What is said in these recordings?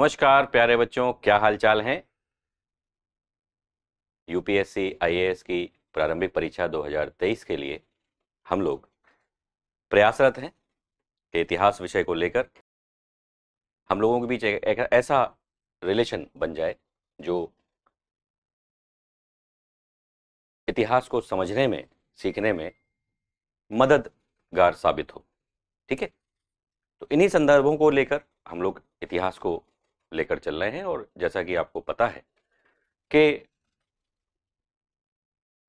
नमस्कार प्यारे बच्चों क्या हालचाल हैं यूपीएससी आईएएस की प्रारंभिक परीक्षा 2023 के लिए हम लोग प्रयासरत हैं कि इतिहास विषय को लेकर हम लोगों के बीच एक, एक ऐसा रिलेशन बन जाए जो इतिहास को समझने में सीखने में मददगार साबित हो ठीक है तो इन्हीं संदर्भों को लेकर हम लोग इतिहास को लेकर चल रहे हैं और जैसा कि आपको पता है कि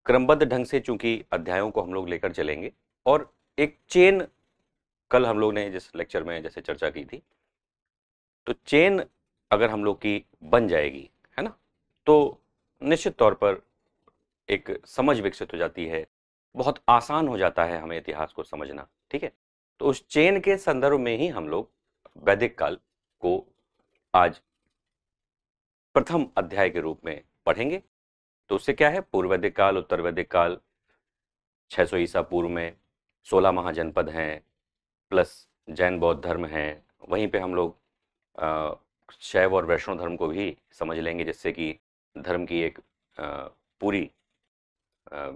क्रमबद्ध ढंग से चूंकि अध्यायों को हम लोग लेकर चलेंगे और एक चेन कल हम लोग ने जिस लेक्चर में जैसे चर्चा की थी तो चेन अगर हम लोग की बन जाएगी है ना तो निश्चित तौर पर एक समझ विकसित हो जाती है बहुत आसान हो जाता है हमें इतिहास को समझना ठीक है तो उस चेन के संदर्भ में ही हम लोग वैदिक काल को आज प्रथम अध्याय के रूप में पढ़ेंगे तो उससे क्या है पूर्व वैदिक काल उत्तर वैदिक काल 600 ईसा पूर्व में 16 महाजनपद हैं प्लस जैन बौद्ध धर्म हैं वहीं पे हम लोग शैव और वैष्णव धर्म को भी समझ लेंगे जिससे कि धर्म की एक आ, पूरी आ,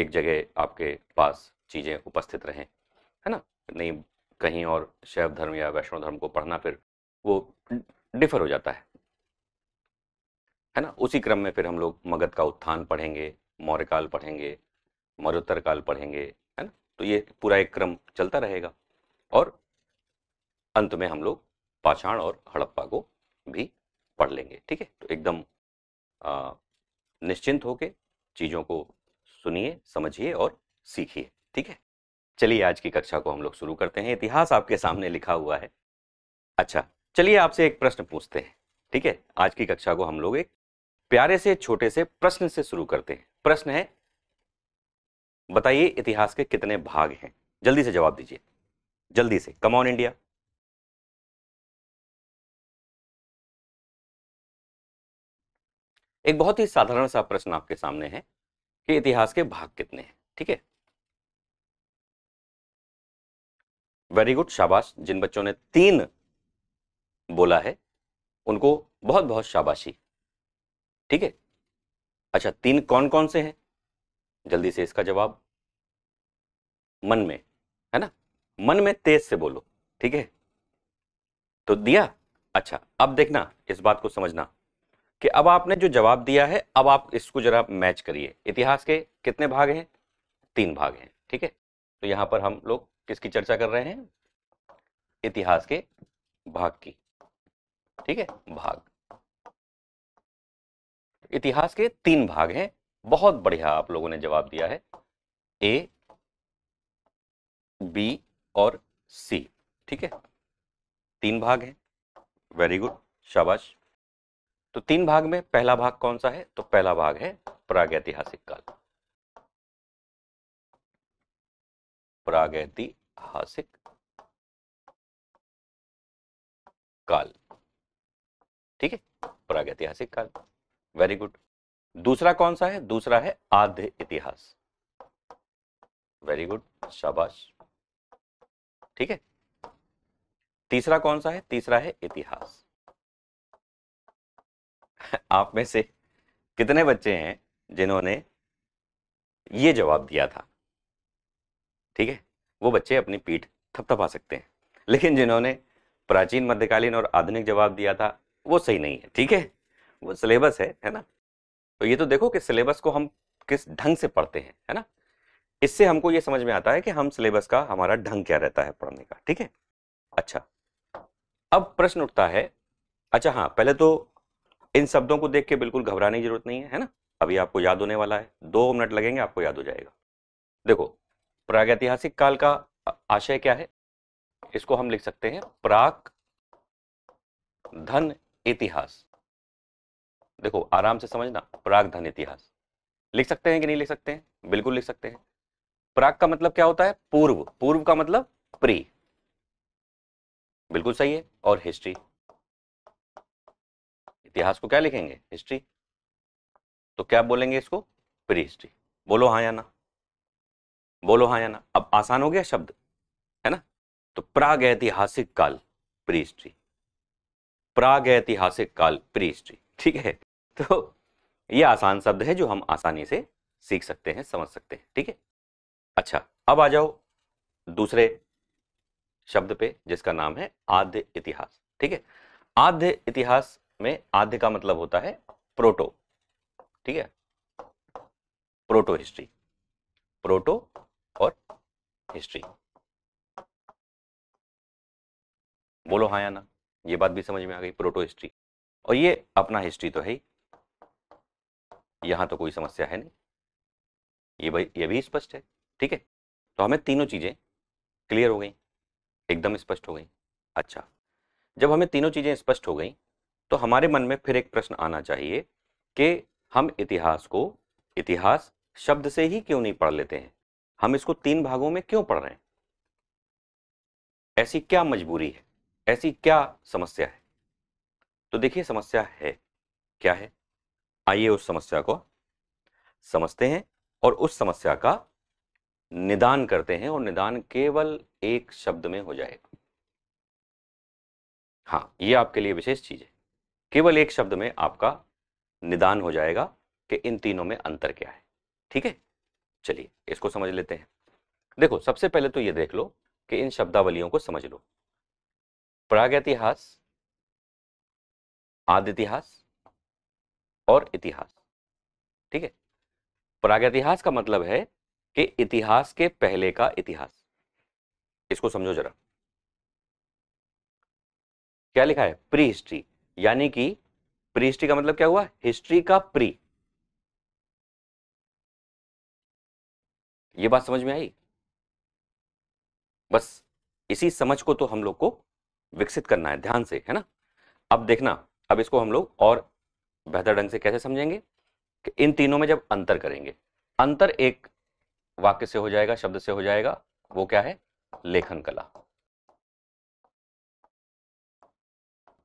एक जगह आपके पास चीज़ें उपस्थित रहें है ना नहीं कहीं और शैव धर्म या वैष्णव धर्म को पढ़ना फिर वो डिफर हो जाता है है ना उसी क्रम में फिर हम लोग मगध का उत्थान पढ़ेंगे मौर्यकाल पढ़ेंगे मौर्योत्तर काल पढ़ेंगे है ना तो ये पूरा एक क्रम चलता रहेगा और अंत में हम लोग पाषाण और हड़प्पा को भी पढ़ लेंगे ठीक है तो एकदम निश्चिंत होके चीज़ों को सुनिए समझिए और सीखिए ठीक है चलिए आज की कक्षा को हम लोग शुरू करते हैं इतिहास आपके सामने लिखा हुआ है अच्छा चलिए आपसे एक प्रश्न पूछते हैं ठीक है आज की कक्षा को हम लोग एक प्यारे से छोटे से प्रश्न से शुरू करते हैं प्रश्न है बताइए इतिहास के कितने भाग हैं जल्दी से जवाब दीजिए जल्दी से कम ऑन इंडिया एक बहुत ही साधारण सा प्रश्न आपके सामने है कि इतिहास के भाग कितने हैं ठीक है वेरी गुड शाबाश जिन बच्चों ने तीन बोला है उनको बहुत बहुत शाबाशी ठीक है अच्छा तीन कौन कौन से हैं जल्दी से इसका जवाब मन में है ना मन में तेज से बोलो ठीक है तो दिया अच्छा अब देखना इस बात को समझना कि अब आपने जो जवाब दिया है अब आप इसको जरा मैच करिए इतिहास के कितने भाग हैं तीन भाग हैं ठीक है तो यहां पर हम लोग किसकी चर्चा कर रहे हैं इतिहास के भाग की ठीक है भाग इतिहास के तीन भाग हैं बहुत बढ़िया आप लोगों ने जवाब दिया है ए बी और सी ठीक है तीन भाग हैं वेरी गुड शाबाश तो तीन भाग में पहला भाग कौन सा है तो पहला भाग है प्रागैतिहासिक काल प्रागैतिहासिक काल ठीक है ऐतिहासिक काल वेरी गुड दूसरा कौन सा है दूसरा है आद्य इतिहास वेरी गुड शाबाश ठीक है तीसरा कौन सा है तीसरा है इतिहास आप में से कितने बच्चे हैं जिन्होंने ये जवाब दिया था ठीक है वो बच्चे अपनी पीठ थपथपा सकते हैं लेकिन जिन्होंने प्राचीन मध्यकालीन और आधुनिक जवाब दिया था वो सही नहीं है ठीक है वो सिलेबस है है ना तो ये तो देखो कि सिलेबस को हम किस ढंग से पढ़ते हैं है ना इससे हमको ये समझ में आता है कि हम सिलेबस का हमारा ढंग क्या रहता है पढ़ने का ठीक है अच्छा अब प्रश्न उठता है अच्छा हाँ पहले तो इन शब्दों को देख के बिल्कुल घबराने की जरूरत नहीं है है ना अभी आपको याद होने वाला है दो मिनट लगेंगे आपको याद हो जाएगा देखो प्रागैतिहासिक काल का आशय क्या है इसको हम लिख सकते हैं प्राक धन इतिहास देखो आराम से समझना प्रागधन इतिहास लिख सकते हैं कि नहीं लिख सकते हैं बिल्कुल लिख सकते हैं प्राग का मतलब क्या होता है पूर्व पूर्व का मतलब प्री बिल्कुल सही है और हिस्ट्री इतिहास को क्या लिखेंगे हिस्ट्री तो क्या बोलेंगे इसको प्री हिस्ट्री बोलो हाँ या ना बोलो हाँ या ना अब आसान हो गया शब्द है ना तो प्राग ऐतिहासिक काल प्री हिस्ट्री प्राग ऐतिहासिक काल प्री हिस्ट्री ठीक है तो ये आसान शब्द है जो हम आसानी से सीख सकते हैं समझ सकते हैं ठीक है अच्छा अब आ जाओ दूसरे शब्द पे जिसका नाम है आद्य इतिहास ठीक है आद्य इतिहास में आद्य का मतलब होता है प्रोटो ठीक है प्रोटो हिस्ट्री प्रोटो और हिस्ट्री बोलो हाँ या ना ये बात भी समझ में आ गई प्रोटो हिस्ट्री और ये अपना हिस्ट्री तो है ही यहां तो कोई समस्या है नहीं ये भाई ये भी स्पष्ट है ठीक है तो हमें तीनों चीज़ें क्लियर हो गई एकदम स्पष्ट हो गई अच्छा जब हमें तीनों चीज़ें स्पष्ट हो गई तो हमारे मन में फिर एक प्रश्न आना चाहिए कि हम इतिहास को इतिहास शब्द से ही क्यों नहीं पढ़ लेते हैं हम इसको तीन भागों में क्यों पढ़ रहे हैं ऐसी क्या मजबूरी है ऐसी क्या समस्या है तो देखिए समस्या है क्या है आइए उस समस्या को समझते हैं और उस समस्या का निदान करते हैं और निदान केवल एक शब्द में हो जाएगा हाँ ये आपके लिए विशेष चीज है केवल एक शब्द में आपका निदान हो जाएगा कि इन तीनों में अंतर क्या है ठीक है चलिए इसको समझ लेते हैं देखो सबसे पहले तो ये देख लो कि इन शब्दावलियों को समझ लो प्राग इतिहास आदि इतिहास और इतिहास ठीक है प्राग इतिहास का मतलब है कि इतिहास के पहले का इतिहास इसको समझो जरा क्या लिखा है प्री हिस्ट्री यानी कि प्री हिस्ट्री का मतलब क्या हुआ हिस्ट्री का प्री ये बात समझ में आई बस इसी समझ को तो हम लोग को विकसित करना है ध्यान से है ना अब देखना अब इसको हम लोग और बेहतर ढंग से कैसे समझेंगे कि इन तीनों में जब अंतर करेंगे अंतर एक वाक्य से हो जाएगा शब्द से हो जाएगा वो क्या है लेखन कला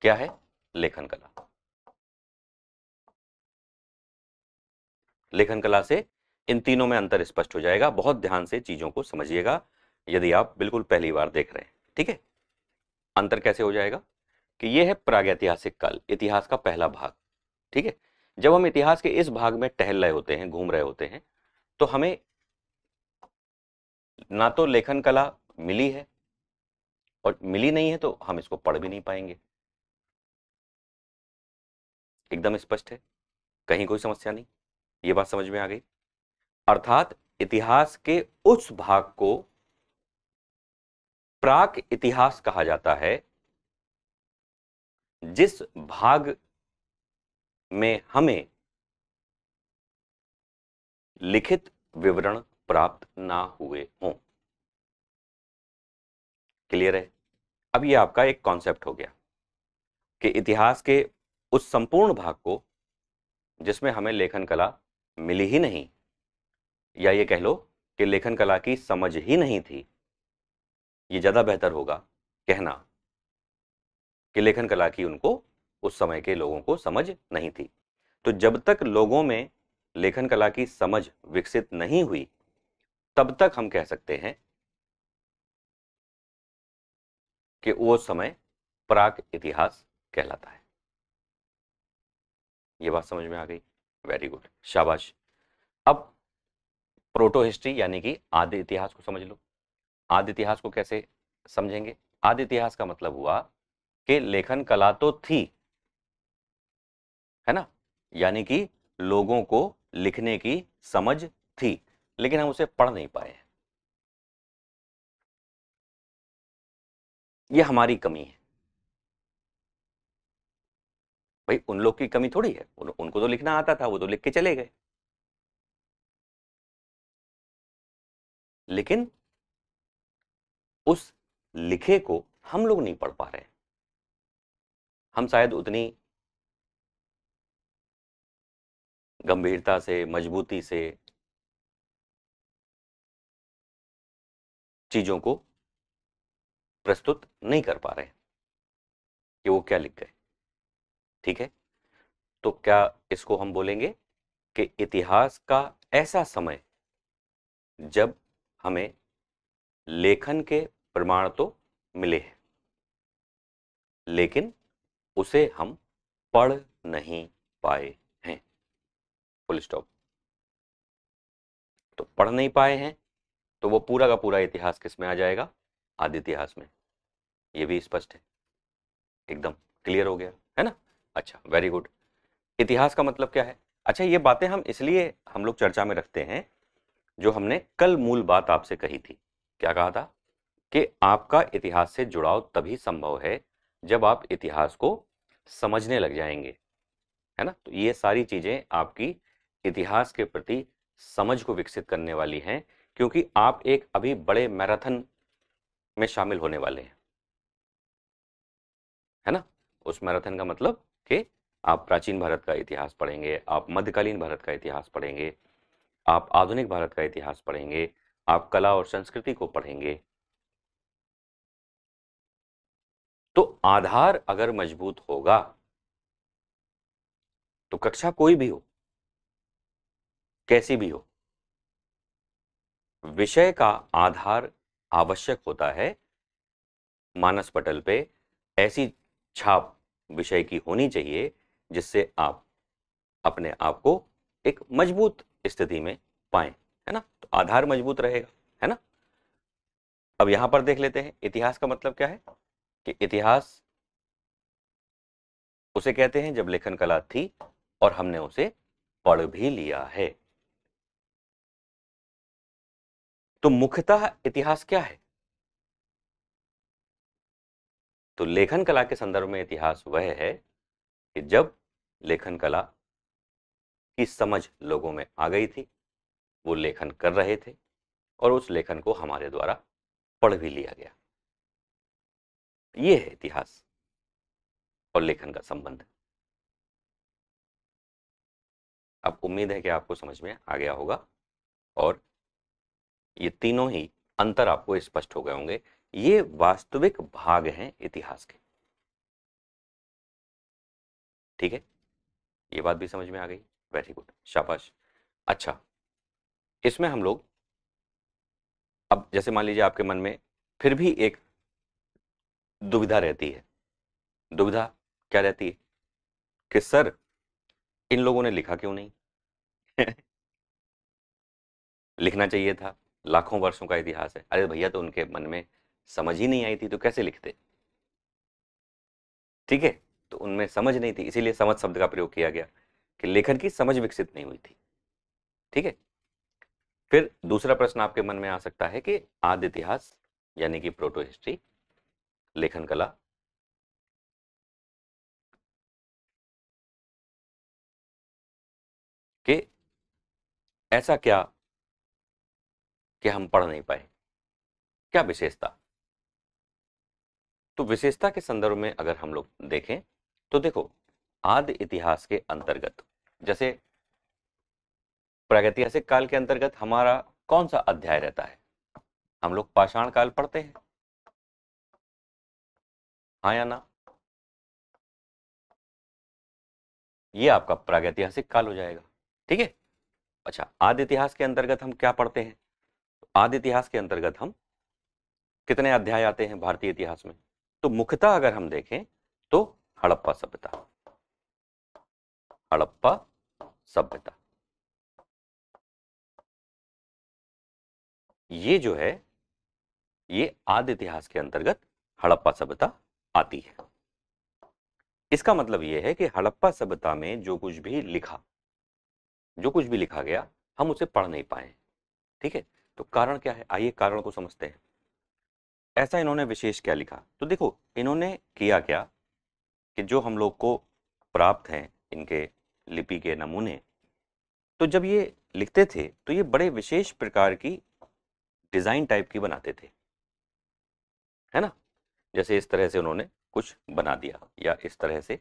क्या है लेखन कला लेखन कला से इन तीनों में अंतर स्पष्ट हो जाएगा बहुत ध्यान से चीजों को समझिएगा यदि आप बिल्कुल पहली बार देख रहे हैं ठीक है अंतर कैसे हो जाएगा कि यह है प्रागैतिहासिक काल इतिहास का पहला भाग ठीक है जब हम इतिहास के इस भाग में टहल रहे होते हैं घूम रहे होते हैं तो हमें ना तो लेखन कला मिली है और मिली नहीं है तो हम इसको पढ़ भी नहीं पाएंगे एकदम स्पष्ट है कहीं कोई समस्या नहीं ये बात समझ में आ गई अर्थात इतिहास के उस भाग को प्राक इतिहास कहा जाता है जिस भाग में हमें लिखित विवरण प्राप्त ना हुए हों क्लियर है अब ये आपका एक कॉन्सेप्ट हो गया कि इतिहास के उस संपूर्ण भाग को जिसमें हमें लेखन कला मिली ही नहीं या ये कह लो कि लेखन कला की समझ ही नहीं थी ये ज़्यादा बेहतर होगा कहना कि लेखन कला की उनको उस समय के लोगों को समझ नहीं थी तो जब तक लोगों में लेखन कला की समझ विकसित नहीं हुई तब तक हम कह सकते हैं कि वो समय प्राक इतिहास कहलाता है ये बात समझ में आ गई वेरी गुड शाबाश अब प्रोटो हिस्ट्री यानी कि आदि इतिहास को समझ लो आदि इतिहास को कैसे समझेंगे आदि इतिहास का मतलब हुआ कि लेखन कला तो थी है ना यानी कि लोगों को लिखने की समझ थी लेकिन हम उसे पढ़ नहीं पाए यह हमारी कमी है भाई उन लोग की कमी थोड़ी है उन, उनको तो लिखना आता था वो तो लिख के चले गए लेकिन उस लिखे को हम लोग नहीं पढ़ पा रहे हम शायद उतनी गंभीरता से मजबूती से चीजों को प्रस्तुत नहीं कर पा रहे कि वो क्या लिख गए ठीक है तो क्या इसको हम बोलेंगे कि इतिहास का ऐसा समय जब हमें लेखन के प्रमाण तो मिले हैं लेकिन उसे हम पढ़ नहीं पाए हैं फुल स्टॉप तो पढ़ नहीं पाए हैं तो वो पूरा का पूरा इतिहास किस में आ जाएगा आदि इतिहास में ये भी स्पष्ट है एकदम क्लियर हो गया है ना अच्छा वेरी गुड इतिहास का मतलब क्या है अच्छा ये बातें हम इसलिए हम लोग चर्चा में रखते हैं जो हमने कल मूल बात आपसे कही थी क्या कहा था कि आपका इतिहास से जुड़ाव तभी संभव है जब आप इतिहास को समझने लग जाएंगे है ना तो ये सारी चीज़ें आपकी इतिहास के प्रति समझ को विकसित करने वाली हैं क्योंकि आप एक अभी बड़े मैराथन में शामिल होने वाले हैं है ना उस मैराथन का मतलब कि आप प्राचीन भारत का इतिहास पढ़ेंगे आप मध्यकालीन भारत का इतिहास पढ़ेंगे आप आधुनिक भारत का इतिहास पढ़ेंगे आप कला और संस्कृति को पढ़ेंगे तो आधार अगर मजबूत होगा तो कक्षा कोई भी हो कैसी भी हो विषय का आधार आवश्यक होता है मानस पटल पे ऐसी छाप विषय की होनी चाहिए जिससे आप अपने आप को एक मजबूत स्थिति में पाएं आधार मजबूत रहेगा है ना अब यहां पर देख लेते हैं इतिहास का मतलब क्या है कि इतिहास उसे कहते हैं जब लेखन कला थी और हमने उसे पढ़ भी लिया है तो मुख्यतः इतिहास क्या है तो लेखन कला के संदर्भ में इतिहास वह है कि जब लेखन कला की समझ लोगों में आ गई थी वो लेखन कर रहे थे और उस लेखन को हमारे द्वारा पढ़ भी लिया गया ये है इतिहास और लेखन का संबंध अब उम्मीद है कि आपको समझ में आ गया होगा और ये तीनों ही अंतर आपको स्पष्ट हो गए होंगे ये वास्तविक भाग हैं इतिहास के ठीक है ये बात भी समझ में आ गई वेरी गुड शाबाश अच्छा इसमें हम लोग अब जैसे मान लीजिए आपके मन में फिर भी एक दुविधा रहती है दुविधा क्या रहती है कि सर इन लोगों ने लिखा क्यों नहीं लिखना चाहिए था लाखों वर्षों का इतिहास है अरे भैया तो उनके मन में समझ ही नहीं आई थी तो कैसे लिखते ठीक है तो उनमें समझ नहीं थी इसीलिए समझ शब्द का प्रयोग किया गया कि लेखन की समझ विकसित नहीं हुई थी ठीक है फिर दूसरा प्रश्न आपके मन में आ सकता है कि आदि इतिहास यानी कि प्रोटो हिस्ट्री लेखन कला के ऐसा क्या कि हम पढ़ नहीं पाए क्या विशेषता तो विशेषता के संदर्भ में अगर हम लोग देखें तो देखो आदि इतिहास के अंतर्गत जैसे प्रागैतिहासिक काल के अंतर्गत हमारा कौन सा अध्याय रहता है हम लोग पाषाण काल पढ़ते हैं हाँ या ना ये आपका प्रागैतिहासिक काल हो जाएगा ठीक है अच्छा आदि इतिहास के अंतर्गत हम क्या पढ़ते हैं आदि इतिहास के अंतर्गत हम कितने अध्याय आते हैं भारतीय इतिहास में तो मुख्यतः अगर हम देखें तो हड़प्पा सभ्यता हड़प्पा सभ्यता ये जो है ये आदि इतिहास के अंतर्गत हड़प्पा सभ्यता आती है इसका मतलब यह है कि हड़प्पा सभ्यता में जो कुछ भी लिखा जो कुछ भी लिखा गया हम उसे पढ़ नहीं पाए ठीक है तो कारण क्या है आइए कारण को समझते हैं ऐसा इन्होंने विशेष क्या लिखा तो देखो इन्होंने किया क्या कि जो हम लोग को प्राप्त हैं इनके लिपि के नमूने तो जब ये लिखते थे तो ये बड़े विशेष प्रकार की डिज़ाइन टाइप की बनाते थे है ना जैसे इस तरह से उन्होंने कुछ बना दिया या इस तरह से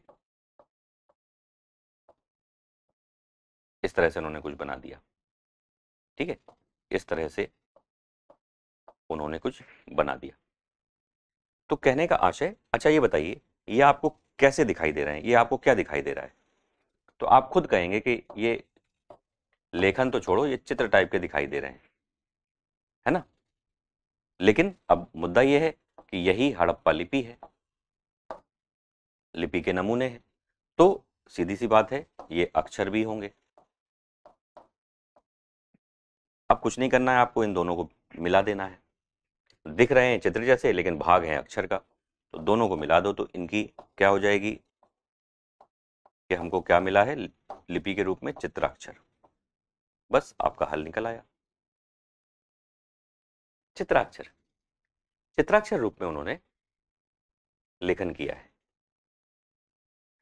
इस तरह से उन्होंने कुछ बना दिया ठीक है इस तरह से उन्होंने कुछ बना दिया तो कहने का आशय अच्छा ये बताइए ये आपको कैसे दिखाई दे रहे हैं ये आपको क्या दिखाई दे रहा है तो आप खुद कहेंगे कि ये लेखन तो छोड़ो ये चित्र टाइप के दिखाई दे रहे हैं है ना लेकिन अब मुद्दा यह है कि यही हड़प्पा लिपि है लिपि के नमूने हैं तो सीधी सी बात है ये अक्षर भी होंगे अब कुछ नहीं करना है आपको इन दोनों को मिला देना है दिख रहे हैं चित्र जैसे लेकिन भाग है अक्षर का तो दोनों को मिला दो तो इनकी क्या हो जाएगी कि हमको क्या मिला है लिपि के रूप में चित्राक्षर बस आपका हल निकल आया चित्राक्षर चित्राक्षर रूप में उन्होंने लेखन किया है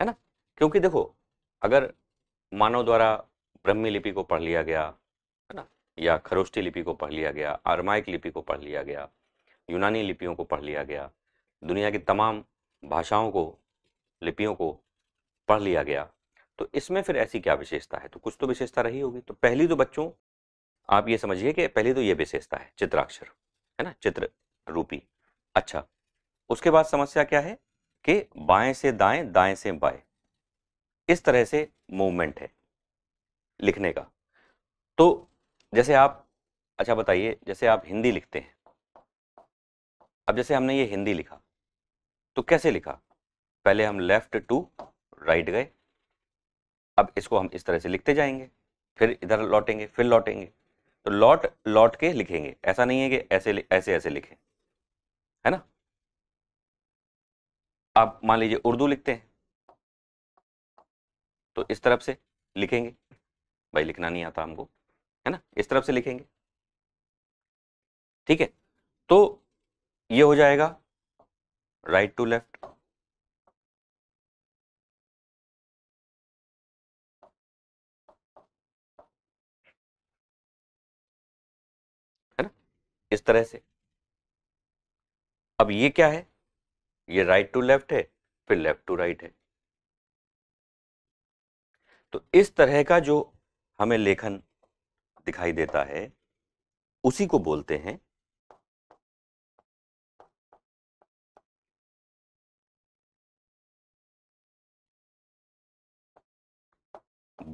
है ना क्योंकि देखो अगर मानव द्वारा ब्रह्मी लिपि को पढ़ लिया गया है ना या खरोष्टी लिपि को पढ़ लिया गया आरमाइक लिपि को पढ़ लिया गया यूनानी लिपियों को पढ़ लिया गया दुनिया की तमाम भाषाओं को लिपियों को पढ़ लिया गया तो इसमें फिर ऐसी क्या विशेषता है तो कुछ तो विशेषता रही होगी तो पहली तो बच्चों आप ये समझिए कि पहले तो ये विशेषता है चित्राक्षर है ना चित्र रूपी अच्छा उसके बाद समस्या क्या है कि बाएं से दाएं दाएं से बाएं इस तरह से मूवमेंट है लिखने का तो जैसे आप अच्छा बताइए जैसे आप हिंदी लिखते हैं अब जैसे हमने ये हिंदी लिखा तो कैसे लिखा पहले हम लेफ्ट टू राइट गए अब इसको हम इस तरह से लिखते जाएंगे फिर इधर लौटेंगे फिर लौटेंगे तो लौट लौट के लिखेंगे ऐसा नहीं है कि ऐसे ऐसे ऐसे लिखें है ना आप मान लीजिए उर्दू लिखते हैं तो इस तरफ से लिखेंगे भाई लिखना नहीं आता हमको है ना इस तरफ से लिखेंगे ठीक है तो ये हो जाएगा राइट टू लेफ्ट इस तरह से अब ये क्या है ये राइट टू लेफ्ट है फिर लेफ्ट टू राइट है तो इस तरह का जो हमें लेखन दिखाई देता है उसी को बोलते हैं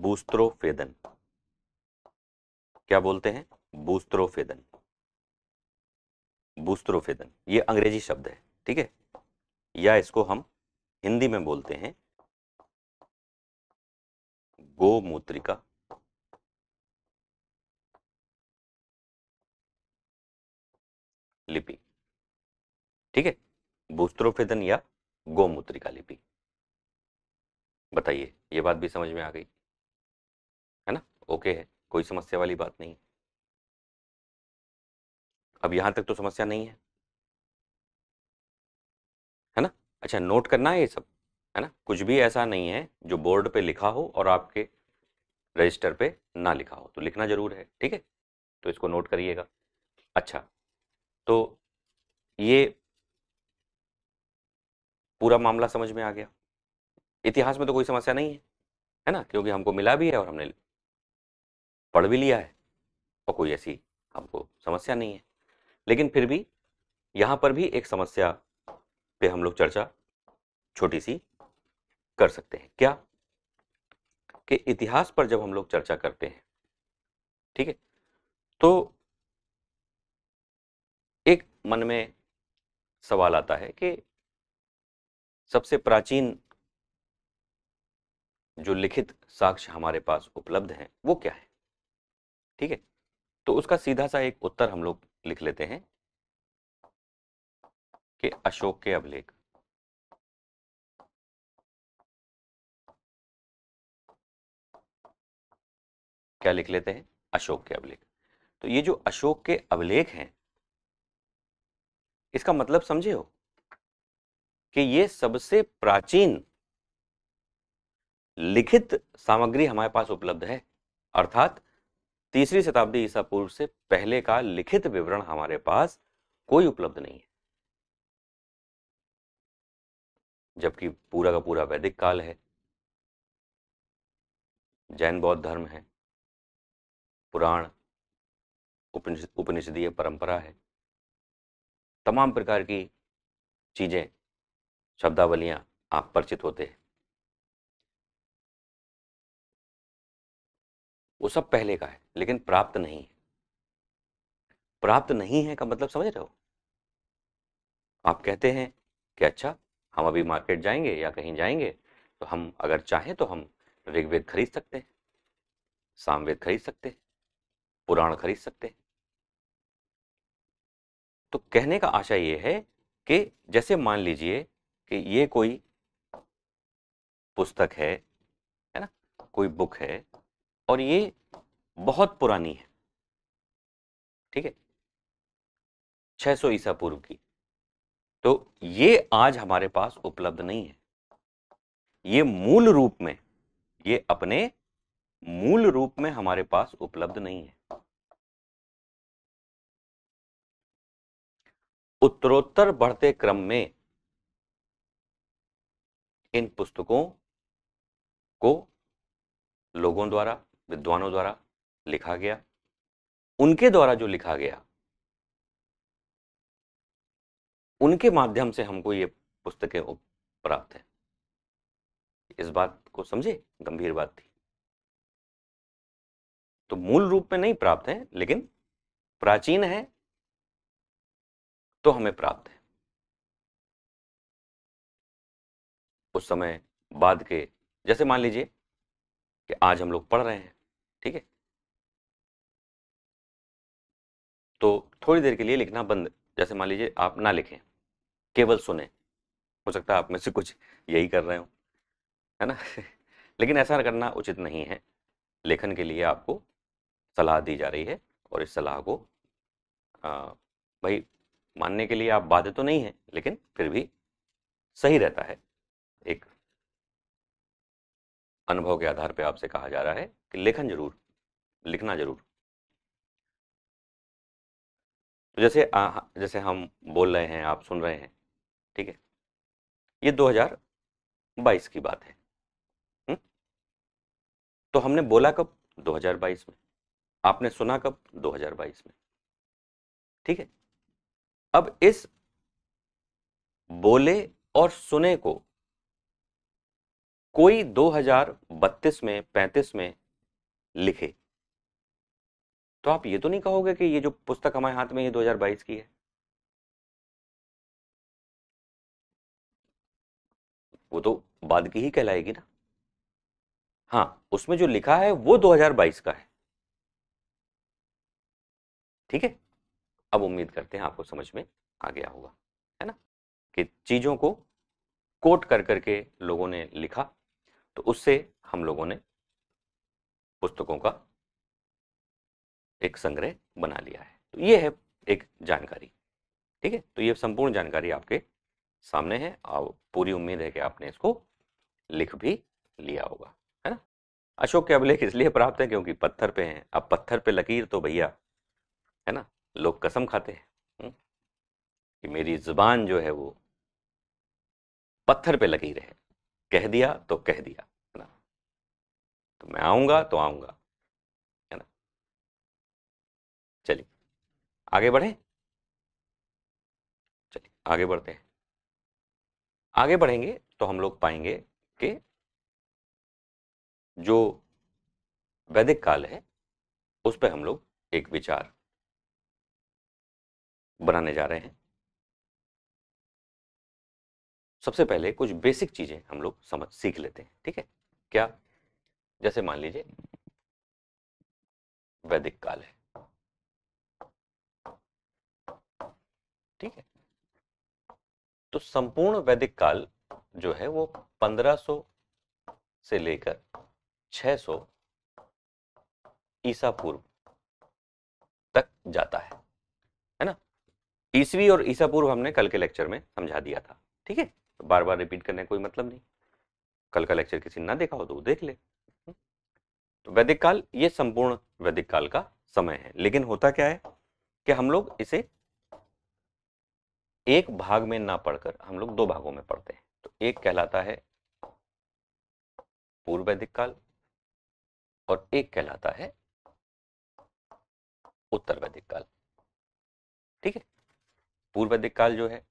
बूस्त्रोफेदन क्या बोलते हैं बूस्त्रोफेदन बूस्त्रोफेदन ये अंग्रेजी शब्द है ठीक है या इसको हम हिंदी में बोलते हैं गोमूत्रिका लिपि ठीक है बूस्त्रोफेदन या गोमूत्रिका लिपि बताइए ये बात भी समझ में आ गई है ना ओके है कोई समस्या वाली बात नहीं अब यहां तक तो समस्या नहीं है है ना अच्छा नोट करना है ये सब है ना कुछ भी ऐसा नहीं है जो बोर्ड पे लिखा हो और आपके रजिस्टर पे ना लिखा हो तो लिखना जरूर है ठीक है तो इसको नोट करिएगा अच्छा तो ये पूरा मामला समझ में आ गया इतिहास में तो कोई समस्या नहीं है है ना क्योंकि हमको मिला भी है और हमने पढ़ भी लिया है और कोई ऐसी हमको समस्या नहीं है लेकिन फिर भी यहां पर भी एक समस्या पे हम लोग चर्चा छोटी सी कर सकते हैं क्या कि इतिहास पर जब हम लोग चर्चा करते हैं ठीक है तो एक मन में सवाल आता है कि सबसे प्राचीन जो लिखित साक्ष्य हमारे पास उपलब्ध हैं वो क्या है ठीक है तो उसका सीधा सा एक उत्तर हम लोग लिख लेते हैं कि अशोक के अभिलेख क्या लिख लेते हैं अशोक के अभिलेख तो ये जो अशोक के अभिलेख हैं इसका मतलब समझे हो कि ये सबसे प्राचीन लिखित सामग्री हमारे पास उपलब्ध है अर्थात तीसरी शताब्दी ईसा पूर्व से पहले का लिखित विवरण हमारे पास कोई उपलब्ध नहीं है जबकि पूरा का पूरा वैदिक काल है जैन बौद्ध धर्म है पुराण उपनिषदीय परंपरा है तमाम प्रकार की चीजें शब्दावलियां आप परिचित होते हैं वो सब पहले का है लेकिन प्राप्त नहीं है प्राप्त नहीं है का मतलब समझ रहे हो आप कहते हैं कि अच्छा हम अभी मार्केट जाएंगे या कहीं जाएंगे तो हम अगर चाहें तो हम ऋग्वेद खरीद सकते हैं सामवेद खरीद सकते हैं पुराण खरीद सकते हैं तो कहने का आशा यह है कि जैसे मान लीजिए कि ये कोई पुस्तक है है ना कोई बुक है और ये बहुत पुरानी है ठीक है 600 सौ ईसा पूर्व की तो ये आज हमारे पास उपलब्ध नहीं है ये मूल रूप में ये अपने मूल रूप में हमारे पास उपलब्ध नहीं है उत्तरोत्तर बढ़ते क्रम में इन पुस्तकों को लोगों द्वारा विद्वानों द्वारा लिखा गया उनके द्वारा जो लिखा गया उनके माध्यम से हमको ये पुस्तकें प्राप्त हैं इस बात को समझे गंभीर बात थी तो मूल रूप में नहीं प्राप्त है लेकिन प्राचीन है तो हमें प्राप्त है उस समय बाद के जैसे मान लीजिए कि आज हम लोग पढ़ रहे हैं ठीक है तो थोड़ी देर के लिए लिखना बंद जैसे मान लीजिए आप ना लिखें केवल सुने हो सकता है आप में से कुछ यही कर रहे हो है ना लेकिन ऐसा करना उचित नहीं है लेखन के लिए आपको सलाह दी जा रही है और इस सलाह को आ, भाई मानने के लिए आप बाध्य तो नहीं हैं लेकिन फिर भी सही रहता है एक अनुभव के आधार पर आपसे कहा जा रहा है कि लेखन जरूर लिखना जरूर तो जैसे आ, जैसे हम बोल रहे हैं आप सुन रहे हैं ठीक है ये 2022 की बात है हु? तो हमने बोला कब 2022 में आपने सुना कब 2022 में ठीक है अब इस बोले और सुने को कोई 2032 में 35 में लिखे तो आप ये तो नहीं कहोगे कि ये जो पुस्तक हमारे हाथ में ये 2022 की है वो तो बाद की ही कहलाएगी ना हाँ उसमें जो लिखा है वो 2022 का है ठीक है अब उम्मीद करते हैं आपको समझ में आ गया होगा है ना कि चीज़ों को कोट कर करके लोगों ने लिखा तो उससे हम लोगों ने पुस्तकों का एक संग्रह बना लिया है तो ये है एक जानकारी ठीक है तो ये संपूर्ण जानकारी आपके सामने है और पूरी उम्मीद है कि आपने इसको लिख भी लिया होगा है ना अशोक के अभिलेख इसलिए प्राप्त है क्योंकि पत्थर पे हैं अब पत्थर पे लकीर तो भैया है ना लोग कसम खाते हैं हम्म? कि मेरी जुबान जो है वो पत्थर पे लकीर है कह दिया तो कह दिया है ना तो मैं आऊंगा तो आऊंगा है ना चलिए आगे बढ़े चलिए आगे बढ़ते हैं आगे बढ़ेंगे तो हम लोग पाएंगे कि जो वैदिक काल है उस पर हम लोग एक विचार बनाने जा रहे हैं सबसे पहले कुछ बेसिक चीज़ें हम लोग समझ सीख लेते हैं ठीक है क्या जैसे मान लीजिए वैदिक काल है ठीक है तो संपूर्ण वैदिक काल जो है वो 1500 से लेकर 600 ईसा पूर्व तक जाता है है ना ईसवी और ईसा पूर्व हमने कल के लेक्चर में समझा दिया था ठीक है तो बार बार रिपीट करने का कोई मतलब नहीं कल का लेक्चर किसी ने ना देखा हो तो वो देख ले हम्म। तो वैदिक काल ये संपूर्ण वैदिक काल का समय है लेकिन होता क्या है कि हम लोग इसे एक भाग में ना पढ़कर हम लोग दो भागों में पढ़ते हैं तो एक कहलाता है पूर्व वैदिक काल और एक कहलाता है उत्तर वैदिक काल ठीक है पूर्व वैदिक काल जो है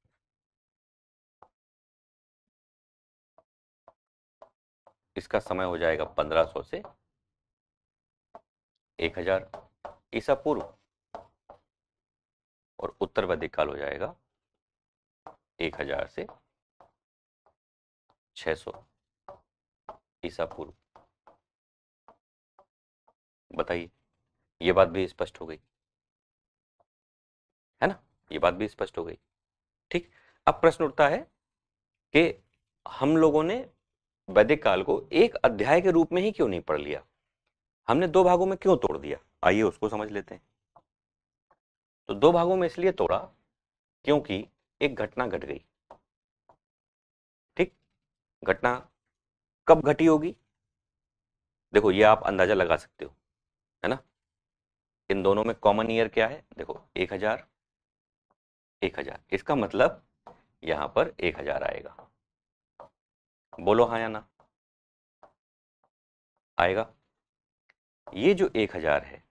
इसका समय हो जाएगा 1500 से 1000 हजार ईसा पूर्व और उत्तर वैदिक काल हो जाएगा 1000 से 600 ईसा पूर्व बताइए ये बात भी स्पष्ट हो गई है ना ये बात भी स्पष्ट हो गई ठीक अब प्रश्न उठता है कि हम लोगों ने वैदिक काल को एक अध्याय के रूप में ही क्यों नहीं पढ़ लिया हमने दो भागों में क्यों तोड़ दिया आइए उसको समझ लेते हैं तो दो भागों में इसलिए तोड़ा क्योंकि एक घटना घट गई ठीक घटना कब घटी होगी देखो ये आप अंदाजा लगा सकते हो है ना इन दोनों में कॉमन ईयर क्या है देखो एक हजार एक हजार इसका मतलब यहां पर एक हजार आएगा बोलो हाँ या ना आएगा ये जो एक हजार है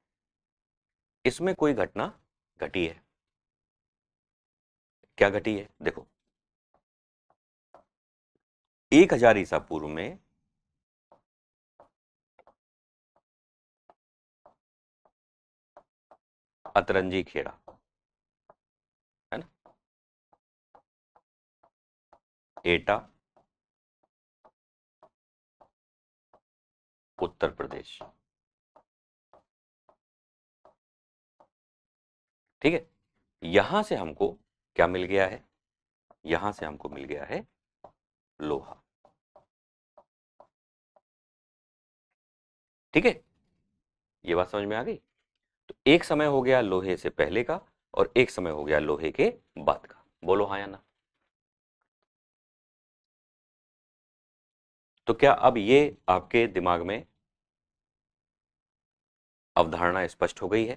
इसमें कोई घटना घटी है क्या घटी है देखो एक हजार ईसा पूर्व में अतरंजी खेड़ा है ना एटा उत्तर प्रदेश ठीक है यहां से हमको क्या मिल गया है यहां से हमको मिल गया है लोहा ठीक है ये बात समझ में आ गई तो एक समय हो गया लोहे से पहले का और एक समय हो गया लोहे के बाद का बोलो हाँ या ना तो क्या अब ये आपके दिमाग में अवधारणा स्पष्ट हो गई है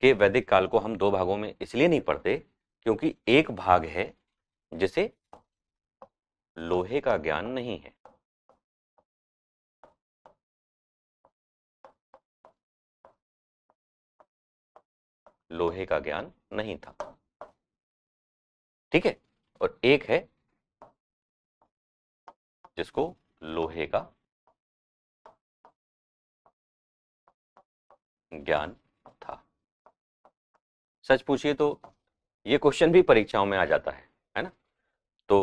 कि वैदिक काल को हम दो भागों में इसलिए नहीं पढ़ते क्योंकि एक भाग है जिसे लोहे का ज्ञान नहीं है लोहे का ज्ञान नहीं था ठीक है और एक है जिसको लोहे का ज्ञान था सच पूछिए तो ये क्वेश्चन भी परीक्षाओं में आ जाता है है ना तो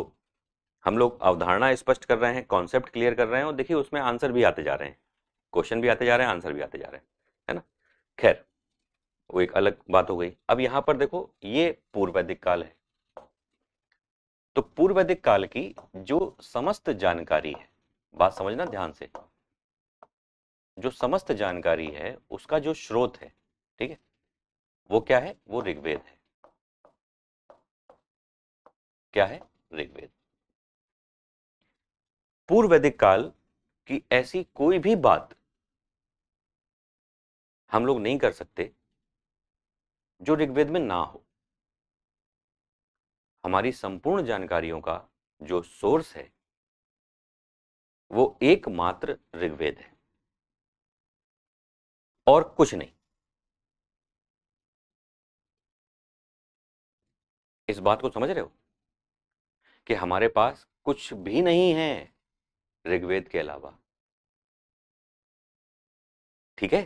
हम लोग अवधारणा स्पष्ट कर रहे हैं कॉन्सेप्ट क्लियर कर रहे हैं और देखिए उसमें आंसर भी आते जा रहे हैं क्वेश्चन भी आते जा रहे हैं आंसर भी आते जा रहे हैं है ना खैर वो एक अलग बात हो गई अब यहां पर देखो ये पूर्व वैदिक काल है तो पूर्व वैदिक काल की जो समस्त जानकारी है बात समझना ध्यान से जो समस्त जानकारी है उसका जो स्रोत है ठीक है वो क्या है वो ऋग्वेद है क्या है ऋग्वेद पूर्व वैदिक काल की ऐसी कोई भी बात हम लोग नहीं कर सकते जो ऋग्वेद में ना हो हमारी संपूर्ण जानकारियों का जो सोर्स है वो एकमात्र ऋग्वेद है और कुछ नहीं इस बात को समझ रहे हो कि हमारे पास कुछ भी नहीं है ऋग्वेद के अलावा ठीक है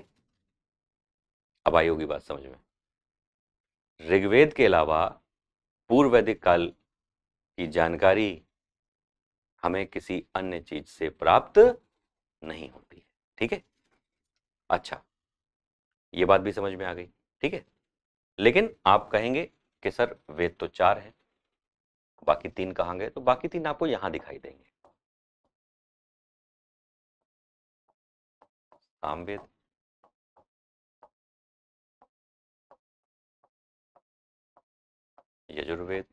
अब आई होगी बात समझ में ऋग्वेद के अलावा पूर्व वैदिक काल की जानकारी हमें किसी अन्य चीज से प्राप्त नहीं होती है ठीक है अच्छा ये बात भी समझ में आ गई ठीक है लेकिन आप कहेंगे कि सर वेद तो चार है बाकी तीन कहाँ गए तो बाकी तीन आपको यहां दिखाई देंगे सामवेद यजुर्वेद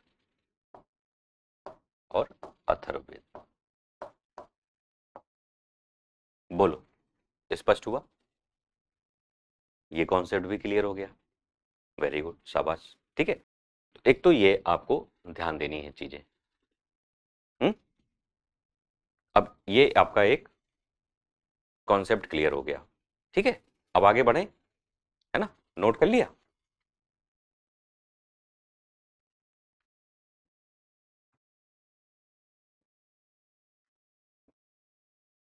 और अथर्ववेद बोलो स्पष्ट हुआ ये कॉन्सेप्ट भी क्लियर हो गया वेरी गुड शाबाश ठीक है तो एक तो ये आपको ध्यान देनी है चीजें हम्म? अब ये आपका एक कॉन्सेप्ट क्लियर हो गया ठीक है अब आगे बढ़े है ना नोट कर लिया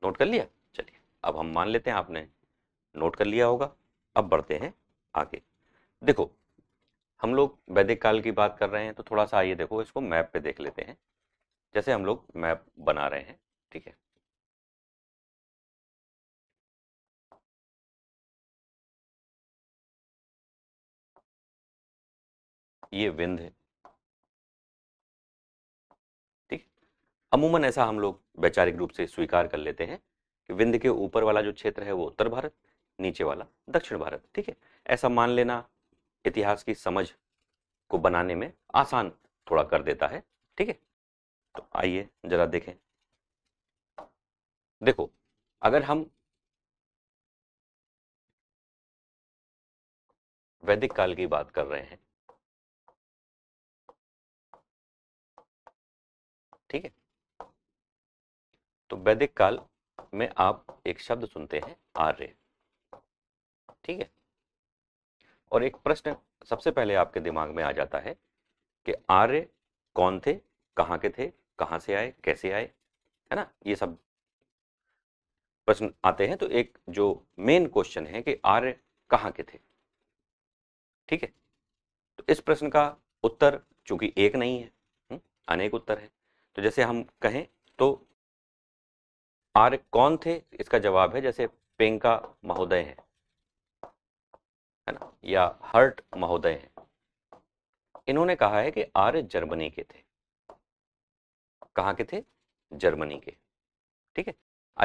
नोट कर लिया चलिए अब हम मान लेते हैं आपने नोट कर लिया होगा अब बढ़ते हैं आगे देखो हम लोग वैदिक काल की बात कर रहे हैं तो थोड़ा सा आइए देखो इसको मैप पे देख लेते हैं जैसे हम लोग मैप बना रहे हैं ठीक है ये विंध है ठीक अमूमन ऐसा हम लोग वैचारिक रूप से स्वीकार कर लेते हैं कि विंध के ऊपर वाला जो क्षेत्र है वो उत्तर भारत नीचे वाला दक्षिण भारत ठीक है ऐसा मान लेना इतिहास की समझ को बनाने में आसान थोड़ा कर देता है ठीक है तो आइए जरा देखें देखो अगर हम वैदिक काल की बात कर रहे हैं ठीक है तो वैदिक काल में आप एक शब्द सुनते हैं आर्य ठीक है और एक प्रश्न सबसे पहले आपके दिमाग में आ जाता है कि आर्य कौन थे कहाँ के थे कहाँ से आए कैसे आए है ना ये सब प्रश्न आते हैं तो एक जो मेन क्वेश्चन है कि आर्य कहाँ के थे ठीक है तो इस प्रश्न का उत्तर चूंकि एक नहीं है हम्म, अनेक उत्तर है तो जैसे हम कहें तो आर्य कौन थे इसका जवाब है जैसे पेंका महोदय हैं या हर्ट महोदय हैं इन्होंने कहा है कि आर्य जर्मनी के थे कहा के थे जर्मनी के ठीक है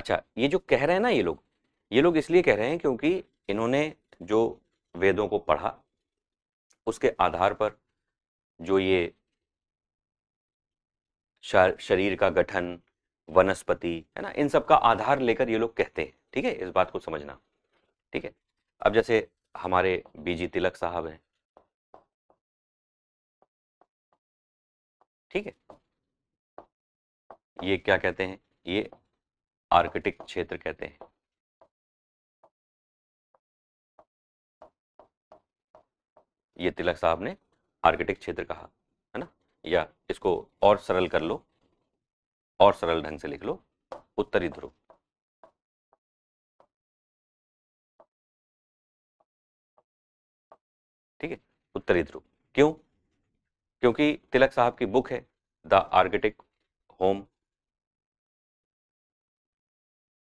अच्छा ये जो कह रहे हैं ना ये लोग ये लोग इसलिए कह रहे हैं क्योंकि इन्होंने जो वेदों को पढ़ा उसके आधार पर जो ये शरीर का गठन वनस्पति है ना इन सब का आधार लेकर ये लोग कहते हैं ठीक है इस बात को समझना ठीक है अब जैसे हमारे बीजी तिलक साहब हैं ठीक है ये क्या कहते हैं ये आर्कटिक क्षेत्र कहते हैं ये तिलक साहब ने आर्कटिक क्षेत्र कहा है ना या इसको और सरल कर लो और सरल ढंग से लिख लो उत्तरी ध्रुव उत्तरी ध्रुव क्यों क्योंकि तिलक साहब की बुक है the arctic home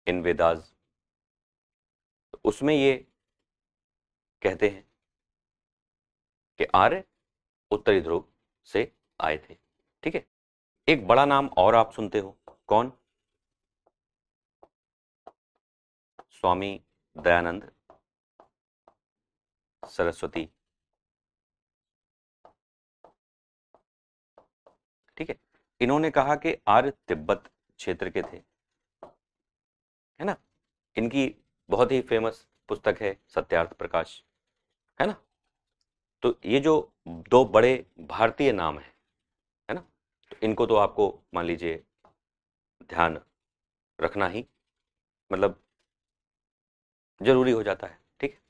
in Vedas तो उसमें ये कहते हैं कि आर्य उत्तरी ध्रुव से आए थे ठीक है एक बड़ा नाम और आप सुनते हो कौन स्वामी दयानंद सरस्वती ठीक है इन्होंने कहा कि आर्य तिब्बत क्षेत्र के थे है ना इनकी बहुत ही फेमस पुस्तक है सत्यार्थ प्रकाश है ना तो ये जो दो बड़े भारतीय नाम हैं है ना तो इनको तो आपको मान लीजिए ध्यान रखना ही मतलब जरूरी हो जाता है ठीक है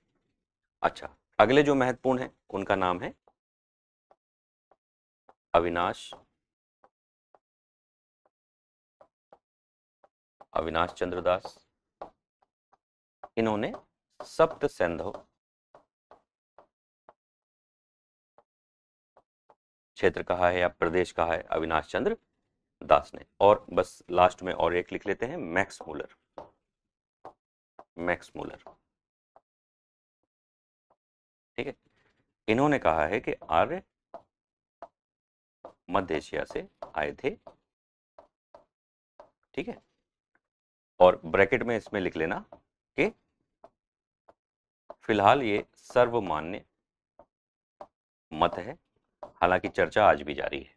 अच्छा अगले जो महत्वपूर्ण है उनका नाम है अविनाश अविनाश चंद्र दास इन्होंने सप्त सेंधो क्षेत्र कहा है या प्रदेश कहा है अविनाश चंद्र दास ने और बस लास्ट में और एक लिख लेते हैं मैक्स मूलर मैक्स मूलर ठीक है इन्होंने कहा है कि आर्य मध्य एशिया से आए थे ठीक है और ब्रैकेट में इसमें लिख लेना कि फिलहाल ये सर्वमान्य मत है हालांकि चर्चा आज भी जारी है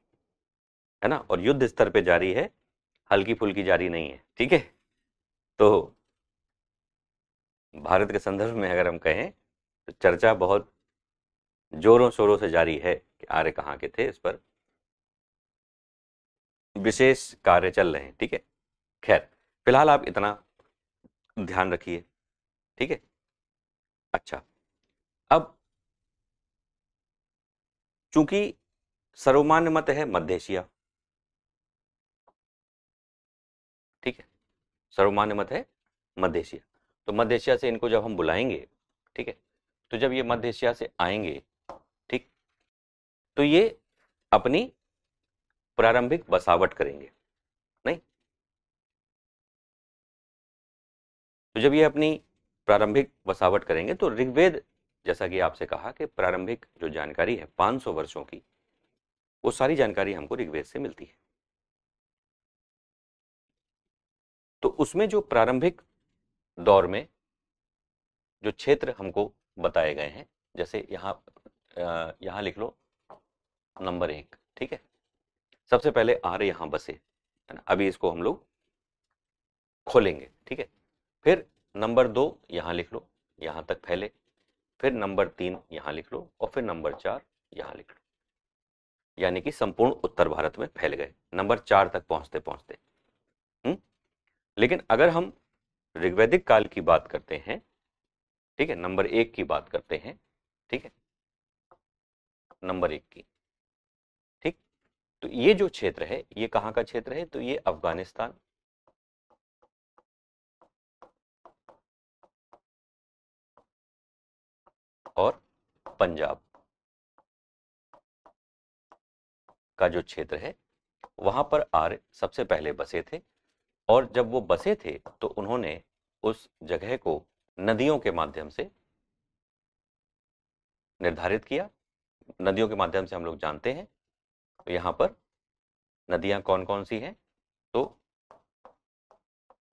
है ना और युद्ध स्तर पे जारी है हल्की फुल्की जारी नहीं है ठीक है तो भारत के संदर्भ में अगर हम कहें तो चर्चा बहुत जोरों शोरों से जारी है कि आर्य कहाँ के थे इस पर विशेष कार्य चल रहे हैं ठीक है खैर फिलहाल आप इतना ध्यान रखिए ठीक है अच्छा अब चूंकि सर्वमान्य मत है मध्य एशिया ठीक है सर्वमान्य मत है मध्य एशिया तो मध्य एशिया से इनको जब हम बुलाएंगे ठीक है तो जब ये मध्य एशिया से आएंगे ठीक तो ये अपनी प्रारंभिक बसावट करेंगे तो जब ये अपनी प्रारंभिक वसावट करेंगे तो ऋग्वेद जैसा कि आपसे कहा कि प्रारंभिक जो जानकारी है 500 वर्षों की वो सारी जानकारी हमको ऋग्वेद से मिलती है तो उसमें जो प्रारंभिक दौर में जो क्षेत्र हमको बताए गए हैं जैसे यहां यहां लिख लो नंबर एक ठीक है सबसे पहले रहे यहां बसे है ना अभी इसको हम लोग खोलेंगे ठीक है फिर नंबर दो यहाँ लिख लो यहाँ तक फैले फिर नंबर तीन यहाँ लिख लो और फिर नंबर चार यहाँ लिख लो यानी कि संपूर्ण उत्तर भारत में फैल गए नंबर चार तक पहुँचते पहुँचते हम्म? लेकिन अगर हम ऋग्वैदिक काल की बात करते हैं ठीक है नंबर एक की बात करते हैं ठीक है नंबर एक की ठीक तो ये जो क्षेत्र है ये कहाँ का क्षेत्र है तो ये अफगानिस्तान और पंजाब का जो क्षेत्र है वहां पर आर्य सबसे पहले बसे थे और जब वो बसे थे तो उन्होंने उस जगह को नदियों के माध्यम से निर्धारित किया नदियों के माध्यम से हम लोग जानते हैं तो यहाँ पर नदियां कौन कौन सी हैं तो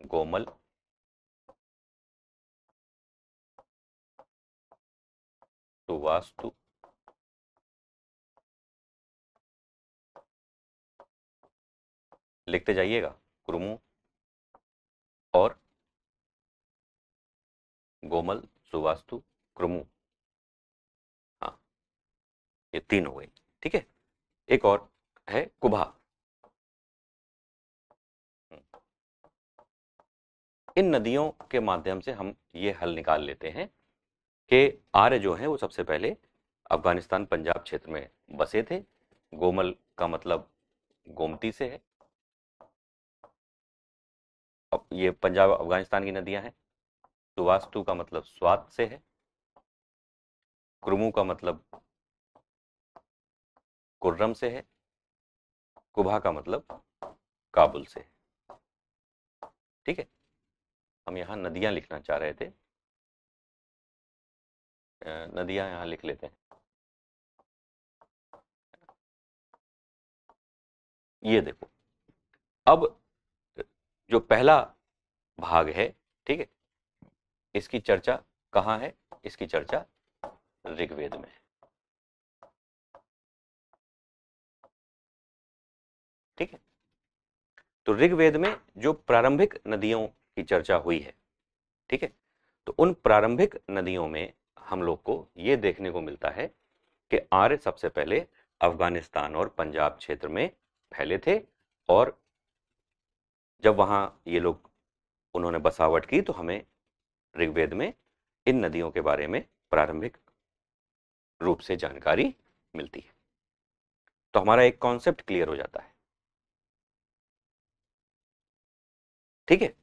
गोमल तो वास्तु लिखते जाइएगा कुरुमु और गोमल सुवास्तु क्रुमु हाँ ये तीन हो गए ठीक है एक और है कुभा हम्म। इन नदियों के माध्यम से हम ये हल निकाल लेते हैं के आर्य जो हैं वो सबसे पहले अफगानिस्तान पंजाब क्षेत्र में बसे थे गोमल का मतलब गोमती से है अब ये पंजाब अफगानिस्तान की नदियां हैं सुवास्तु का मतलब स्वाद से है क्रमु का मतलब कुर्रम से है कुभा का मतलब काबुल से है ठीक है हम यहाँ नदियां लिखना चाह रहे थे नदियां यहां लिख लेते हैं ये देखो अब जो पहला भाग है ठीक है इसकी चर्चा कहां है इसकी चर्चा ऋग्वेद में है ठीक है तो ऋग्वेद में जो प्रारंभिक नदियों की चर्चा हुई है ठीक है तो उन प्रारंभिक नदियों में हम लोग को ये देखने को मिलता है कि आर्य सबसे पहले अफगानिस्तान और पंजाब क्षेत्र में फैले थे और जब वहाँ ये लोग उन्होंने बसावट की तो हमें ऋग्वेद में इन नदियों के बारे में प्रारंभिक रूप से जानकारी मिलती है तो हमारा एक कॉन्सेप्ट क्लियर हो जाता है ठीक है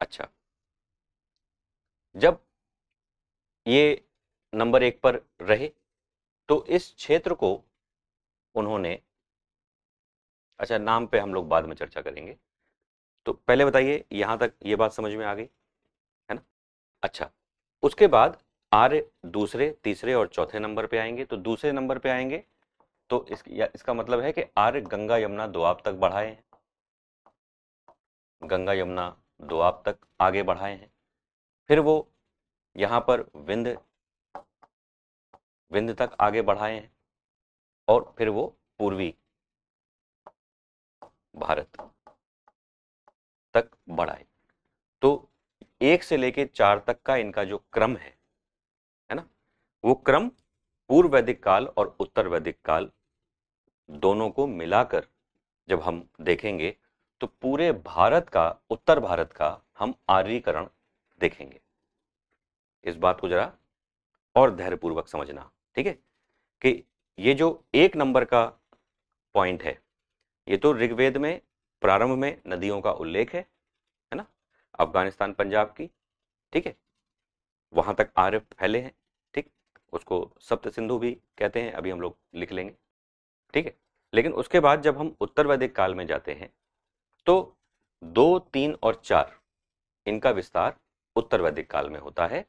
अच्छा जब ये नंबर एक पर रहे तो इस क्षेत्र को उन्होंने अच्छा नाम पे हम लोग बाद में चर्चा करेंगे तो पहले बताइए यहां तक ये बात समझ में आ गई है ना अच्छा उसके बाद आर्य दूसरे तीसरे और चौथे नंबर पे आएंगे तो दूसरे नंबर पे आएंगे तो इस, या, इसका मतलब है कि आर्य गंगा यमुना दुआब तक बढ़ाए हैं गंगा यमुना दुआब तक आगे बढ़ाए हैं फिर वो यहाँ पर विंध विंध तक आगे बढ़ाए हैं और फिर वो पूर्वी भारत तक बढ़ाए तो एक से लेके चार तक का इनका जो क्रम है है ना वो क्रम पूर्व वैदिक काल और उत्तर वैदिक काल दोनों को मिलाकर जब हम देखेंगे तो पूरे भारत का उत्तर भारत का हम आर्यकरण देखेंगे इस बात को जरा और धैर्यपूर्वक समझना ठीक है कि ये जो एक नंबर का पॉइंट है ये तो ऋग्वेद में प्रारंभ में नदियों का उल्लेख है है ना अफगानिस्तान पंजाब की ठीक है वहाँ तक आर्य फैले हैं ठीक उसको सप्त सिंधु भी कहते हैं अभी हम लोग लिख लेंगे ठीक है लेकिन उसके बाद जब हम उत्तर वैदिक काल में जाते हैं तो दो तीन और चार इनका विस्तार उत्तर वैदिक काल में होता है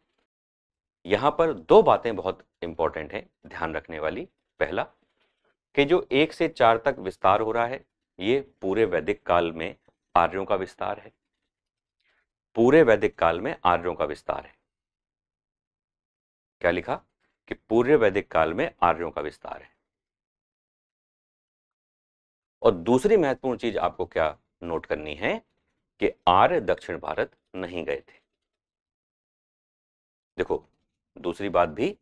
यहां पर दो बातें बहुत इंपॉर्टेंट हैं ध्यान रखने वाली पहला कि जो एक से चार तक विस्तार हो रहा है ये पूरे वैदिक काल में आर्यों का विस्तार है पूरे वैदिक काल में आर्यों का विस्तार है क्या लिखा कि पूरे वैदिक काल में आर्यों का विस्तार है और दूसरी महत्वपूर्ण चीज आपको क्या नोट करनी है कि आर्य दक्षिण भारत नहीं गए थे देखो दूसरी बात भी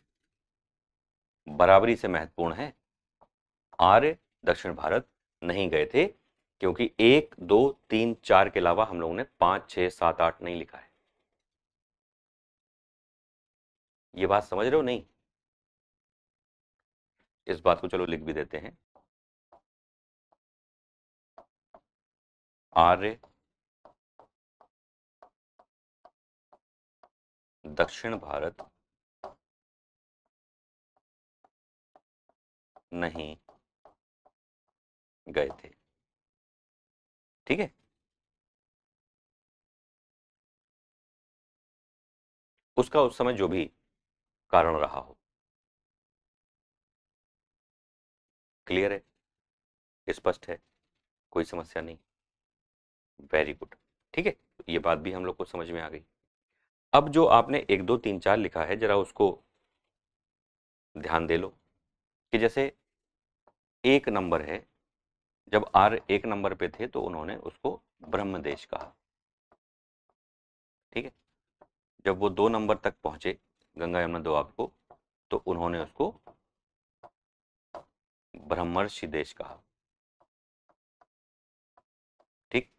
बराबरी से महत्वपूर्ण है आर्य दक्षिण भारत नहीं गए थे क्योंकि एक दो तीन चार के अलावा हम लोगों ने पांच छह सात आठ नहीं लिखा है ये बात समझ रहे हो नहीं इस बात को चलो लिख भी देते हैं आर्य दक्षिण भारत नहीं गए थे ठीक है उसका उस समय जो भी कारण रहा हो क्लियर है स्पष्ट है कोई समस्या नहीं वेरी गुड ठीक है ये बात भी हम लोग को समझ में आ गई अब जो आपने एक दो तीन चार लिखा है जरा उसको ध्यान दे लो कि जैसे एक नंबर है जब आर्य एक नंबर पे थे तो उन्होंने उसको ब्रह्म देश कहा ठीक है जब वो दो नंबर तक पहुंचे गंगा यमुना दो को तो उन्होंने उसको ब्रह्मर्षि देश कहा ठीक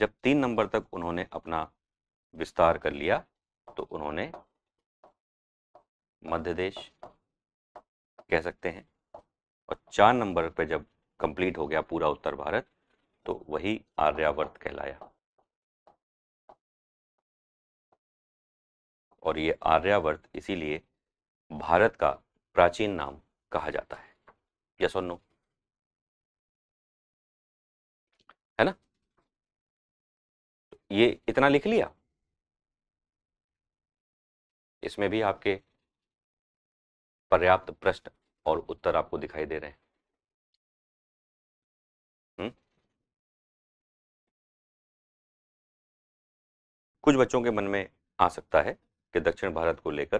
जब तीन नंबर तक उन्होंने अपना विस्तार कर लिया तो उन्होंने मध्य देश कह सकते हैं और चार नंबर पे जब कंप्लीट हो गया पूरा उत्तर भारत तो वही आर्यावर्त कहलाया और ये आर्यावर्त इसीलिए भारत का प्राचीन नाम कहा जाता है यस और नो है ना ये इतना लिख लिया इसमें भी आपके पर्याप्त प्रश्न और उत्तर आपको दिखाई दे रहे हैं कुछ बच्चों के मन में आ सकता है कि दक्षिण भारत को लेकर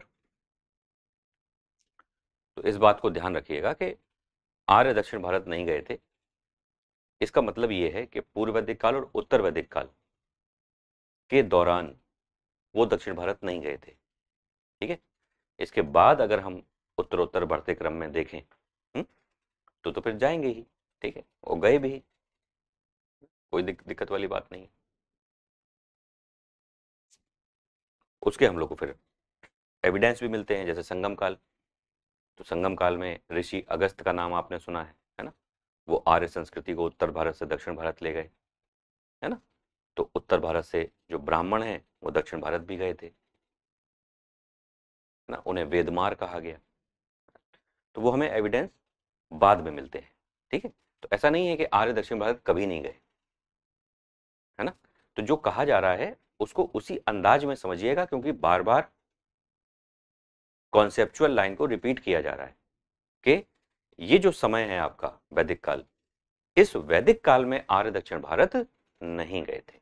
तो इस बात को ध्यान रखिएगा कि आर्य दक्षिण भारत नहीं गए थे इसका मतलब यह है कि पूर्व वैदिक काल और उत्तर वैदिक काल के दौरान वो दक्षिण भारत नहीं गए थे ठीक है इसके बाद अगर हम उत्तरोत्तर बढ़ते क्रम में देखें हम्म, तो तो फिर जाएंगे ही ठीक है और गए भी कोई दिक्कत वाली बात नहीं उसके हम लोग को फिर एविडेंस भी मिलते हैं जैसे संगम काल तो संगम काल में ऋषि अगस्त का नाम आपने सुना है है ना वो आर्य संस्कृति को उत्तर भारत से दक्षिण भारत ले गए है ना तो उत्तर भारत से जो ब्राह्मण हैं वो दक्षिण भारत भी गए थे ना उन्हें वेदमार कहा गया तो वो हमें एविडेंस बाद में मिलते हैं ठीक है तो ऐसा नहीं है कि आर्य दक्षिण भारत कभी नहीं गए है ना तो जो कहा जा रहा है उसको उसी अंदाज में समझिएगा क्योंकि बार बार कॉन्सेप्चुअल लाइन को रिपीट किया जा रहा है कि ये जो समय है आपका वैदिक काल इस वैदिक काल में आर्य दक्षिण भारत नहीं गए थे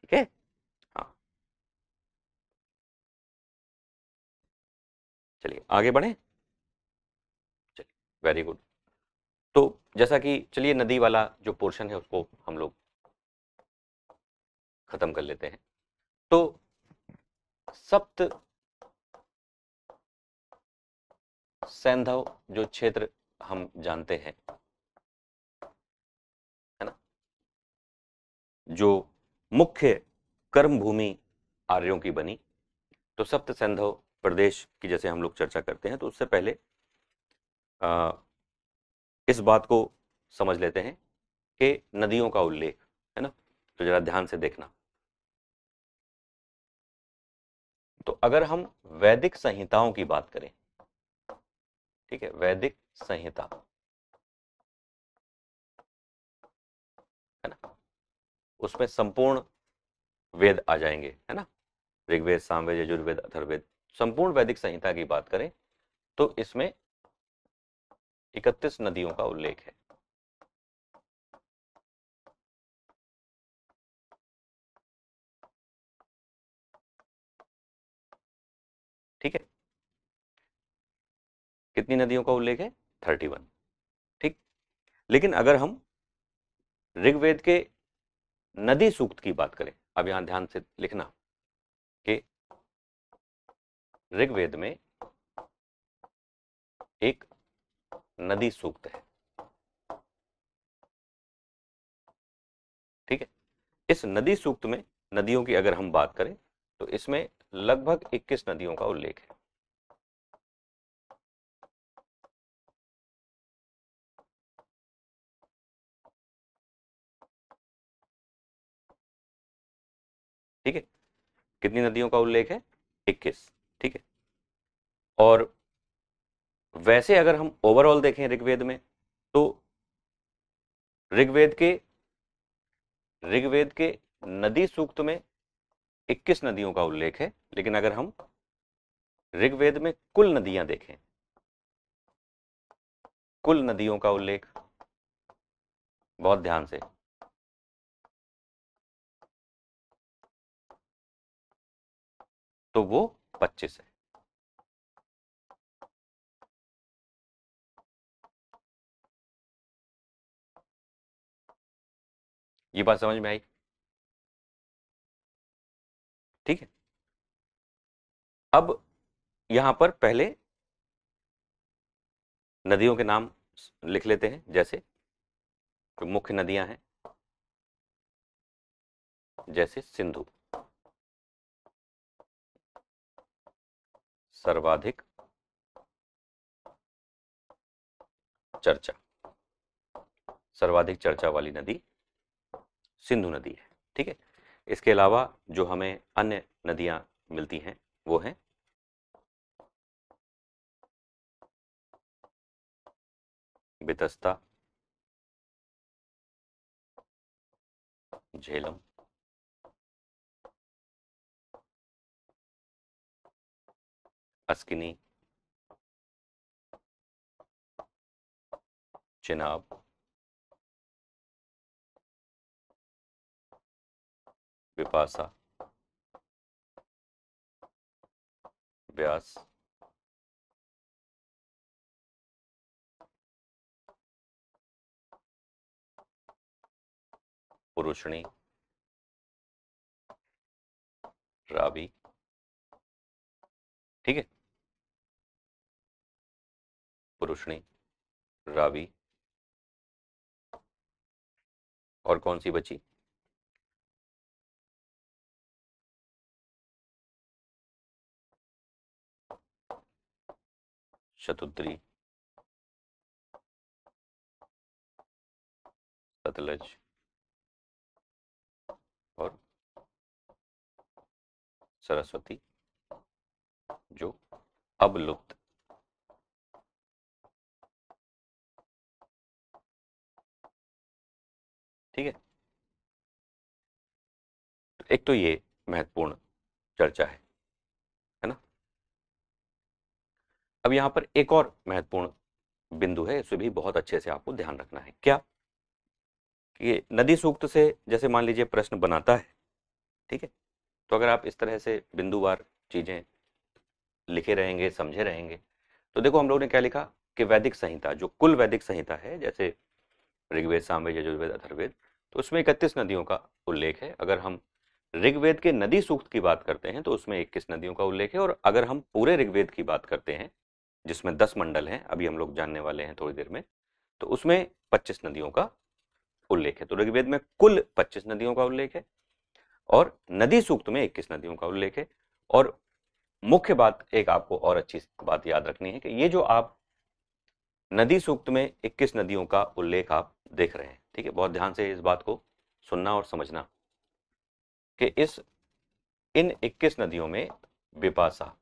ठीक है हाँ चलिए आगे बढ़े वेरी गुड तो जैसा कि चलिए नदी वाला जो पोर्शन है उसको हम लोग ख़त्म कर लेते हैं तो सप्त सैंधव जो क्षेत्र हम जानते हैं है ना जो मुख्य कर्म भूमि आर्यों की बनी तो सप्त सैंधव प्रदेश की जैसे हम लोग चर्चा करते हैं तो उससे पहले आ, इस बात को समझ लेते हैं कि नदियों का उल्लेख है ना तो जरा ध्यान से देखना तो अगर हम वैदिक संहिताओं की बात करें ठीक है वैदिक संहिता है ना उसमें संपूर्ण वेद आ जाएंगे है ना ऋग्वेद सामवेद यजुर्वेद अथर्वेद संपूर्ण वैदिक संहिता की बात करें तो इसमें इकतीस नदियों का उल्लेख है ठीक है कितनी नदियों का उल्लेख है थर्टी वन ठीक लेकिन अगर हम ऋग्वेद के नदी सूक्त की बात करें अब यहां ध्यान से लिखना कि ऋग्वेद में एक नदी सूक्त है ठीक है इस नदी सूक्त में नदियों की अगर हम बात करें तो इसमें लगभग 21 नदियों का उल्लेख है ठीक है कितनी नदियों का उल्लेख है 21 ठीक है और वैसे अगर हम ओवरऑल देखें ऋग्वेद में तो ऋग्वेद के ऋग्वेद के नदी सूक्त में 21 नदियों का उल्लेख है लेकिन अगर हम ऋग्वेद में कुल नदियां देखें कुल नदियों का उल्लेख बहुत ध्यान से तो वो 25 है ये बात समझ में आई ठीक है अब यहां पर पहले नदियों के नाम लिख लेते हैं जैसे जो मुख्य नदियां हैं जैसे सिंधु सर्वाधिक चर्चा सर्वाधिक चर्चा वाली नदी सिंधु नदी है ठीक है इसके अलावा जो हमें अन्य नदियां मिलती हैं वो हैं बितस्ता झेलम अस्किनी चिनाब पिपासा व्यास पुरुषणी रावी ठीक है पुरुषणी रावी और कौन सी बची शतुद्री सतलज और सरस्वती जो अब लुप्त ठीक है एक तो ये महत्वपूर्ण चर्चा है अब यहाँ पर एक और महत्वपूर्ण बिंदु है इसे भी बहुत अच्छे से आपको ध्यान रखना है क्या कि नदी सूक्त से जैसे मान लीजिए प्रश्न बनाता है ठीक है तो अगर आप इस तरह से बिंदुवार चीज़ें लिखे रहेंगे समझे रहेंगे तो देखो हम लोग ने क्या लिखा कि वैदिक संहिता जो कुल वैदिक संहिता है जैसे ऋग्वेद सामवेद यजुर्वेद अथर्वेद तो उसमें इकतीस नदियों का उल्लेख है अगर हम ऋग्वेद के नदी सूक्त की बात करते हैं तो उसमें इक्कीस नदियों का उल्लेख है और अगर हम पूरे ऋग्वेद की बात करते हैं जिसमें दस मंडल हैं अभी हम लोग जानने वाले हैं थोड़ी देर में तो उसमें पच्चीस नदियों का उल्लेख है तो ऋग्वेद में कुल पच्चीस नदियों का उल्लेख है और नदी सूक्त में इक्कीस नदियों का उल्लेख है और मुख्य बात एक आपको और अच्छी बात याद रखनी है कि ये जो आप नदी सूक्त में 21 नदियों का उल्लेख आप देख रहे हैं ठीक है बहुत ध्यान से इस बात को सुनना और समझना कि इस इन 21 नदियों में विपासा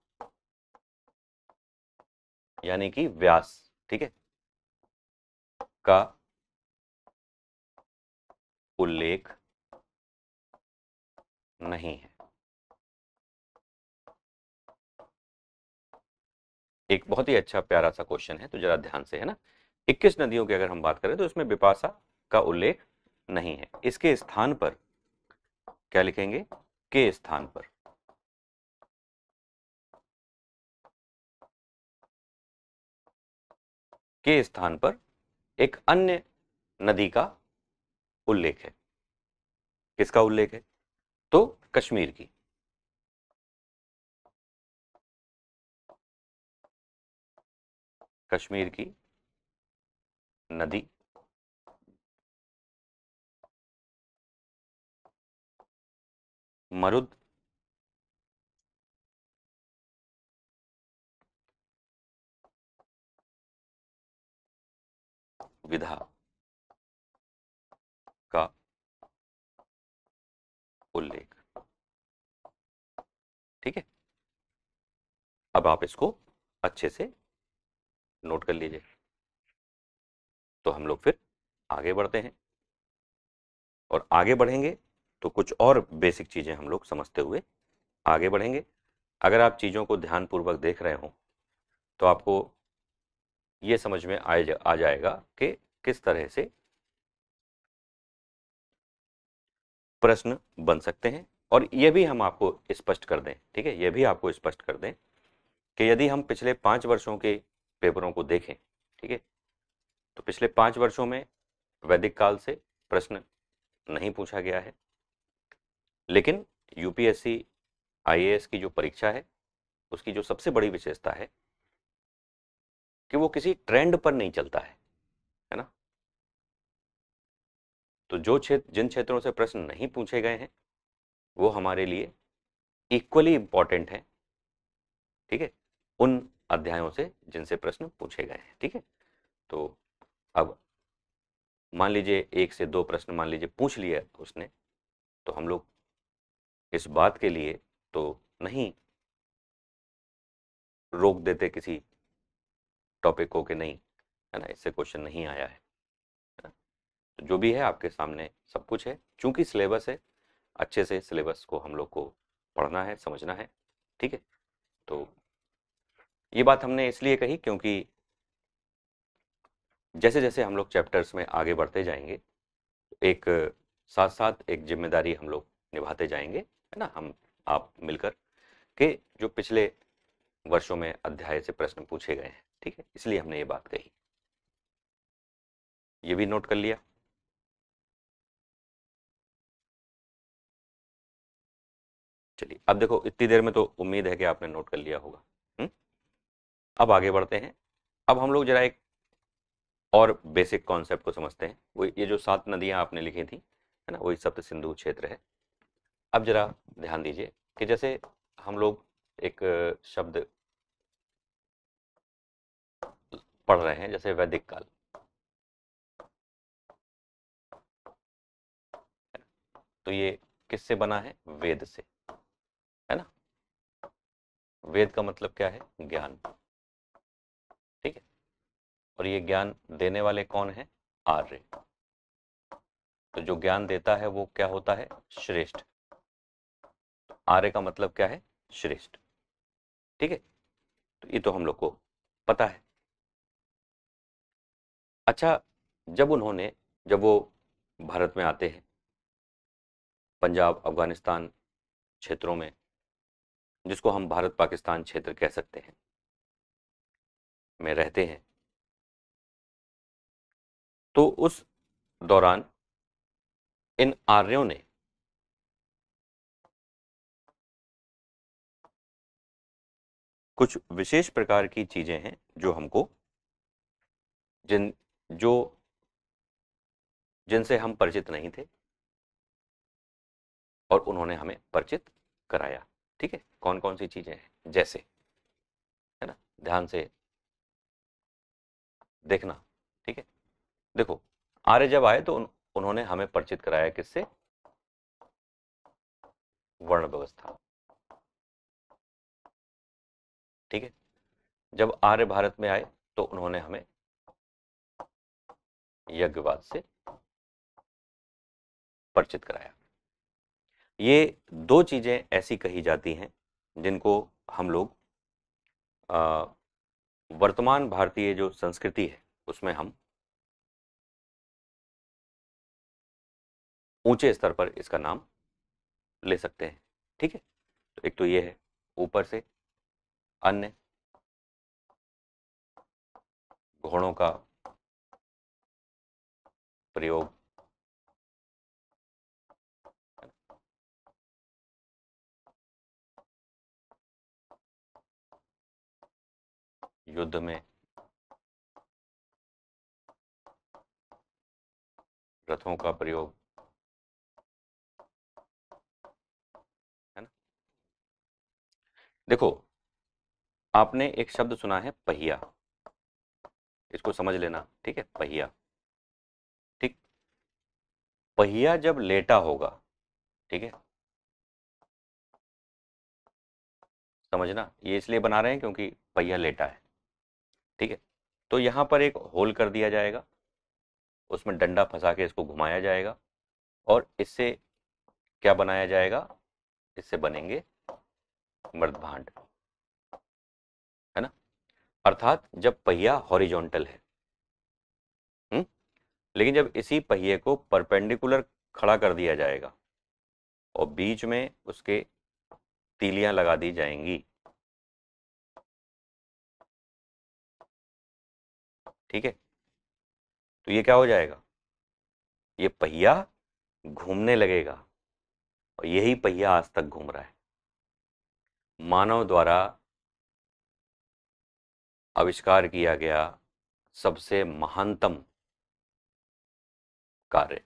यानी कि व्यास ठीक है का उल्लेख नहीं है एक बहुत ही अच्छा प्यारा सा क्वेश्चन है तो जरा ध्यान से है ना 21 नदियों की अगर हम बात करें तो इसमें बिपाशा का उल्लेख नहीं है इसके स्थान पर क्या लिखेंगे के स्थान पर के स्थान पर एक अन्य नदी का उल्लेख है किसका उल्लेख है तो कश्मीर की कश्मीर की नदी मरुद विधा का उल्लेख ठीक है अब आप इसको अच्छे से नोट कर लीजिए तो हम लोग फिर आगे बढ़ते हैं और आगे बढ़ेंगे तो कुछ और बेसिक चीज़ें हम लोग समझते हुए आगे बढ़ेंगे अगर आप चीज़ों को ध्यानपूर्वक देख रहे हो तो आपको ये समझ में आ, जा, आ जाएगा कि किस तरह से प्रश्न बन सकते हैं और ये भी हम आपको स्पष्ट कर दें ठीक है ये भी आपको स्पष्ट कर दें कि यदि हम पिछले पाँच वर्षों के पेपरों को देखें ठीक है तो पिछले पाँच वर्षों में वैदिक काल से प्रश्न नहीं पूछा गया है लेकिन यूपीएससी आईएएस की जो परीक्षा है उसकी जो सबसे बड़ी विशेषता है कि वो किसी ट्रेंड पर नहीं चलता है है ना तो जो क्षेत्र जिन क्षेत्रों से प्रश्न नहीं पूछे गए हैं वो हमारे लिए इक्वली इम्पॉर्टेंट है ठीक है उन अध्यायों से जिनसे प्रश्न पूछे गए हैं ठीक है तो अब मान लीजिए एक से दो प्रश्न मान लीजिए पूछ लिए उसने तो हम लोग इस बात के लिए तो नहीं रोक देते किसी टॉपिक को कि नहीं है ना इससे क्वेश्चन नहीं आया है ना तो जो भी है आपके सामने सब कुछ है चूंकि सिलेबस है अच्छे से सिलेबस को हम लोग को पढ़ना है समझना है ठीक है तो ये बात हमने इसलिए कही क्योंकि जैसे जैसे हम लोग चैप्टर्स में आगे बढ़ते जाएंगे एक साथ साथ एक जिम्मेदारी हम लोग निभाते जाएंगे है ना हम आप मिलकर के जो पिछले वर्षों में अध्याय से प्रश्न पूछे गए हैं ठीक है इसलिए हमने ये बात कही ये भी नोट कर लिया चलिए अब देखो इतनी देर में तो उम्मीद है कि आपने नोट कर लिया होगा हुँ? हम्म? अब आगे बढ़ते हैं अब हम लोग जरा एक और बेसिक कॉन्सेप्ट को समझते हैं वो ये जो सात नदियां आपने लिखी थी है ना वही सप्त सिंधु क्षेत्र है अब जरा ध्यान दीजिए कि जैसे हम लोग एक शब्द पढ़ रहे हैं जैसे वैदिक काल तो ये किससे बना है वेद से है ना वेद का मतलब क्या है ज्ञान ठीक है और ये ज्ञान देने वाले कौन है आर्य तो जो ज्ञान देता है वो क्या होता है श्रेष्ठ तो आर्य का मतलब क्या है श्रेष्ठ ठीक है तो ये तो हम लोग को पता है अच्छा जब उन्होंने जब वो भारत में आते हैं पंजाब अफगानिस्तान क्षेत्रों में जिसको हम भारत पाकिस्तान क्षेत्र कह सकते हैं में रहते हैं तो उस दौरान इन आर्यों ने कुछ विशेष प्रकार की चीज़ें हैं जो हमको जिन जो जिनसे हम परिचित नहीं थे और उन्होंने हमें परिचित कराया ठीक है कौन कौन सी चीज़ें हैं जैसे है ना ध्यान से देखना ठीक है देखो आर्य जब आए तो उन, उन्होंने हमें परिचित कराया किससे वर्ण व्यवस्था ठीक है जब आर्य भारत में आए तो उन्होंने हमें यज्ञवाद से परिचित कराया ये दो चीज़ें ऐसी कही जाती हैं जिनको हम लोग वर्तमान भारतीय जो संस्कृति है उसमें हम ऊंचे स्तर पर इसका नाम ले सकते हैं ठीक है तो एक तो ये है ऊपर से अन्य घोड़ों का प्रयोग युद्ध में रथों का प्रयोग है ना देखो आपने एक शब्द सुना है पहिया इसको समझ लेना ठीक है पहिया पहिया जब लेटा होगा ठीक है समझना ये इसलिए बना रहे हैं क्योंकि पहिया लेटा है ठीक है तो यहां पर एक होल कर दिया जाएगा उसमें डंडा फंसा के इसको घुमाया जाएगा और इससे क्या बनाया जाएगा इससे बनेंगे मर्द भांड है ना अर्थात जब पहिया हॉरिजॉन्टल है लेकिन जब इसी पहिए को परपेंडिकुलर खड़ा कर दिया जाएगा और बीच में उसके तीलियां लगा दी जाएंगी ठीक है तो ये क्या हो जाएगा ये पहिया घूमने लगेगा और यही पहिया आज तक घूम रहा है मानव द्वारा आविष्कार किया गया सबसे महानतम कार्य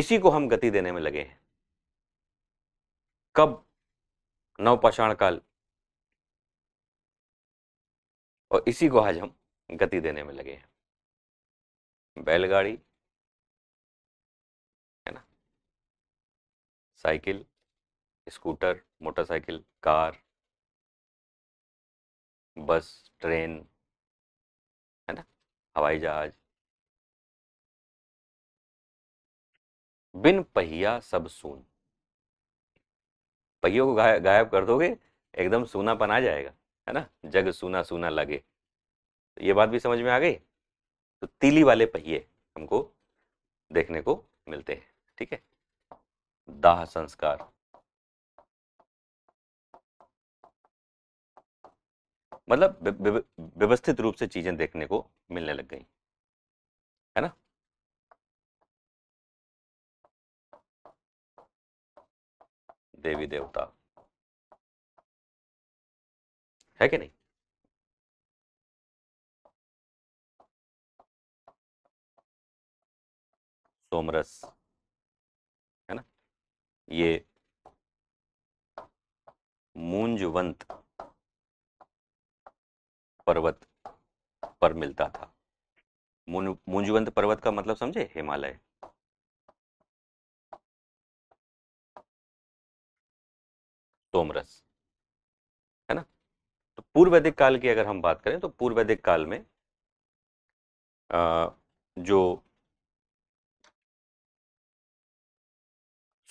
इसी को हम गति देने में लगे हैं कब नवपाषाण काल और इसी को आज हम गति देने में लगे हैं बैलगाड़ी है ना cycle scooter motorcycle car bus train है ना हवाई जहाज बिन पहिया सब सुन पहियों को गाय, गायब कर दोगे एकदम सूनापन आ जाएगा है ना जग सुना सूना लगे तो ये बात भी समझ में आ गई तो तीली वाले पहिए हमको देखने को मिलते हैं ठीक है दाह संस्कार मतलब व्यवस्थित रूप से चीजें देखने को मिलने लग गई है ना देवी देवता है कि नहीं सोमरस है ना ये मूंजवंत पर्वत पर मिलता था मूंजवंत पर्वत का मतलब समझे हिमालय तोमरस है ना तो पूर्व वैदिक काल की अगर हम बात करें तो पूर्व वैदिक काल में आ, जो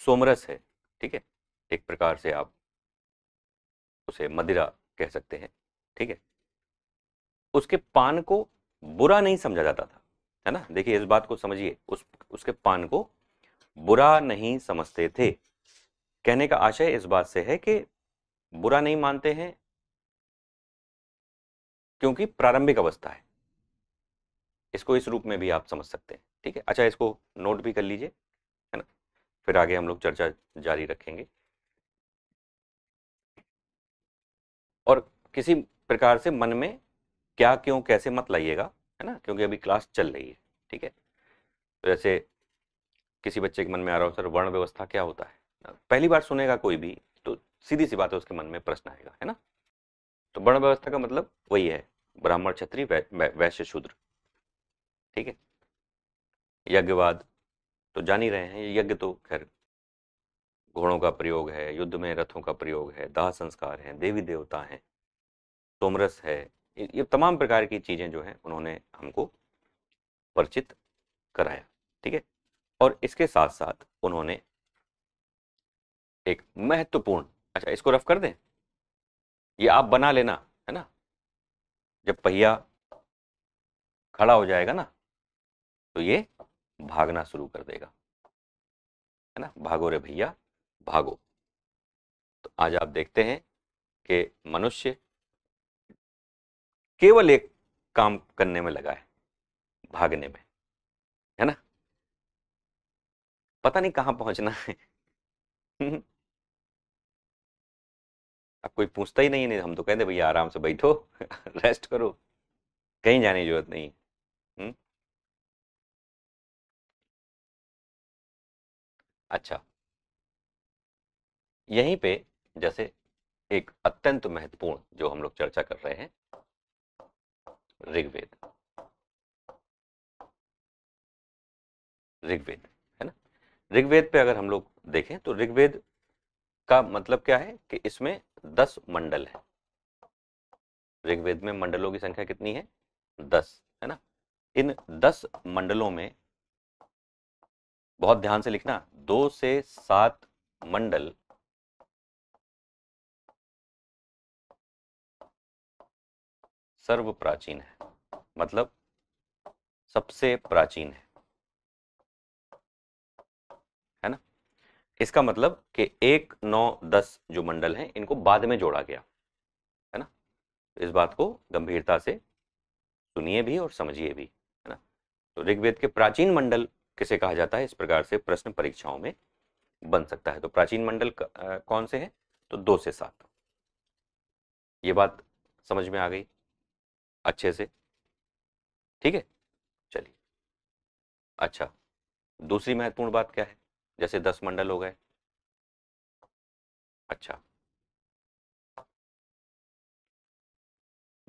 सोमरस है ठीक है एक प्रकार से आप उसे मदिरा कह सकते हैं ठीक है उसके पान को बुरा नहीं समझा जाता था है ना देखिए इस बात को समझिए उस उसके पान को बुरा नहीं समझते थे कहने का आशय इस बात से है कि बुरा नहीं मानते हैं क्योंकि प्रारंभिक अवस्था है इसको इस रूप में भी आप समझ सकते हैं ठीक है अच्छा इसको नोट भी कर लीजिए है ना फिर आगे हम लोग चर्चा जारी रखेंगे और किसी प्रकार से मन में क्या क्यों कैसे मत लाइएगा है ना क्योंकि अभी क्लास चल रही है ठीक है तो जैसे किसी बच्चे के मन में आ रहा हो सर तो वर्ण व्यवस्था क्या होता है पहली बार सुनेगा कोई भी तो सीधी सी बात है उसके मन में प्रश्न आएगा है ना तो वर्ण व्यवस्था का मतलब वही है ब्राह्मण क्षत्रिय वैश्य शूद्र ठीक है यज्ञवाद तो जान ही रहे हैं यज्ञ तो खैर घोड़ों का प्रयोग है युद्ध में रथों का प्रयोग है दाह संस्कार है देवी देवता है तोमरस है ये तमाम प्रकार की चीज़ें जो हैं उन्होंने हमको परिचित कराया ठीक है और इसके साथ साथ उन्होंने एक महत्वपूर्ण अच्छा इसको रफ कर दें ये आप बना लेना है ना जब पहिया खड़ा हो जाएगा ना तो ये भागना शुरू कर देगा है ना भागो रे भैया भागो तो आज आप देखते हैं कि मनुष्य केवल एक काम करने में लगा है भागने में है ना पता नहीं कहां पहुंचना है अब कोई पूछता ही नहीं नहीं तो हम तो कहते भैया आराम से बैठो रेस्ट करो कहीं जाने की जरूरत नहीं हुँ? हम्म? अच्छा यहीं पे जैसे एक अत्यंत महत्वपूर्ण जो हम लोग चर्चा कर रहे हैं ऋग्वेद ऋग्वेद है ना ऋग्वेद पे अगर हम लोग देखें तो ऋग्वेद का मतलब क्या है कि इसमें दस मंडल है ऋग्वेद में मंडलों की संख्या कितनी है दस है ना इन दस मंडलों में बहुत ध्यान से लिखना दो से सात मंडल सर्व प्राचीन है मतलब सबसे प्राचीन है इसका मतलब कि एक नौ दस जो मंडल हैं इनको बाद में जोड़ा गया है ना इस बात को गंभीरता से सुनिए भी और समझिए भी है ना तो ऋग्वेद के प्राचीन मंडल किसे कहा जाता है इस प्रकार से प्रश्न परीक्षाओं में बन सकता है तो प्राचीन मंडल कौन से हैं तो दो से सात ये बात समझ में आ गई अच्छे से ठीक है चलिए अच्छा दूसरी महत्वपूर्ण बात क्या है जैसे दस मंडल हो गए अच्छा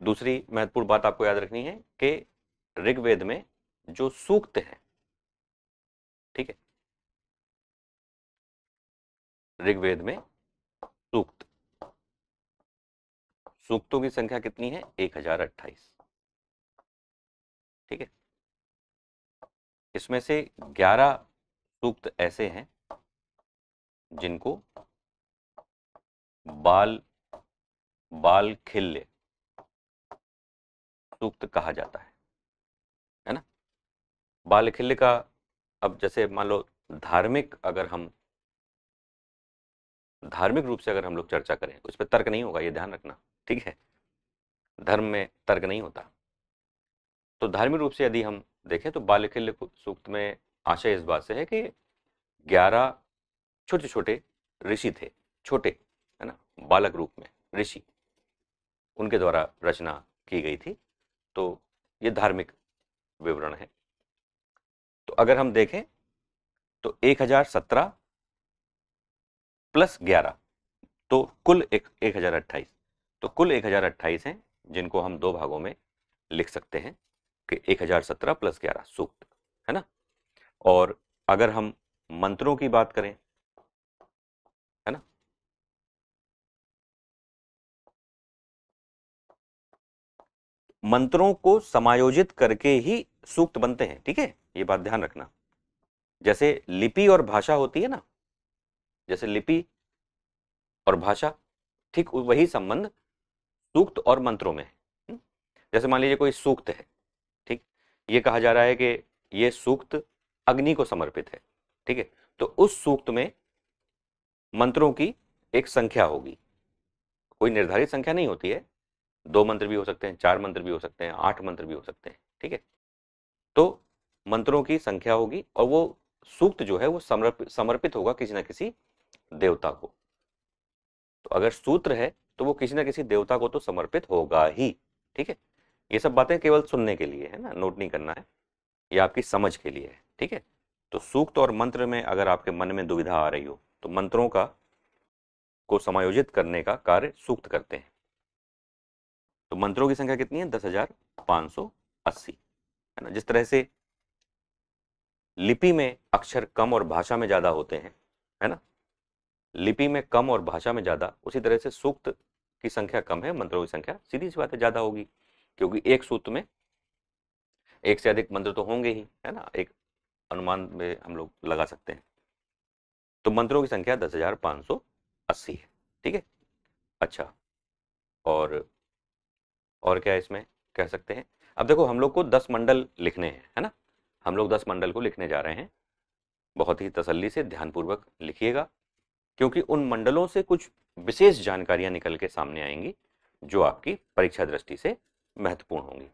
दूसरी महत्वपूर्ण बात आपको याद रखनी है कि ऋग्वेद में जो सूक्त है ठीक है ऋग्वेद में सूक्त सूक्तों की संख्या कितनी है एक हजार अट्ठाईस ठीक है इसमें से ग्यारह सूक्त ऐसे हैं जिनको बाल बाल खिल्य सूक्त कहा जाता है है ना बाल खिल्य का अब जैसे मान लो धार्मिक अगर हम धार्मिक रूप से अगर हम लोग चर्चा करें उस पर तर्क नहीं होगा ये ध्यान रखना ठीक है धर्म में तर्क नहीं होता तो धार्मिक रूप से यदि हम देखें तो बाल खिल्य सूक्त में आशय इस बात से है कि ग्यारह छोटे छोटे ऋषि थे छोटे है ना बालक रूप में ऋषि उनके द्वारा रचना की गई थी तो ये धार्मिक विवरण है तो अगर हम देखें तो 1017 प्लस 11 तो कुल एक, एक हजार अट्ठाईस तो कुल एक हजार अट्ठाईस हैं जिनको हम दो भागों में लिख सकते हैं कि 1017 प्लस 11 सूक्त है ना और अगर हम मंत्रों की बात करें है ना मंत्रों को समायोजित करके ही सूक्त बनते हैं ठीक है ये बात ध्यान रखना जैसे लिपि और भाषा होती है ना जैसे लिपि और भाषा ठीक वही संबंध सूक्त और मंत्रों में है जैसे मान लीजिए कोई सूक्त है ठीक ये कहा जा रहा है कि ये सूक्त अग्नि को समर्पित है ठीक है तो उस सूक्त में मंत्रों की एक संख्या होगी कोई निर्धारित संख्या नहीं होती है दो मंत्र भी हो सकते हैं चार मंत्र भी हो सकते हैं आठ मंत्र भी हो सकते हैं ठीक है तो मंत्रों की संख्या होगी और वो सूक्त जो है वो समर्पित समर्पित होगा किसी ना किसी देवता को तो अगर सूत्र है तो वो किसी ना किसी देवता को तो समर्पित होगा ही ठीक है ये सब बातें केवल सुनने के लिए है ना नोट नहीं करना है ये आपकी समझ के लिए है ठीक है तो सूक्त और मंत्र में अगर आपके मन में दुविधा आ रही हो तो मंत्रों का को समायोजित करने का कार्य सूक्त करते हैं तो मंत्रों की संख्या कितनी है दस हजार पांच सौ अस्सी है ना जिस तरह से लिपि में अक्षर कम और भाषा में ज़्यादा होते हैं है ना लिपि में कम और भाषा में ज़्यादा उसी तरह से सूक्त की संख्या कम है मंत्रों की संख्या सीधी सी बात है ज़्यादा होगी क्योंकि एक सूत्र में एक से अधिक मंत्र तो होंगे ही है ना एक अनुमान में हम लोग लगा सकते हैं तो मंत्रों की संख्या दस हजार पाँच सौ अस्सी है ठीक है अच्छा और और क्या इसमें कह सकते हैं अब देखो हम लोग को दस मंडल लिखने हैं है ना हम लोग दस मंडल को लिखने जा रहे हैं बहुत ही तसल्ली से ध्यानपूर्वक लिखिएगा क्योंकि उन मंडलों से कुछ विशेष जानकारियां निकल के सामने आएंगी जो आपकी परीक्षा दृष्टि से महत्वपूर्ण होंगी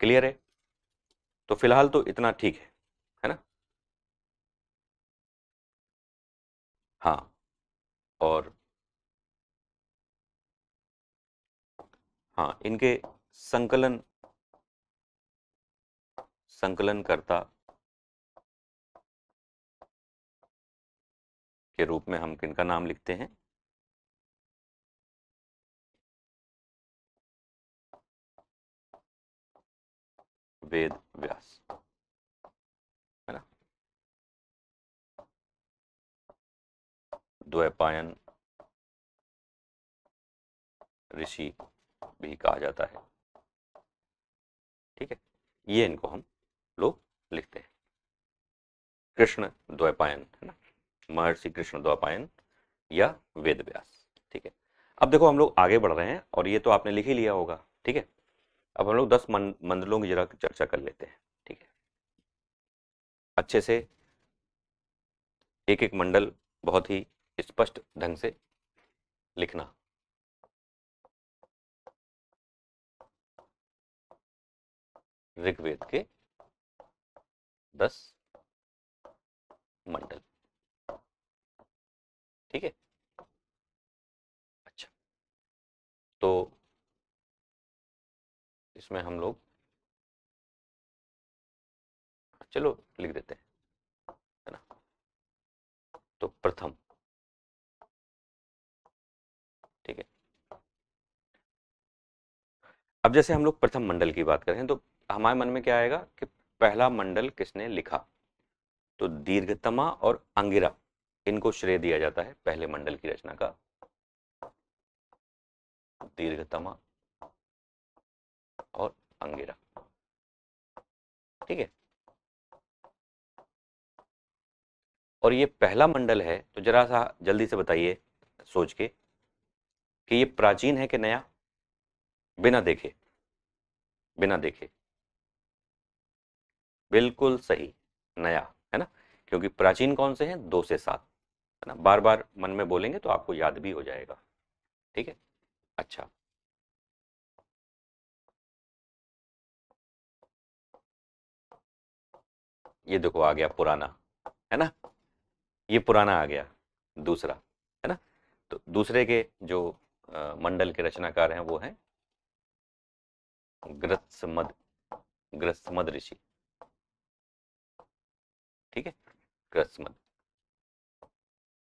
क्लियर है तो फिलहाल तो इतना ठीक है हाँ और हाँ इनके संकलन संकलन करता के रूप में हम किनका नाम लिखते हैं वेद व्यास द्वैपायन ऋषि भी कहा जाता है ठीक है ये इनको हम लोग लिखते हैं कृष्ण द्वैपायन है ना महर्षि कृष्ण द्वैपायन या वेद व्यास ठीक है अब देखो हम लोग आगे बढ़ रहे हैं और ये तो आपने लिख ही लिया होगा ठीक है अब हम लोग दस मंडलों की जरा चर्चा कर लेते हैं ठीक है अच्छे से एक एक मंडल बहुत ही स्पष्ट ढंग से लिखना ऋग्वेद के दस मंडल ठीक है अच्छा तो इसमें हम लोग चलो लिख देते हैं है ना तो प्रथम अब जैसे हम लोग प्रथम मंडल की बात करें तो हमारे मन में क्या आएगा कि पहला मंडल किसने लिखा तो दीर्घतमा और अंगिरा इनको श्रेय दिया जाता है पहले मंडल की रचना का दीर्घतमा और अंगिरा ठीक है और ये पहला मंडल है तो जरा सा जल्दी से बताइए सोच के कि ये प्राचीन है कि नया बिना देखे बिना देखे बिल्कुल सही नया है ना क्योंकि प्राचीन कौन से हैं दो से सात है ना बार बार मन में बोलेंगे तो आपको याद भी हो जाएगा ठीक है अच्छा ये देखो आ गया पुराना है ना ये पुराना आ गया दूसरा है ना तो दूसरे के जो आ, मंडल के रचनाकार हैं वो हैं ग्रस्मद ग्रस्मद ऋषि ठीक है ग्रस्मद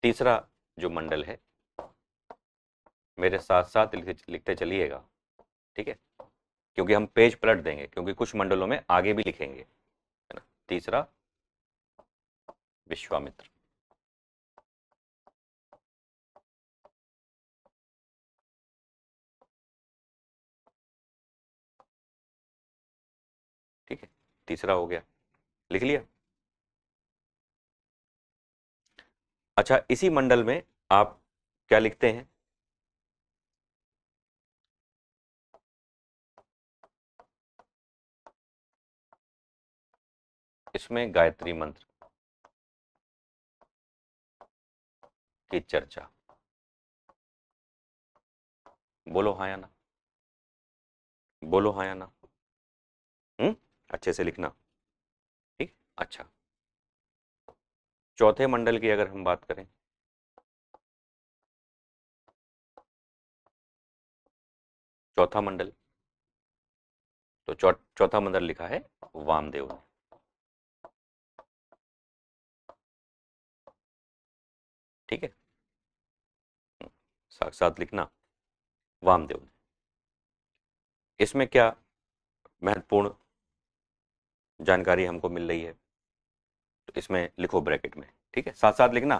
तीसरा जो मंडल है मेरे साथ साथ लिखते चलिएगा ठीक है क्योंकि हम पेज पलट देंगे क्योंकि कुछ मंडलों में आगे भी लिखेंगे है ना तीसरा विश्वामित्र तीसरा हो गया लिख लिया अच्छा इसी मंडल में आप क्या लिखते हैं इसमें गायत्री मंत्र की चर्चा बोलो हाँ या ना बोलो हाँ या ना अच्छे से लिखना ठीक अच्छा चौथे मंडल की अगर हम बात करें चौथा मंडल तो चौथा मंडल लिखा है वामदेव ने ठीक है साक्षात लिखना वामदेव ने इसमें क्या महत्वपूर्ण जानकारी हमको मिल रही है तो इसमें लिखो ब्रैकेट में ठीक है साथ साथ लिखना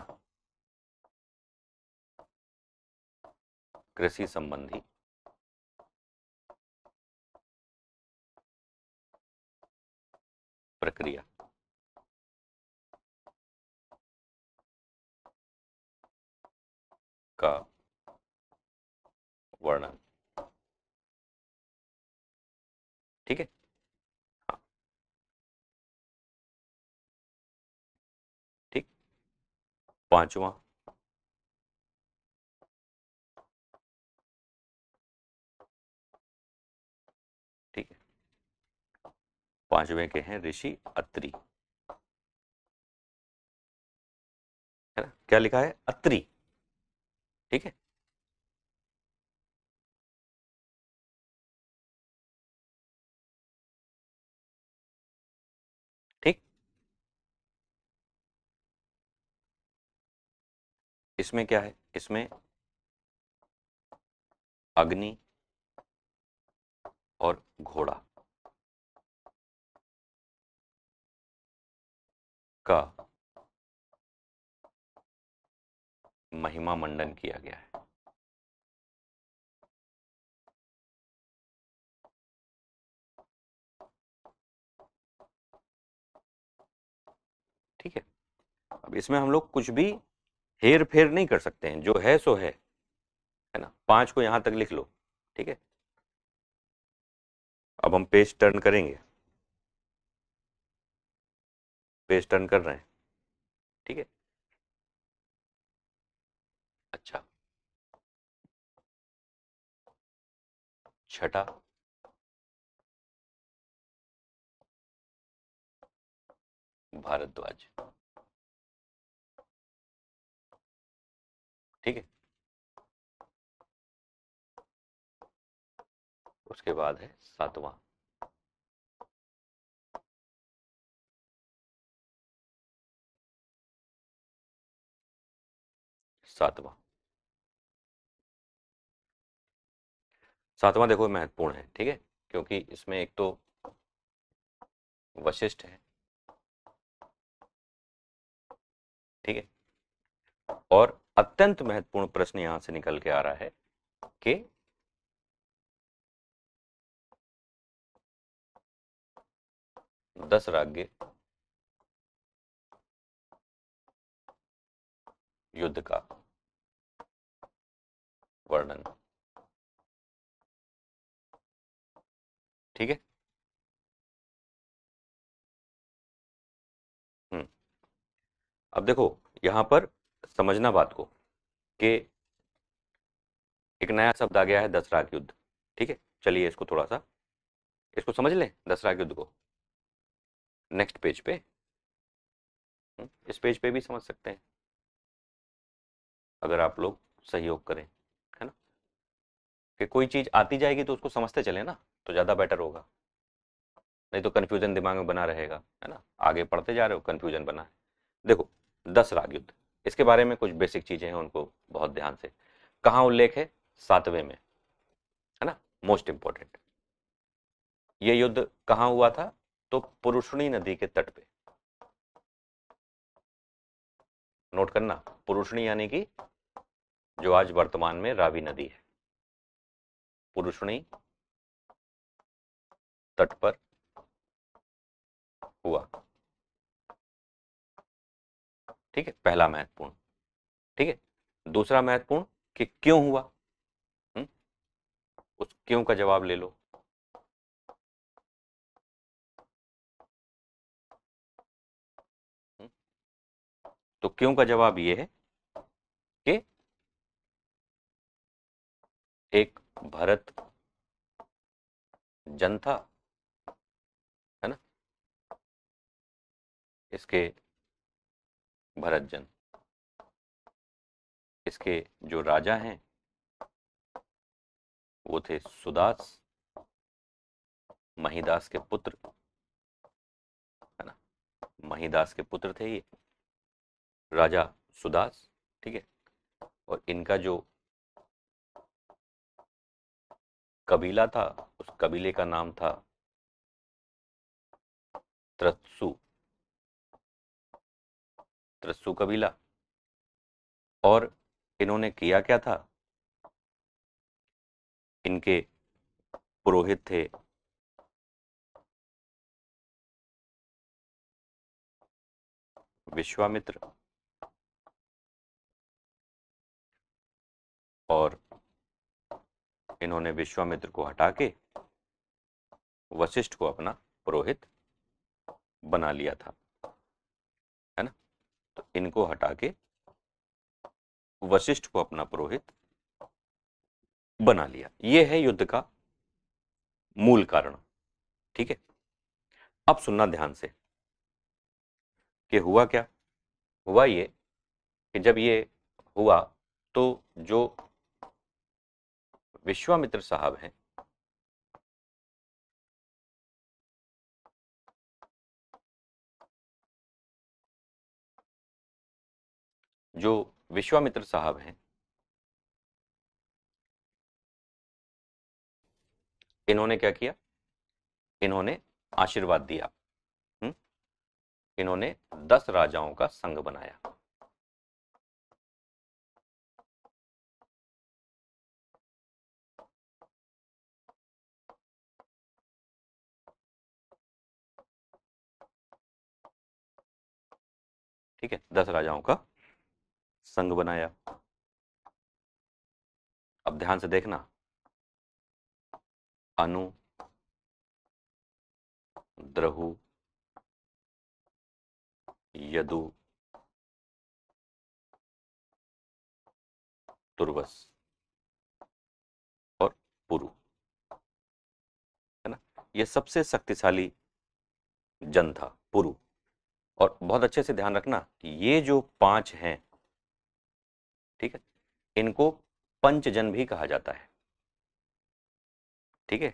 कृषि संबंधी प्रक्रिया का वर्णन ठीक है पांचवा ठीक है पांचवें के हैं ऋषि अत्री है ना क्या लिखा है अत्री ठीक है इसमें क्या है इसमें अग्नि और घोड़ा का महिमा मंडन किया गया है ठीक है अब इसमें हम लोग कुछ भी हेर फेर नहीं कर सकते हैं जो है सो है है ना पांच को यहां तक लिख लो ठीक है अब हम पेज टर्न करेंगे पेज टर्न कर रहे हैं ठीक है अच्छा छठा भारद्वाज ठीक है उसके बाद है सातवां सातवां सातवां देखो महत्वपूर्ण है ठीक है क्योंकि इसमें एक तो वशिष्ठ है ठीक है और अत्यंत महत्वपूर्ण प्रश्न यहां से निकल के आ रहा है कि दस राज्य युद्ध का वर्णन ठीक है हम्म। अब देखो यहां पर समझना बात को कि एक नया शब्द आ गया है दसराग युद्ध ठीक है चलिए इसको थोड़ा सा इसको समझ लें दसरा युद्ध को नेक्स्ट पेज पे हम्म, इस पेज पे भी समझ सकते हैं अगर आप लोग सहयोग करें है ना कि कोई चीज़ आती जाएगी तो उसको समझते चले ना तो ज़्यादा बेटर होगा नहीं तो कन्फ्यूजन दिमाग में बना रहेगा है ना आगे पढ़ते जा रहे हो कन्फ्यूजन बना है देखो दस राग युद्ध इसके बारे में कुछ बेसिक चीज़ें हैं उनको बहुत ध्यान से कहा उल्लेख है सातवें में है ना मोस्ट इंपॉर्टेंट ये युद्ध कहां हुआ था तो पुरुषणी नदी के तट पे नोट करना पुरुषणी यानी कि जो आज वर्तमान में रावी नदी है पुरुषणी तट पर हुआ ठीक है पहला महत्वपूर्ण ठीक है दूसरा महत्वपूर्ण कि क्यों हुआ हुँ? हम्म, उस क्यों का जवाब ले लो हुँ? हम्म, तो क्यों का जवाब यह है कि एक भारत जनता है ना इसके भरत जन इसके जो राजा हैं वो थे सुदास महिदास के पुत्र है ना महिदास के पुत्र थे ये राजा सुदास ठीक है और इनका जो कबीला था उस कबीले का नाम था त्रत्सु त्रस्सु कबीला और इन्होंने किया क्या था इनके पुरोहित थे विश्वामित्र और इन्होंने विश्वामित्र को हटा के वशिष्ठ को अपना पुरोहित बना लिया था तो इनको हटा के वशिष्ठ को अपना पुरोहित बना लिया ये है युद्ध का मूल कारण ठीक है अब सुनना ध्यान से कि हुआ क्या हुआ ये कि जब ये हुआ तो जो विश्वामित्र साहब हैं जो विश्वामित्र साहब हैं इन्होंने क्या किया इन्होंने आशीर्वाद दिया हुँ? हम्म? इन्होंने दस राजाओं का संघ बनाया ठीक है दस राजाओं का संघ बनाया अब ध्यान से देखना अनु द्रहु यदु तुर्वस और पुरु है ना ये सबसे शक्तिशाली जन था पुरु और बहुत अच्छे से ध्यान रखना ये जो पांच हैं ठीक है इनको पंचजन भी कहा जाता है ठीक है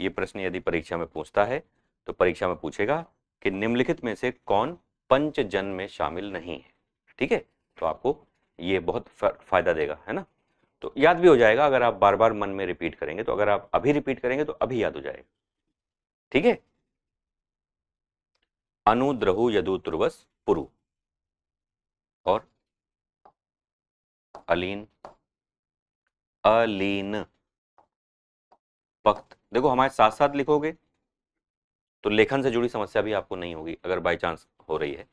ये प्रश्न यदि परीक्षा में पूछता है तो परीक्षा में पूछेगा कि निम्नलिखित में से कौन पंचजन में शामिल नहीं है ठीक है तो आपको ये बहुत फायदा देगा है ना तो याद भी हो जाएगा अगर आप बार बार मन में रिपीट करेंगे तो अगर आप अभी रिपीट करेंगे तो अभी याद हो जाएगा ठीक है अनुद्रहु त्रुवस पुरु और अलीन अलीन पक्त देखो हमारे साथ साथ लिखोगे तो लेखन से जुड़ी समस्या भी आपको नहीं होगी अगर बाय चांस हो रही है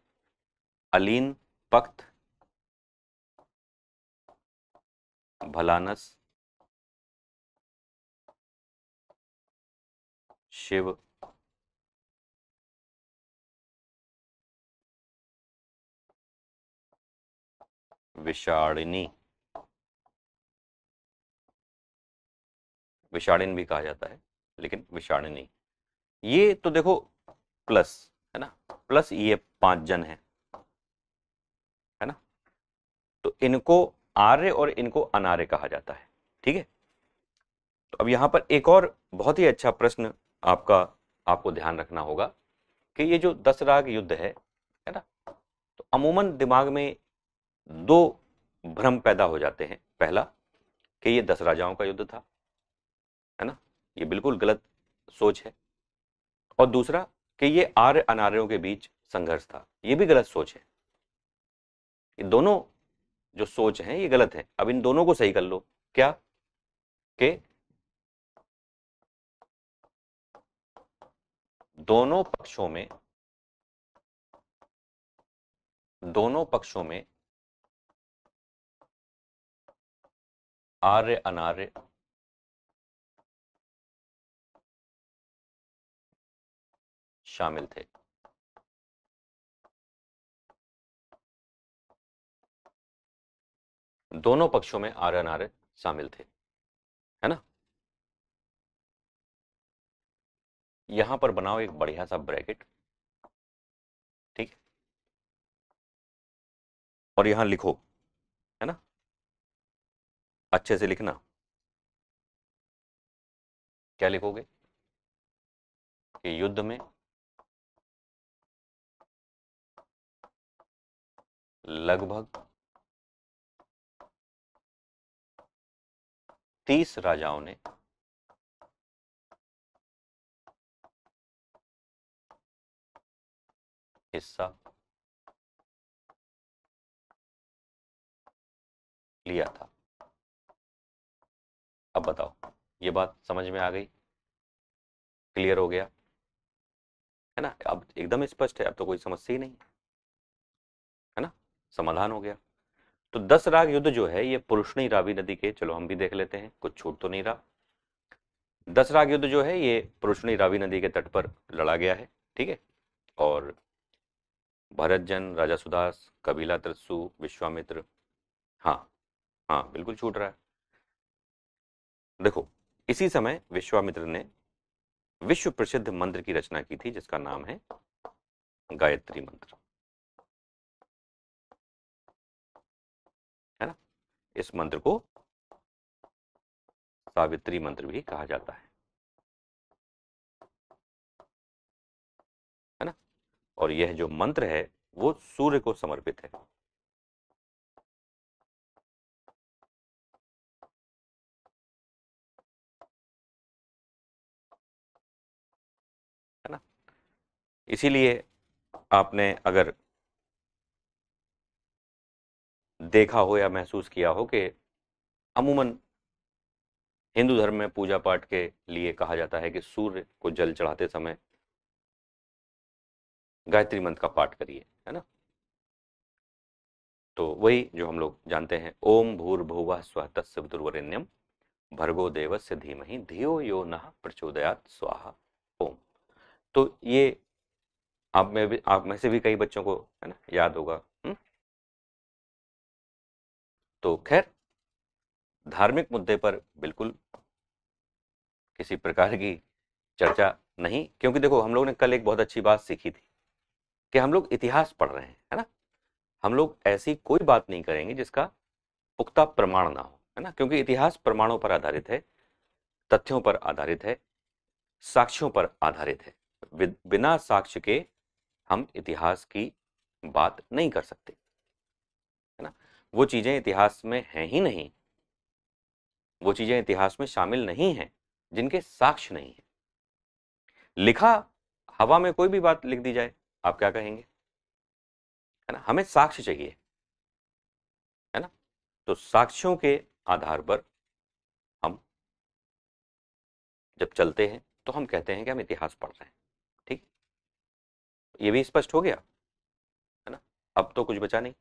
अलीन पक्त भलानस शिव विषाणिनी विषाणिन भी कहा जाता है लेकिन विषाणिनी ये तो देखो प्लस है ना प्लस ये पांच जन है है ना तो इनको आर्य और इनको अनार्य कहा जाता है ठीक है तो अब यहां पर एक और बहुत ही अच्छा प्रश्न आपका आपको ध्यान रखना होगा कि ये जो दस राग युद्ध है है ना तो अमूमन दिमाग में दो भ्रम पैदा हो जाते हैं पहला कि ये दस राजाओं का युद्ध था है ना ये बिल्कुल गलत सोच है और दूसरा कि ये आर्य अनार्यों के बीच संघर्ष था ये भी गलत सोच है ये दोनों जो सोच हैं ये गलत है अब इन दोनों को सही कर लो क्या के दोनों पक्षों में दोनों पक्षों में आर्य अनार्य शामिल थे दोनों पक्षों में आर्य अनार्य शामिल थे है ना यहां पर बनाओ एक बढ़िया सा ब्रैकेट ठीक और यहां लिखो अच्छे से लिखना क्या लिखोगे कि युद्ध में लगभग तीस राजाओं ने हिस्सा लिया था अब बताओ ये बात समझ में आ गई क्लियर हो गया है ना अब एकदम स्पष्ट है अब तो कोई समस्या ही नहीं है ना समाधान हो गया तो दस राग युद्ध जो है ये पुरुषणी रावी नदी के चलो हम भी देख लेते हैं कुछ छूट तो नहीं रहा दस राग युद्ध जो है ये पुरुषणी रावी नदी के तट पर लड़ा गया है ठीक है और भरत जन राजा सुदास कबीला त्रसु विश्वामित्र हाँ हाँ बिल्कुल छूट रहा है देखो इसी समय विश्वामित्र ने विश्व प्रसिद्ध मंत्र की रचना की थी जिसका नाम है गायत्री मंत्र है ना इस मंत्र को सावित्री मंत्र भी कहा जाता है है ना और यह जो मंत्र है वो सूर्य को समर्पित है इसीलिए आपने अगर देखा हो या महसूस किया हो कि अमूमन हिंदू धर्म में पूजा पाठ के लिए कहा जाता है कि सूर्य को जल चढ़ाते समय गायत्री मंत्र का पाठ करिए है ना तो वही जो हम लोग जानते हैं ओम भूर्भुव स्व तत्सवितुर्वरेण्यम भर्गो देवस्य धीमहि धियो यो न प्रचोदयात स्वाहा ओम तो ये आप में भी आप में से भी कई बच्चों को है ना याद होगा हुँ? हम्म? तो खैर धार्मिक मुद्दे पर बिल्कुल किसी प्रकार की चर्चा नहीं क्योंकि देखो हम लोग ने कल एक बहुत अच्छी बात सीखी थी कि हम लोग इतिहास पढ़ रहे हैं है ना हम लोग ऐसी कोई बात नहीं करेंगे जिसका पुख्ता प्रमाण ना हो है ना क्योंकि इतिहास प्रमाणों पर आधारित है तथ्यों पर आधारित है साक्ष्यों पर आधारित है बिना साक्ष्य के हम इतिहास की बात नहीं कर सकते है ना वो चीज़ें इतिहास में है ही नहीं वो चीज़ें इतिहास में शामिल नहीं है जिनके साक्ष्य नहीं है लिखा हवा में कोई भी बात लिख दी जाए आप क्या कहेंगे है ना हमें साक्ष्य चाहिए है ना तो साक्ष्यों के आधार पर हम जब चलते हैं तो हम कहते हैं कि हम इतिहास पढ़ रहे हैं ये भी स्पष्ट हो गया है ना अब तो कुछ बचा नहीं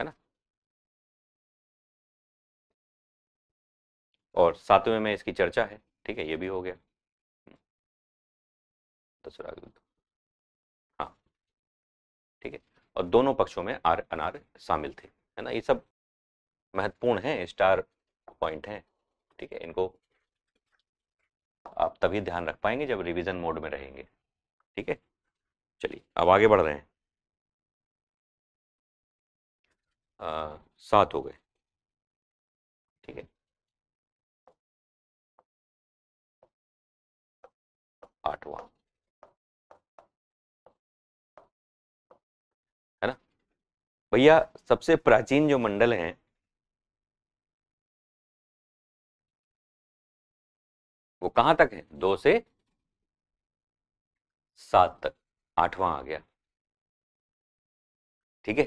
है ना और सातवें में इसकी चर्चा है ठीक है ये भी हो गया दूसरा तो हाँ ठीक है और दोनों पक्षों में आर अनार शामिल थे है ना ये सब महत्वपूर्ण हैं स्टार पॉइंट हैं ठीक है इनको आप तभी ध्यान रख पाएंगे जब रिवीजन मोड में रहेंगे ठीक है चलिए अब आगे बढ़ रहे हैं सात हो गए ठीक है आठवा है ना भैया सबसे प्राचीन जो मंडल है वो कहां तक है दो से सात तक आठवां आ गया ठीक है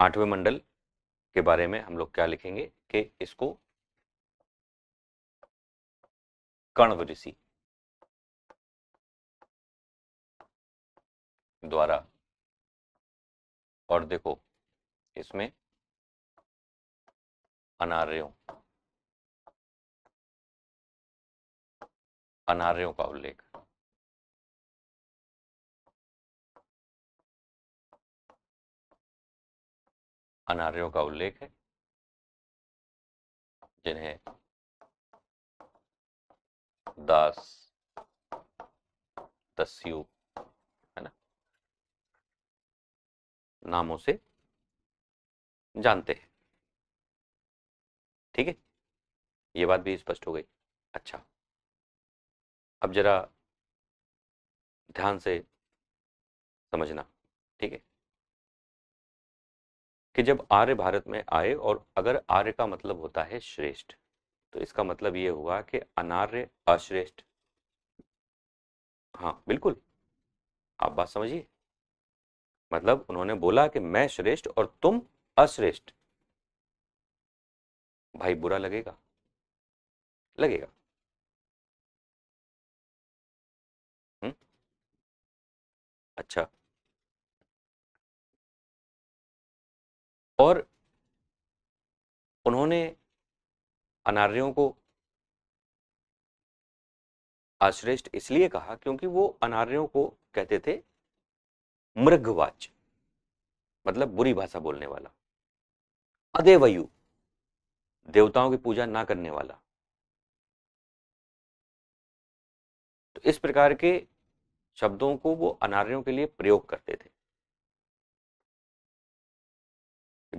आठवें मंडल के बारे में हम लोग क्या लिखेंगे कि इसको कर्ण ऋषि द्वारा और देखो इसमें अनार्यों अनार्यों का उल्लेख अनार्यों का उल्लेख है जिन्हें दास दस्यु है ना नामों से जानते हैं ठीक है ये बात भी स्पष्ट हो गई अच्छा अब जरा ध्यान से समझना ठीक है कि जब आर्य भारत में आए और अगर आर्य का मतलब होता है श्रेष्ठ तो इसका मतलब ये हुआ कि अनार्य अश्रेष्ठ हाँ बिल्कुल आप बात समझिए मतलब उन्होंने बोला कि मैं श्रेष्ठ और तुम अश्रेष्ठ भाई बुरा लगेगा लगेगा अच्छा और उन्होंने अनार्यों को आश्रेष्ठ इसलिए कहा क्योंकि वो अनार्यों को कहते थे मृगवाच मतलब बुरी भाषा बोलने वाला अदेवयु देवताओं की पूजा ना करने वाला तो इस प्रकार के शब्दों को वो अनार्यों के लिए प्रयोग करते थे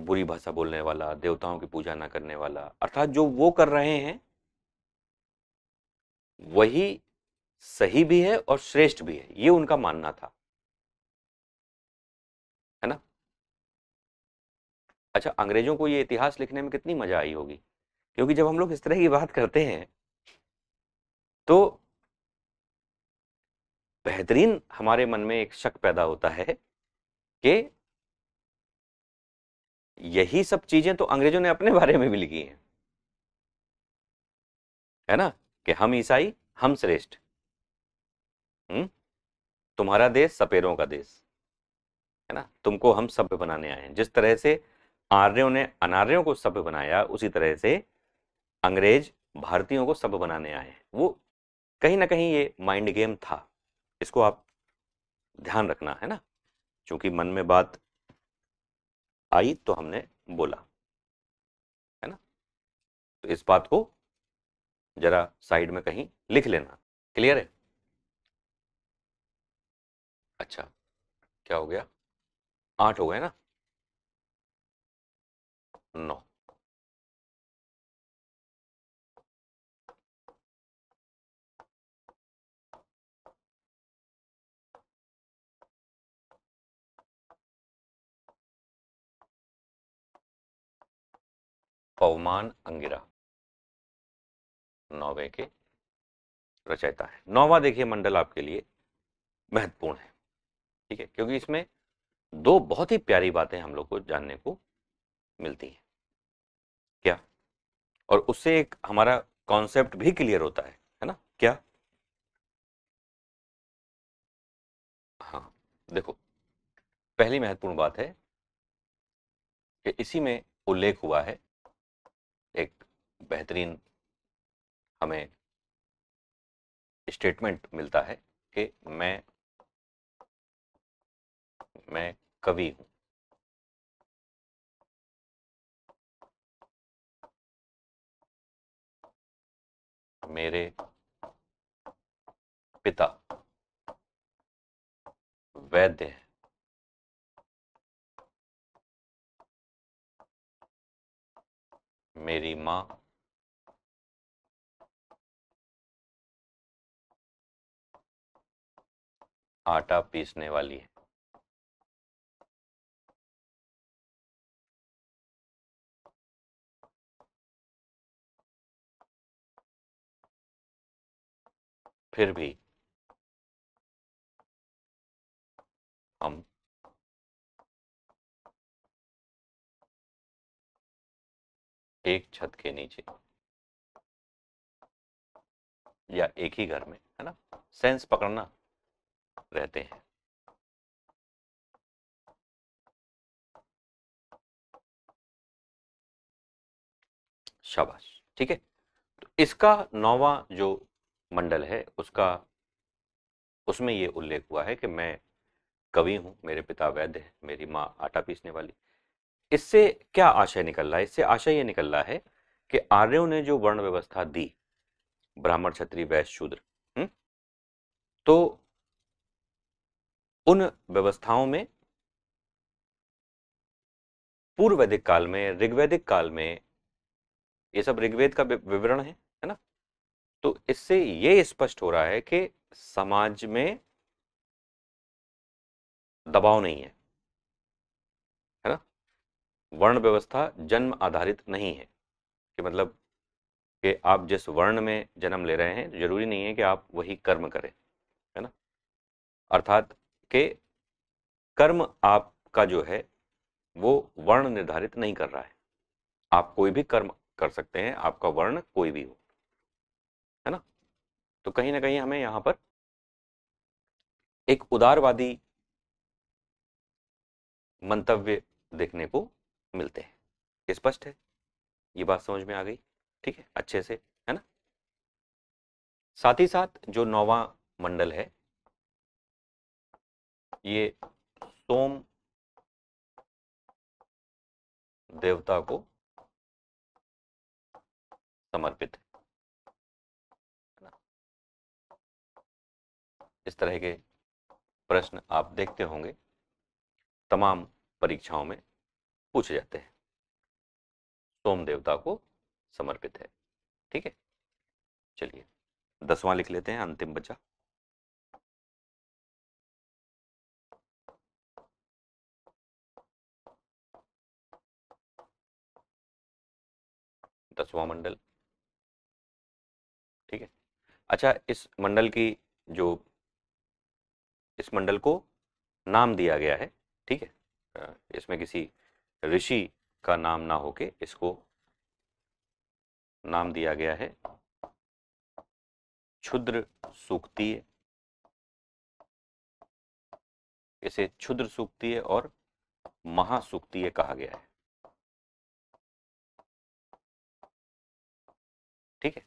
बुरी भाषा बोलने वाला देवताओं की पूजा ना करने वाला अर्थात जो वो कर रहे हैं वही सही भी है और श्रेष्ठ भी है ये उनका मानना था है ना अच्छा अंग्रेजों को ये इतिहास लिखने में कितनी मजा आई होगी क्योंकि जब हम लोग इस तरह की बात करते हैं तो बेहतरीन हमारे मन में एक शक पैदा होता है कि यही सब चीजें तो अंग्रेजों ने अपने बारे में भी लिखी हैं है ना कि हम ईसाई हम श्रेष्ठ हम्म? तुम्हारा देश सपेरों का देश है ना तुमको हम सभ्य बनाने आए हैं जिस तरह से आर्यों ने अनार्यों को सभ्य बनाया उसी तरह से अंग्रेज भारतीयों को सभ्य बनाने आए हैं वो कहीं ना कहीं ये माइंड गेम था इसको आप ध्यान रखना है ना क्योंकि मन में बात आई तो हमने बोला है ना तो इस बात को जरा साइड में कहीं लिख लेना क्लियर है अच्छा क्या हो गया आठ हो गए ना नौ पवमान अंगिरा नौवे के रचयिता है नौवा देखिए मंडल आपके लिए महत्वपूर्ण है ठीक है क्योंकि इसमें दो बहुत ही प्यारी बातें हम लोग को जानने को मिलती हैं क्या और उससे एक हमारा कॉन्सेप्ट भी क्लियर होता है है ना क्या हाँ देखो पहली महत्वपूर्ण बात है कि इसी में उल्लेख हुआ है एक बेहतरीन हमें स्टेटमेंट मिलता है कि मैं मैं कवि हूं मेरे पिता वैद्य हैं मेरी माँ आटा पीसने वाली है फिर भी हम एक छत के नीचे या एक ही घर में है ना सेंस पकड़ना रहते हैं शाबाश ठीक है तो इसका नौवा जो मंडल है उसका उसमें ये उल्लेख हुआ है कि मैं कवि हूं मेरे पिता वैद्य हैं मेरी माँ आटा पीसने वाली इससे क्या आशय निकल रहा है इससे आशय ये निकल रहा है कि आर्यों ने जो वर्ण व्यवस्था दी ब्राह्मण क्षत्रिय वैश्य शूद्र हम्म, तो उन व्यवस्थाओं में पूर्व वैदिक काल में ऋग्वैदिक काल में ये सब ऋग्वेद का विवरण है है ना तो इससे ये स्पष्ट हो रहा है कि समाज में दबाव नहीं है वर्ण व्यवस्था जन्म आधारित नहीं है कि मतलब कि आप जिस वर्ण में जन्म ले रहे हैं तो जरूरी नहीं है कि आप वही कर्म करें है ना अर्थात के कर्म आपका जो है वो वर्ण निर्धारित नहीं कर रहा है आप कोई भी कर्म कर सकते हैं आपका वर्ण कोई भी हो है ना तो कहीं ना कहीं हमें यहां पर एक उदारवादी मंतव्य देखने को मिलते हैं स्पष्ट है ये बात समझ में आ गई ठीक है अच्छे से है ना साथ ही साथ जो नौवा मंडल है ये सोम देवता को समर्पित है इस तरह के प्रश्न आप देखते होंगे तमाम परीक्षाओं में पूछे जाते हैं सोम देवता को समर्पित है ठीक है चलिए दसवां लिख लेते हैं अंतिम बचा दसवां मंडल ठीक है अच्छा इस मंडल की जो इस मंडल को नाम दिया गया है ठीक है इसमें किसी ऋषि का नाम ना होके इसको नाम दिया गया है क्षुद्र सूक्तीय इसे क्षुद्र सूक्तीय और महासूक्तीय कहा गया है ठीक है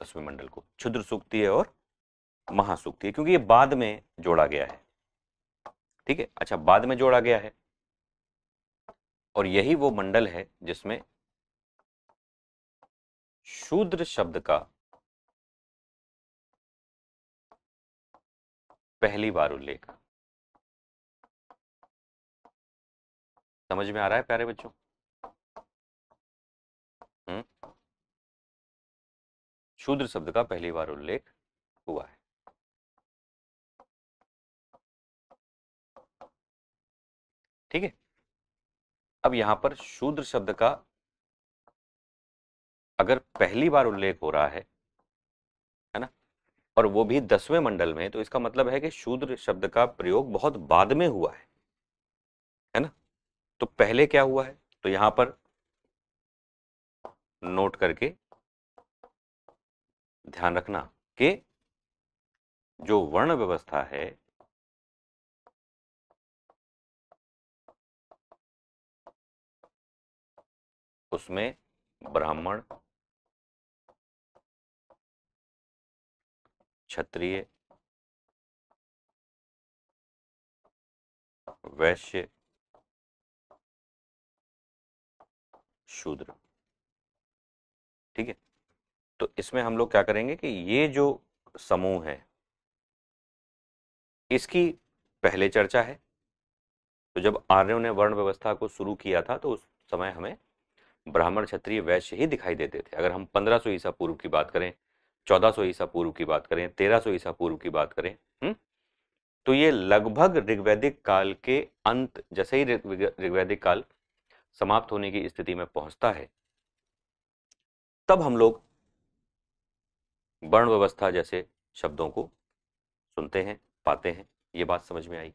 दसवें मंडल को क्षुद्र सूक्तीय और महासूक्तीय क्योंकि ये बाद में जोड़ा गया है ठीक है अच्छा बाद में जोड़ा गया है और यही वो मंडल है जिसमें शूद्र शब्द का पहली बार उल्लेख समझ में आ रहा है प्यारे बच्चों हम्म। शूद्र शब्द का पहली बार उल्लेख हुआ है ठीक है अब यहां पर शूद्र शब्द का अगर पहली बार उल्लेख हो रहा है है ना और वो भी दसवें मंडल में तो इसका मतलब है कि शूद्र शब्द का प्रयोग बहुत बाद में हुआ है है ना तो पहले क्या हुआ है तो यहां पर नोट करके ध्यान रखना कि जो वर्ण व्यवस्था है उसमें ब्राह्मण क्षत्रिय वैश्य शूद्र ठीक है तो इसमें हम लोग क्या करेंगे कि ये जो समूह है इसकी पहले चर्चा है तो जब आर्यों ने वर्ण व्यवस्था को शुरू किया था तो उस समय हमें ब्राह्मण क्षत्रिय वैश्य ही दिखाई देते थे अगर हम 1500 ईसा पूर्व की बात करें 1400 ईसा पूर्व की बात करें 1300 ईसा पूर्व की बात करें तो ये लगभग ऋग्वैदिक काल के अंत जैसे ही ऋग्वैदिक काल समाप्त होने की स्थिति में पहुंचता है तब हम लोग वर्ण व्यवस्था जैसे शब्दों को सुनते हैं पाते हैं ये बात समझ में आई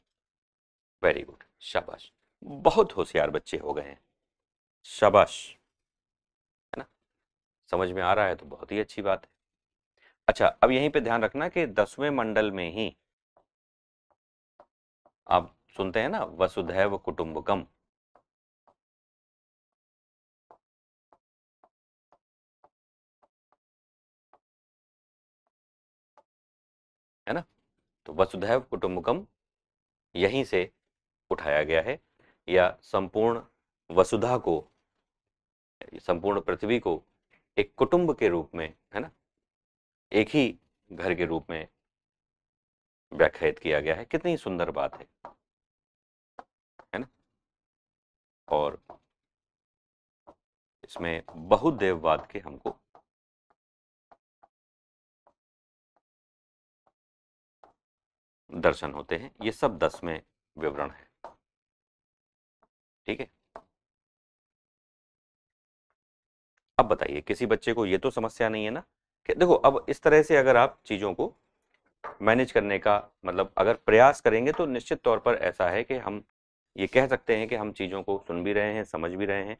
वेरी गुड शाबाश बहुत होशियार बच्चे हो गए हैं शाबाश समझ में आ रहा है तो बहुत ही अच्छी बात है अच्छा अब यहीं पे ध्यान रखना कि दसवें मंडल में ही आप सुनते हैं ना वसुधैव कुटुंबकम है ना तो वसुधैव कुटुंबकम यहीं से उठाया गया है या संपूर्ण वसुधा को संपूर्ण पृथ्वी को एक कुटुंब के रूप में है ना एक ही घर के रूप में व्याख्यात किया गया है कितनी सुंदर बात है है ना और इसमें बहुदेववाद के हमको दर्शन होते हैं ये सब दस में विवरण है ठीक है बताइए किसी बच्चे को ये तो समस्या नहीं है ना कि देखो अब इस तरह से अगर आप चीज़ों को मैनेज करने का मतलब अगर प्रयास करेंगे तो निश्चित तौर पर ऐसा है कि हम ये कह सकते हैं कि हम चीज़ों को सुन भी रहे हैं समझ भी रहे हैं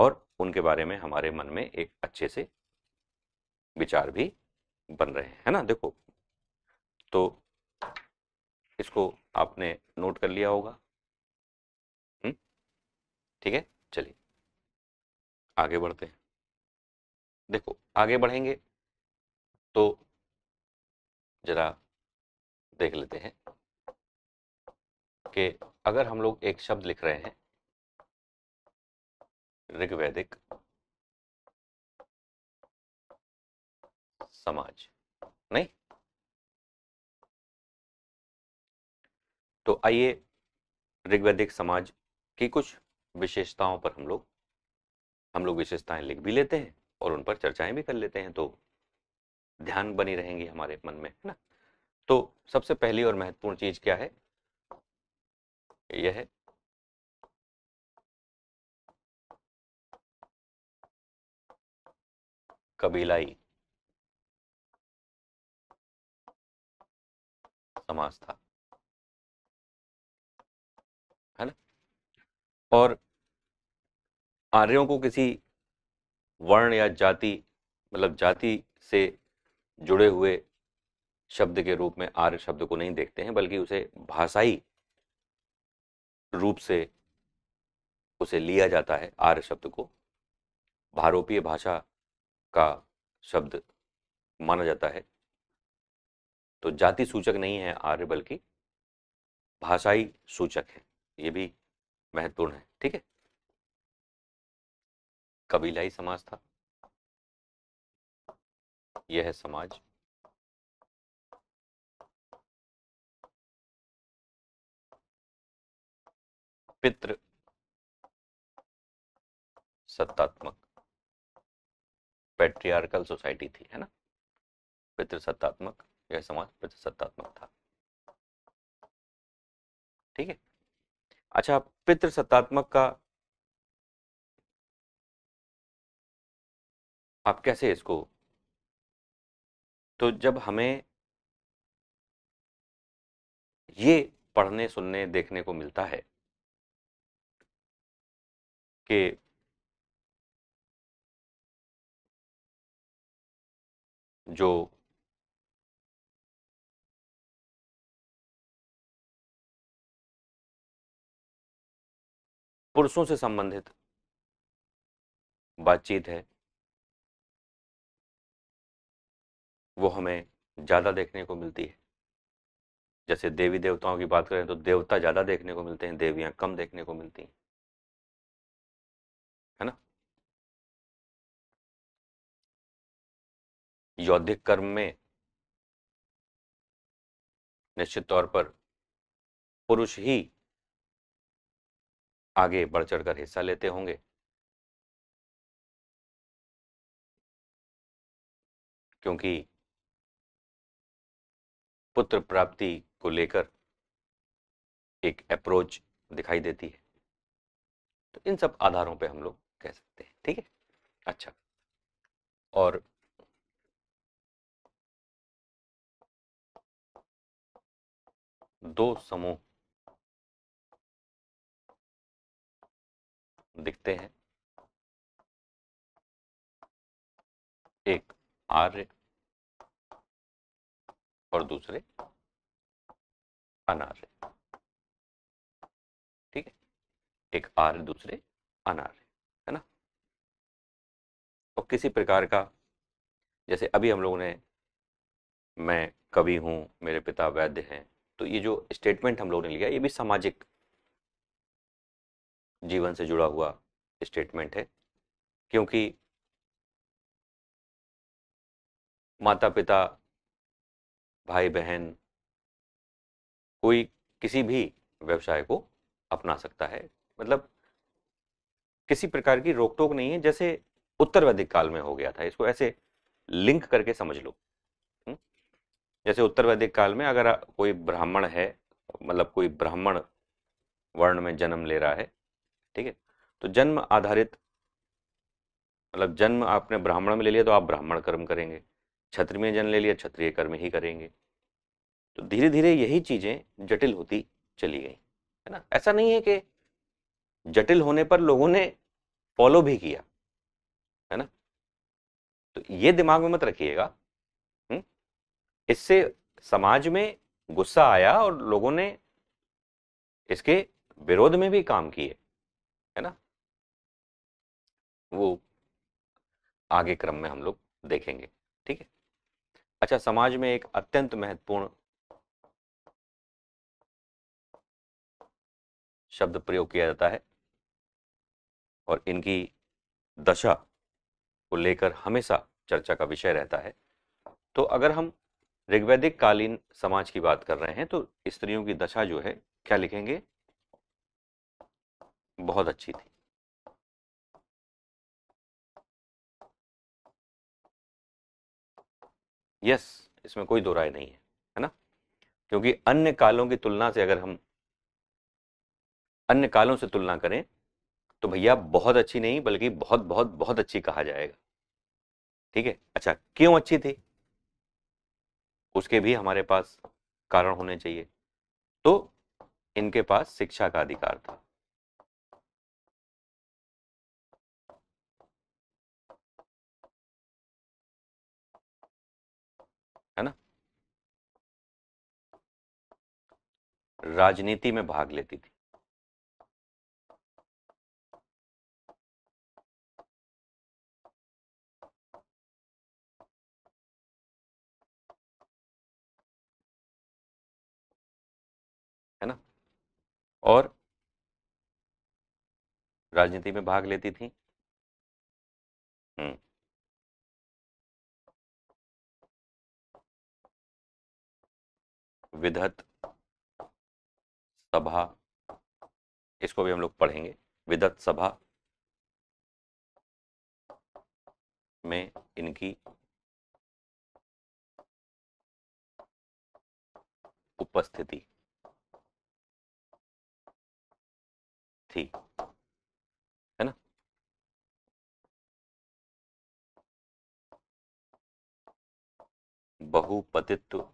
और उनके बारे में हमारे मन में एक अच्छे से विचार भी बन रहे हैं है ना देखो तो इसको आपने नोट कर लिया होगा हम्म? ठीक है चलिए आगे बढ़ते हैं देखो आगे बढ़ेंगे तो जरा देख लेते हैं कि अगर हम लोग एक शब्द लिख रहे हैं ऋग्वैदिक समाज नहीं तो आइए ऋग्वैदिक समाज की कुछ विशेषताओं पर हम लोग हम लोग विशेषताएं लिख भी लेते हैं और उन पर चर्चाएं भी कर लेते हैं तो ध्यान बनी रहेंगी हमारे मन में है ना तो सबसे पहली और महत्वपूर्ण चीज क्या है यह है कबीलाई समाज था है ना और आर्यों को किसी वर्ण या जाति मतलब जाति से जुड़े हुए शब्द के रूप में आर्य शब्द को नहीं देखते हैं बल्कि उसे भाषाई रूप से उसे लिया जाता है आर्य शब्द को भारोपीय भाषा का शब्द माना जाता है तो जाति सूचक नहीं है आर्य बल्कि भाषाई सूचक है ये भी महत्वपूर्ण है ठीक है कबीलाई समाज था यह है समाज पितृ सत्तात्मक पेट्रियार्कल सोसाइटी थी है ना पितृ सत्तात्मक यह समाज पित्र सत्तात्मक था ठीक है अच्छा पितृ सत्तात्मक का आप कैसे इसको तो जब हमें ये पढ़ने सुनने देखने को मिलता है कि जो पुरुषों से संबंधित बातचीत है वो हमें ज़्यादा देखने को मिलती है जैसे देवी देवताओं की बात करें तो देवता ज़्यादा देखने को मिलते हैं देवियाँ कम देखने को मिलती हैं है ना यौद्धिक कर्म में निश्चित तौर पर पुरुष ही आगे बढ़ चढ़कर हिस्सा लेते होंगे क्योंकि पुत्र प्राप्ति को लेकर एक अप्रोच दिखाई देती है तो इन सब आधारों पे हम लोग कह सकते हैं ठीक है अच्छा और दो समूह दिखते हैं एक आर्य और दूसरे अनार ठीक है एक आर दूसरे अनार है ना और तो किसी प्रकार का जैसे अभी हम लोगों ने मैं कवि हूं मेरे पिता वैद्य हैं तो ये जो स्टेटमेंट हम लोगों ने लिया ये भी सामाजिक जीवन से जुड़ा हुआ स्टेटमेंट है क्योंकि माता पिता भाई बहन कोई किसी भी व्यवसाय को अपना सकता है मतलब किसी प्रकार की रोक टोक नहीं है जैसे उत्तर वैदिक काल में हो गया था इसको ऐसे लिंक करके समझ लो हम्म? जैसे उत्तर वैदिक काल में अगर कोई ब्राह्मण है मतलब कोई ब्राह्मण वर्ण में जन्म ले रहा है ठीक है तो जन्म आधारित मतलब जन्म आपने ब्राह्मण में ले लिया तो आप ब्राह्मण कर्म करेंगे छत्र में जन्म ले लिया क्षत्रिय कर्म ही करेंगे तो धीरे धीरे यही चीजें जटिल होती चली गई है ना ऐसा नहीं है कि जटिल होने पर लोगों ने फॉलो भी किया है ना तो ये दिमाग में मत रखिएगा हम्म? इससे समाज में गुस्सा आया और लोगों ने इसके विरोध में भी काम किए है ना वो आगे क्रम में हम लोग देखेंगे ठीक है अच्छा समाज में एक अत्यंत महत्वपूर्ण शब्द प्रयोग किया जाता है और इनकी दशा को लेकर हमेशा चर्चा का विषय रहता है तो अगर हम ऋग्वैदिक कालीन समाज की बात कर रहे हैं तो स्त्रियों की दशा जो है क्या लिखेंगे बहुत अच्छी थी यस इसमें कोई दो राय नहीं है है ना क्योंकि अन्य कालों की तुलना से अगर हम अन्य कालों से तुलना करें तो भैया बहुत अच्छी नहीं बल्कि बहुत बहुत बहुत अच्छी कहा जाएगा ठीक है अच्छा क्यों अच्छी थी उसके भी हमारे पास कारण होने चाहिए तो इनके पास शिक्षा का अधिकार था राजनीति में भाग लेती थी है ना और राजनीति में भाग लेती थी हम्म। विधत सभा इसको भी हम लोग पढ़ेंगे विदत सभा में इनकी उपस्थिति थी है ना बहुपतित्व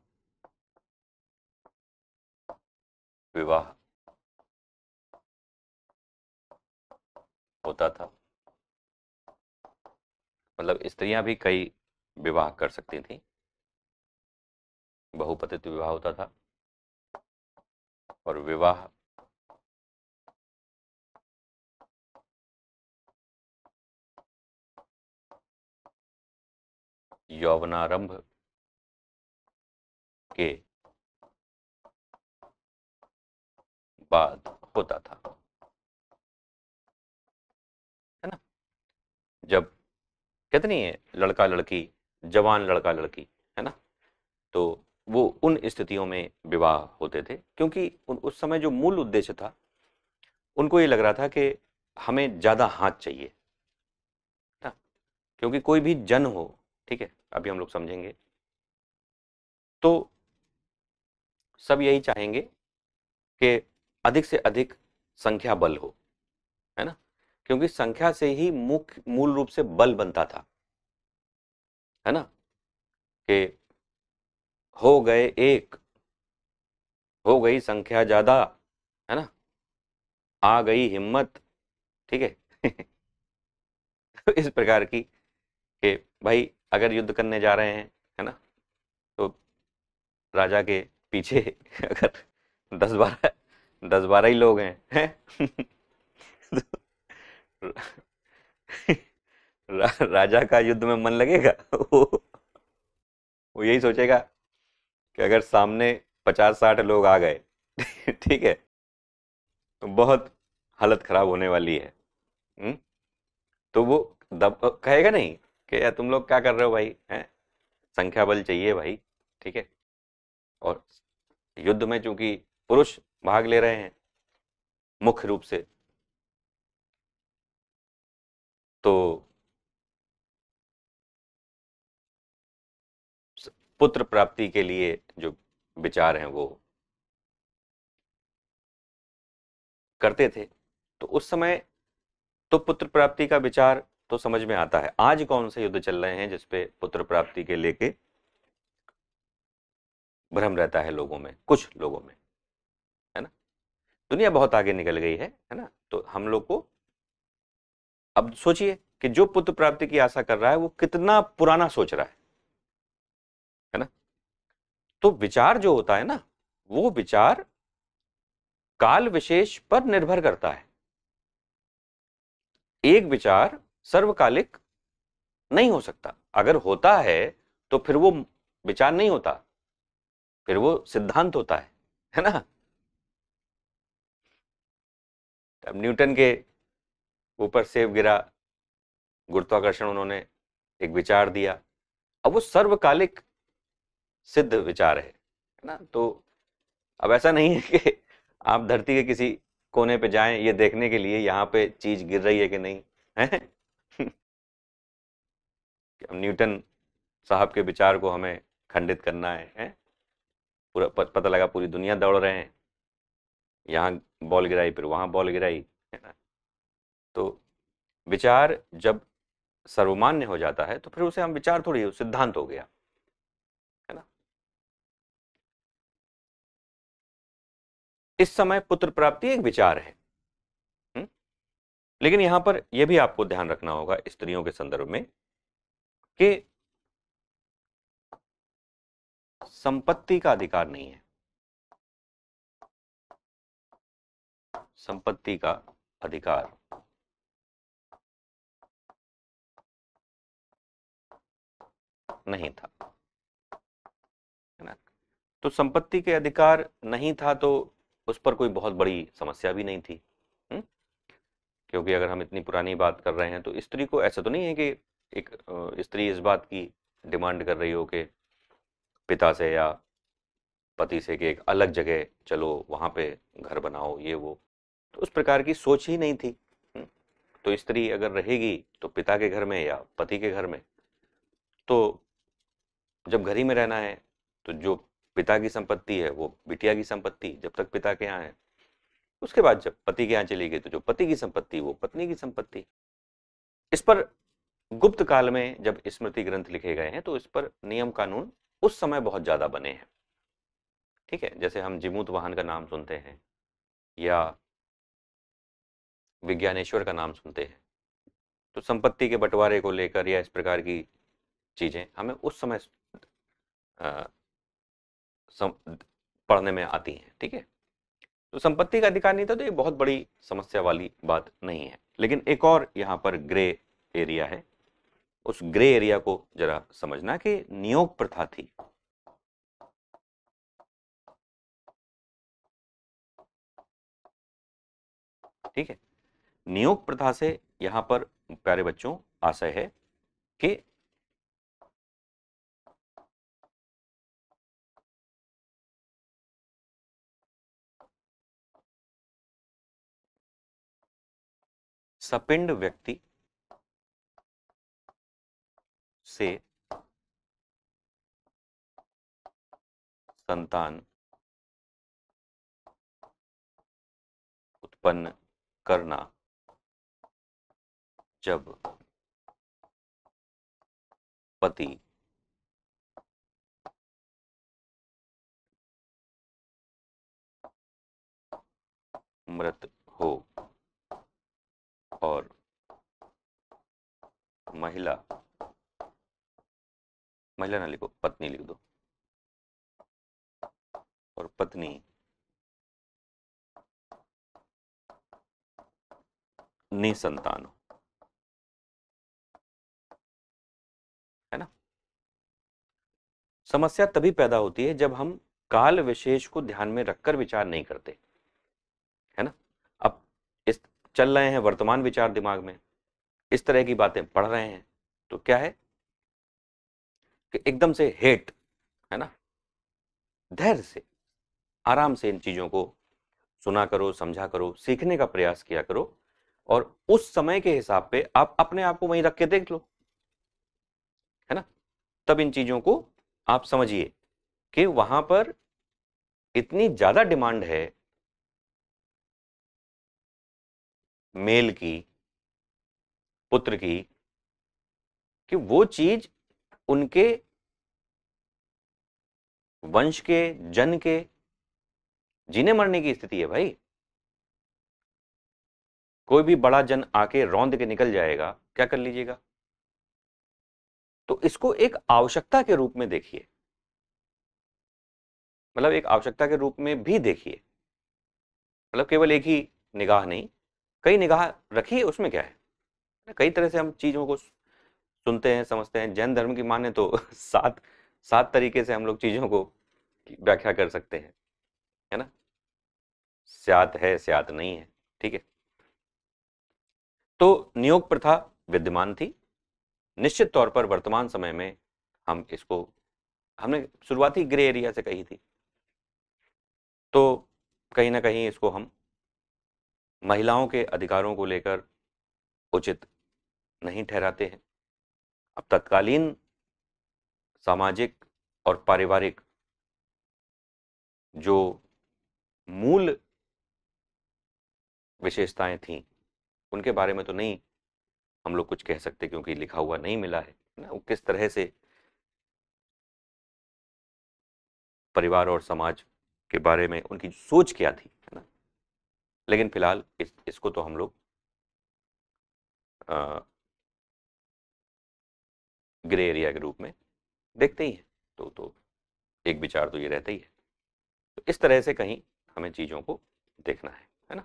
विवाह होता था मतलब स्त्रियां भी कई विवाह कर सकती थी बहुपतित्व विवाह होता था और विवाह यौवनारंभ के बाद होता था है ना जब कहते नहीं है लड़का लड़की जवान लड़का लड़की है ना तो वो उन स्थितियों में विवाह होते थे क्योंकि उन उस समय जो मूल उद्देश्य था उनको ये लग रहा था कि हमें ज़्यादा हाथ चाहिए ना क्योंकि कोई भी जन हो ठीक है अभी हम लोग समझेंगे तो सब यही चाहेंगे कि अधिक से अधिक संख्या बल हो है ना क्योंकि संख्या से ही मुख्य मूल रूप से बल बनता था है ना कि हो गए एक हो गई संख्या ज्यादा है ना आ गई हिम्मत ठीक है इस प्रकार की कि भाई अगर युद्ध करने जा रहे हैं है ना तो राजा के पीछे अगर दस बारह दस बारह ही लोग हैं है? राजा का युद्ध में मन लगेगा वो, यही सोचेगा कि अगर सामने पचास साठ लोग आ गए ठीक है तो बहुत हालत खराब होने वाली है हुँ? हम्म? तो वो दब कहेगा नहीं कि यार तुम लोग क्या कर रहे हो भाई हैं संख्या बल चाहिए भाई ठीक है और युद्ध में चूंकि पुरुष भाग ले रहे हैं मुख्य रूप से तो पुत्र प्राप्ति के लिए जो विचार हैं वो करते थे तो उस समय तो पुत्र प्राप्ति का विचार तो समझ में आता है आज कौन से युद्ध चल रहे हैं जिसपे पुत्र प्राप्ति के लेके भ्रम रहता है लोगों में कुछ लोगों में दुनिया बहुत आगे निकल गई है है ना तो हम लोग को अब सोचिए कि जो पुत्र प्राप्ति की आशा कर रहा है वो कितना पुराना सोच रहा है है ना तो विचार जो होता है ना वो विचार काल विशेष पर निर्भर करता है एक विचार सर्वकालिक नहीं हो सकता अगर होता है तो फिर वो विचार नहीं होता फिर वो सिद्धांत होता है है ना अब न्यूटन के ऊपर सेब गिरा गुरुत्वाकर्षण उन्होंने एक विचार दिया अब वो सर्वकालिक सिद्ध विचार है ना तो अब ऐसा नहीं है कि आप धरती के किसी कोने पे जाएं ये देखने के लिए यहाँ पे चीज गिर रही है कि नहीं है न्यूटन साहब के विचार को हमें खंडित करना है, है? पूरा पता लगा पूरी दुनिया दौड़ रहे हैं यहाँ बॉल गिराई फिर वहाँ बॉल गिराई है ना तो विचार जब सर्वमान्य हो जाता है तो फिर उसे हम विचार थोड़ी सिद्धांत हो गया है ना इस समय पुत्र प्राप्ति एक विचार है लेकिन यहां पर यह भी आपको ध्यान रखना होगा स्त्रियों के संदर्भ में कि संपत्ति का अधिकार नहीं है संपत्ति का अधिकार नहीं था ना तो संपत्ति के अधिकार नहीं था तो उस पर कोई बहुत बड़ी समस्या भी नहीं थी क्योंकि अगर हम इतनी पुरानी बात कर रहे हैं तो स्त्री को ऐसा तो नहीं है कि एक स्त्री इस बात की डिमांड कर रही हो कि पिता से या पति से कि एक अलग जगह चलो वहाँ पे घर बनाओ ये वो तो उस प्रकार की सोच ही नहीं थी हम्म, तो स्त्री अगर रहेगी तो पिता के घर में या पति के घर में तो जब घर ही में रहना है तो जो पिता की संपत्ति है वो बिटिया की संपत्ति जब तक पिता के यहाँ है उसके बाद जब पति के यहाँ चली गई तो जो पति की संपत्ति वो पत्नी की संपत्ति इस पर गुप्त काल में जब स्मृति ग्रंथ लिखे गए हैं तो इस पर नियम कानून उस समय बहुत ज्यादा बने हैं ठीक है जैसे हम जिमूत वाहन का नाम सुनते हैं या विज्ञानेश्वर का नाम सुनते हैं तो संपत्ति के बंटवारे को लेकर या इस प्रकार की चीज़ें हमें उस समय आ, सम, पढ़ने में आती हैं ठीक है तो संपत्ति का अधिकार नहीं था तो ये बहुत बड़ी समस्या वाली बात नहीं है लेकिन एक और यहाँ पर ग्रे एरिया है उस ग्रे एरिया को जरा समझना कि नियोग प्रथा थी ठीक है नियोग प्रथा से यहां पर प्यारे बच्चों आशय है कि सपिंड व्यक्ति से संतान उत्पन्न करना जब पति मृत हो और महिला महिला ना लिखो पत्नी लिख दो और पत्नी निसंतान हो समस्या तभी पैदा होती है जब हम काल विशेष को ध्यान में रखकर विचार नहीं करते है ना अब इस चल रहे हैं वर्तमान विचार दिमाग में इस तरह की बातें पढ़ रहे हैं तो क्या है कि एकदम से हेट है ना धैर्य से आराम से इन चीज़ों को सुना करो समझा करो सीखने का प्रयास किया करो और उस समय के हिसाब पे आप अपने आप को वहीं रख के देख लो है ना तब इन चीज़ों को आप समझिए कि वहां पर इतनी ज्यादा डिमांड है मेल की पुत्र की कि वो चीज उनके वंश के जन के जीने मरने की स्थिति है भाई कोई भी बड़ा जन आके रौंद के निकल जाएगा क्या कर लीजिएगा तो इसको एक आवश्यकता के रूप में देखिए मतलब एक आवश्यकता के रूप में भी देखिए मतलब केवल एक ही निगाह नहीं कई निगाह रखिए उसमें क्या है कई तरह से हम चीज़ों को सुनते हैं समझते हैं जैन धर्म की माने तो सात सात तरीके से हम लोग चीज़ों को व्याख्या कर सकते हैं है ना स्यात है स्यात नहीं है ठीक है तो नियोग प्रथा विद्यमान थी निश्चित तौर पर वर्तमान समय में हम इसको हमने शुरुआती ग्रे एरिया से कही थी तो कहीं ना कहीं इसको हम महिलाओं के अधिकारों को लेकर उचित नहीं ठहराते हैं अब तत्कालीन सामाजिक और पारिवारिक जो मूल विशेषताएं थीं उनके बारे में तो नहीं हम लोग कुछ कह सकते क्योंकि लिखा हुआ नहीं मिला है ना वो किस तरह से परिवार और समाज के बारे में उनकी सोच क्या थी है ना लेकिन फिलहाल इस, इसको तो हम लोग ग्रे एरिया के रूप में देखते ही हैं तो तो एक विचार तो ये रहता ही है तो इस तरह से कहीं हमें चीज़ों को देखना है है ना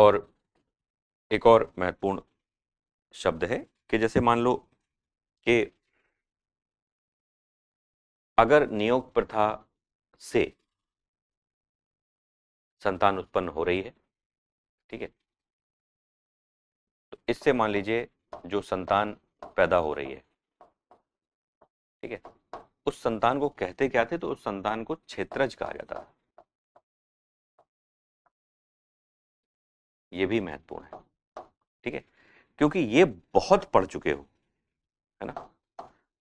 और एक और महत्वपूर्ण शब्द है कि जैसे मान लो कि अगर नियोग प्रथा से संतान उत्पन्न हो रही है ठीक है तो इससे मान लीजिए जो संतान पैदा हो रही है ठीक है उस संतान को कहते क्या थे तो उस संतान को क्षेत्रज कहा जाता था यह भी महत्वपूर्ण है ठीक है क्योंकि ये बहुत पढ़ चुके हो है ना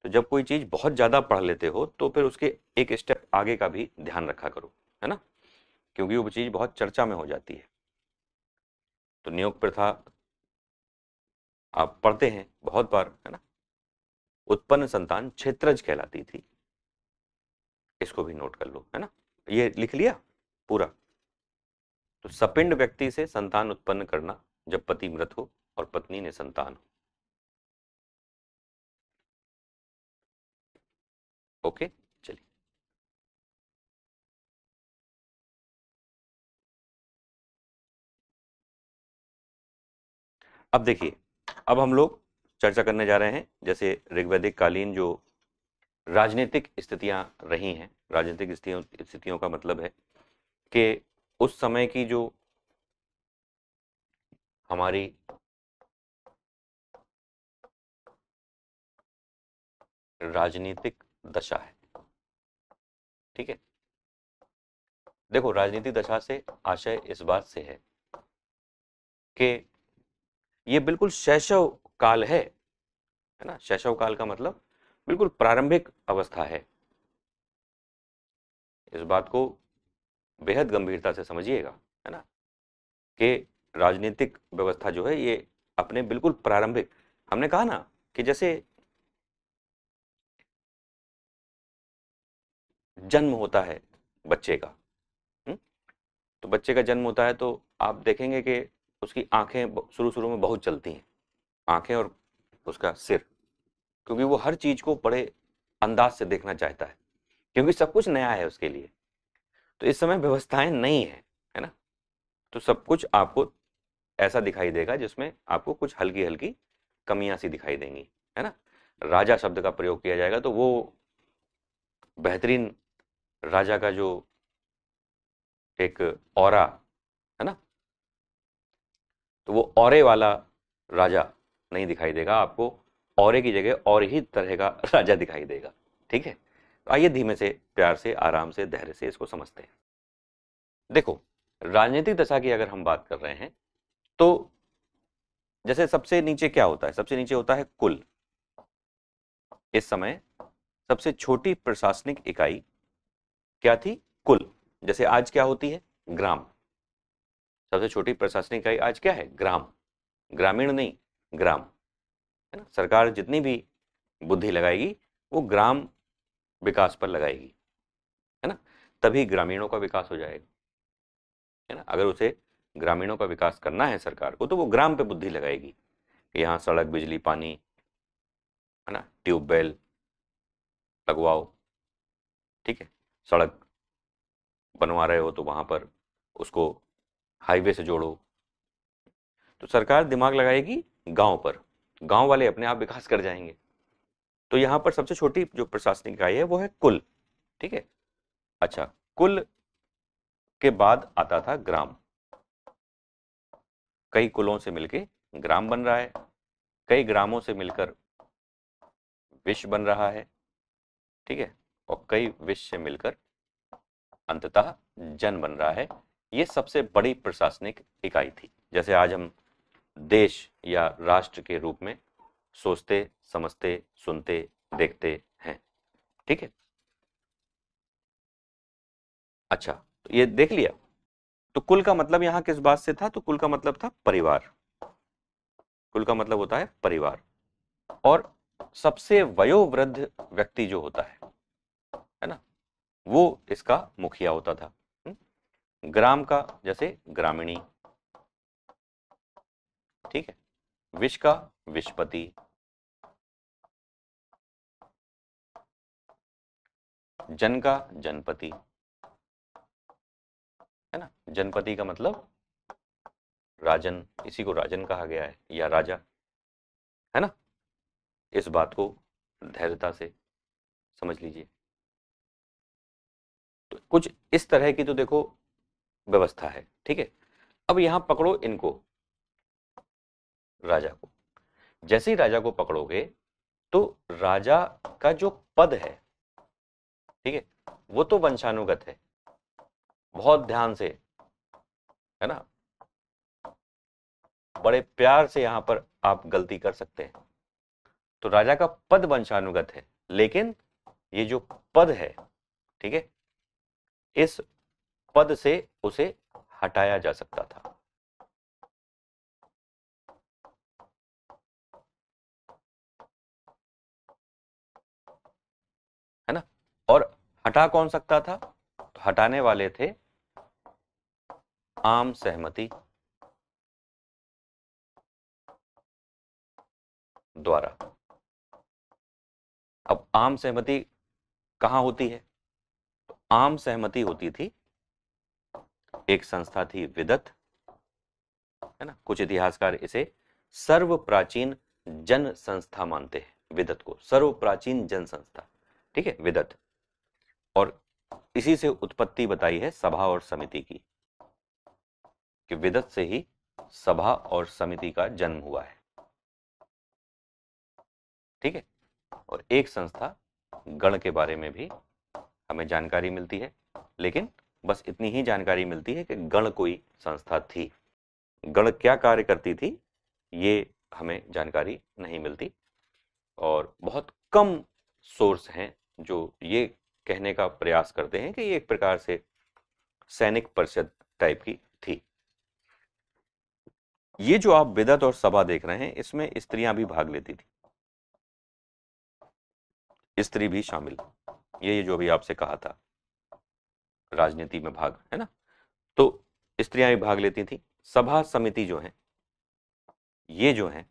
तो जब कोई चीज़ बहुत ज़्यादा पढ़ लेते हो तो फिर उसके एक स्टेप आगे का भी ध्यान रखा करो है ना क्योंकि वो चीज़ बहुत चर्चा में हो जाती है तो नियोग प्रथा आप पढ़ते हैं बहुत बार है ना उत्पन्न संतान क्षेत्रज कहलाती थी इसको भी नोट कर लो है ना ये लिख लिया पूरा तो सपिंड व्यक्ति से संतान उत्पन्न करना जब पति मृत हो और पत्नी ने संतान हो ओके चलिए अब देखिए अब हम लोग चर्चा करने जा रहे हैं जैसे ऋग्वैदिक कालीन जो राजनीतिक स्थितियां रही हैं राजनीतिक स्थितियों स्थितियों का मतलब है कि उस समय की जो हमारी राजनीतिक दशा है ठीक है देखो राजनीतिक दशा से आशय इस बात से है कि ये बिल्कुल शैशव काल है है ना शैशव काल का मतलब बिल्कुल प्रारंभिक अवस्था है इस बात को बेहद गंभीरता से समझिएगा है ना कि राजनीतिक व्यवस्था जो है ये अपने बिल्कुल प्रारंभिक हमने कहा ना कि जैसे जन्म होता है बच्चे का हम्म? तो बच्चे का जन्म होता है तो आप देखेंगे कि उसकी आंखें शुरू शुरू में बहुत चलती हैं आंखें और उसका सिर क्योंकि वो हर चीज़ को बड़े अंदाज से देखना चाहता है क्योंकि सब कुछ नया है उसके लिए तो इस समय व्यवस्थाएं नहीं है है ना तो सब कुछ आपको ऐसा दिखाई देगा जिसमें आपको कुछ हल्की हल्की कमियां सी दिखाई देंगी है ना राजा शब्द का प्रयोग किया जाएगा तो वो बेहतरीन राजा का जो एक और है ना तो वो और वाला राजा नहीं दिखाई देगा आपको और की जगह और ही तरह का राजा दिखाई देगा ठीक है तो आइए धीमे से प्यार से आराम से धैर्य से इसको समझते हैं देखो राजनीतिक दशा की अगर हम बात कर रहे हैं तो जैसे सबसे नीचे क्या होता है सबसे नीचे होता है कुल इस समय सबसे छोटी प्रशासनिक इकाई क्या थी कुल जैसे आज क्या होती है ग्राम सबसे छोटी प्रशासनिक इकाई आज क्या है ग्राम ग्रामीण नहीं ग्राम है ना सरकार जितनी भी बुद्धि लगाएगी वो ग्राम विकास पर लगाएगी है ना तभी ग्रामीणों का विकास हो जाएगा है ना अगर उसे ग्रामीणों का विकास करना है सरकार को तो वो ग्राम पे बुद्धि लगाएगी कि यहाँ सड़क बिजली पानी है ना ट्यूबवेल लगवाओ ठीक है सड़क बनवा रहे हो तो वहाँ पर उसको हाईवे से जोड़ो तो सरकार दिमाग लगाएगी गांव पर गांव वाले अपने आप विकास कर जाएंगे तो यहाँ पर सबसे छोटी जो प्रशासनिक इकाई है वो है कुल ठीक है अच्छा कुल के बाद आता था ग्राम कई कुलों से मिलके ग्राम बन रहा है कई ग्रामों से मिलकर विश्व बन रहा है ठीक है और कई विश्व से मिलकर अंततः जन बन रहा है ये सबसे बड़ी प्रशासनिक इकाई थी जैसे आज हम देश या राष्ट्र के रूप में सोचते समझते सुनते देखते हैं ठीक है अच्छा तो ये देख लिया तो कुल का मतलब यहां किस बात से था तो कुल का मतलब था परिवार कुल का मतलब होता है परिवार और सबसे वयोवृद्ध व्यक्ति जो होता है है ना वो इसका मुखिया होता था ग्राम का जैसे ग्रामीणी ठीक है विश्व का विश्वपति जन का जनपति है ना जनपति का मतलब राजन इसी को राजन कहा गया है या राजा है ना इस बात को धैर्यता से समझ लीजिए तो कुछ इस तरह की तो देखो व्यवस्था है ठीक है अब यहां पकड़ो इनको राजा को जैसे ही राजा को पकड़ोगे तो राजा का जो पद है ठीक है वो तो वंशानुगत है बहुत ध्यान से है ना बड़े प्यार से यहां पर आप गलती कर सकते हैं तो राजा का पद वंशानुगत है लेकिन ये जो पद है ठीक है इस पद से उसे हटाया जा सकता था है ना और हटा कौन सकता था हटाने वाले थे आम सहमति द्वारा अब आम सहमति कहां होती है तो आम सहमति होती थी एक संस्था थी विदत है ना कुछ इतिहासकार इसे सर्व प्राचीन जन संस्था मानते हैं विदत को सर्व प्राचीन जन संस्था ठीक है विदत और इसी से उत्पत्ति बताई है सभा और समिति की कि विदत से ही सभा और समिति का जन्म हुआ है ठीक है और एक संस्था गण के बारे में भी हमें जानकारी मिलती है लेकिन बस इतनी ही जानकारी मिलती है कि गण कोई संस्था थी गण क्या कार्य करती थी ये हमें जानकारी नहीं मिलती और बहुत कम सोर्स हैं जो ये कहने का प्रयास करते हैं कि ये एक प्रकार से सैनिक परिषद टाइप की थी ये जो आप विदत और सभा देख रहे हैं इसमें स्त्रियां भी भाग लेती थी स्त्री भी शामिल ये जो अभी आपसे कहा था राजनीति में भाग है ना तो स्त्रियां भी भाग लेती थी सभा समिति जो है ये जो है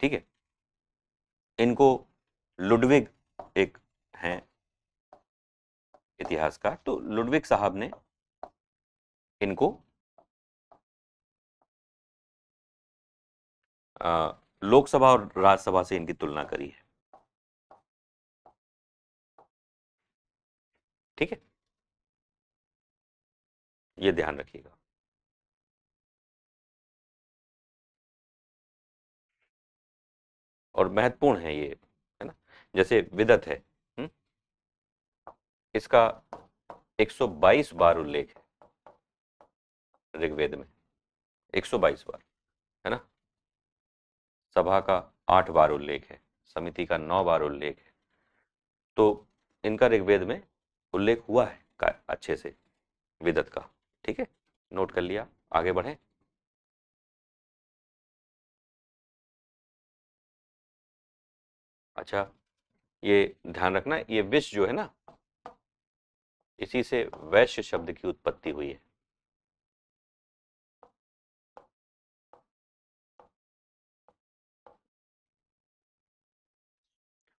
ठीक है इनको लुडविग एक हैं इतिहासकार तो लुडविक साहब ने इनको लोकसभा और राज्यसभा से इनकी तुलना करी है ठीक है ये ध्यान रखिएगा और महत्वपूर्ण है ये है ना जैसे विदत है इसका 122 बार उल्लेख है ऋग्वेद में 122 बार है ना सभा का आठ बार उल्लेख है समिति का नौ बार उल्लेख है तो इनका ऋग्वेद में उल्लेख हुआ है अच्छे से विदत का ठीक है नोट कर लिया आगे बढ़े अच्छा ये ध्यान रखना ये विष जो है ना इसी से वैश्य शब्द की उत्पत्ति हुई है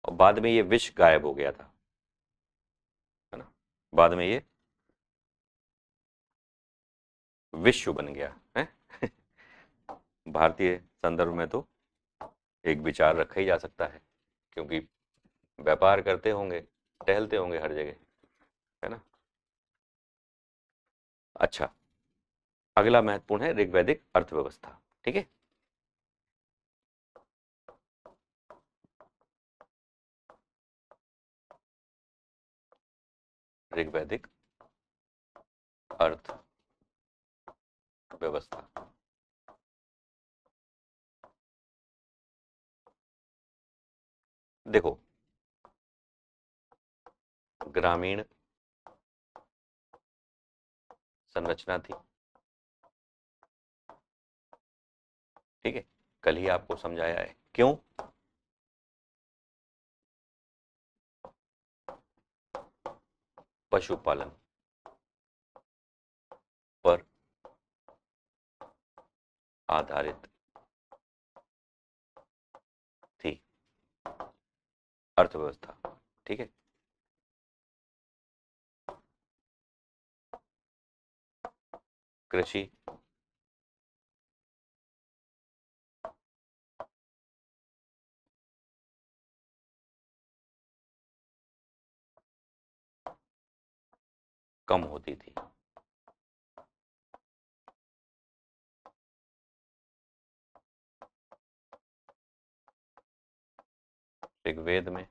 और बाद में ये विष गायब हो गया था है ना बाद में ये विश्व बन गया है भारतीय संदर्भ में तो एक विचार रखा ही जा सकता है क्योंकि व्यापार करते होंगे टहलते होंगे हर जगह है ना अच्छा अगला महत्वपूर्ण है ऋग्वैदिक अर्थव्यवस्था ठीक है ऋग्वैदिक अर्थ व्यवस्था देखो ग्रामीण संरचना थी ठीक है कल ही आपको समझाया है क्यों पशुपालन पर आधारित थी अर्थव्यवस्था ठीक है कृषि कम होती थी ऋग्वेद में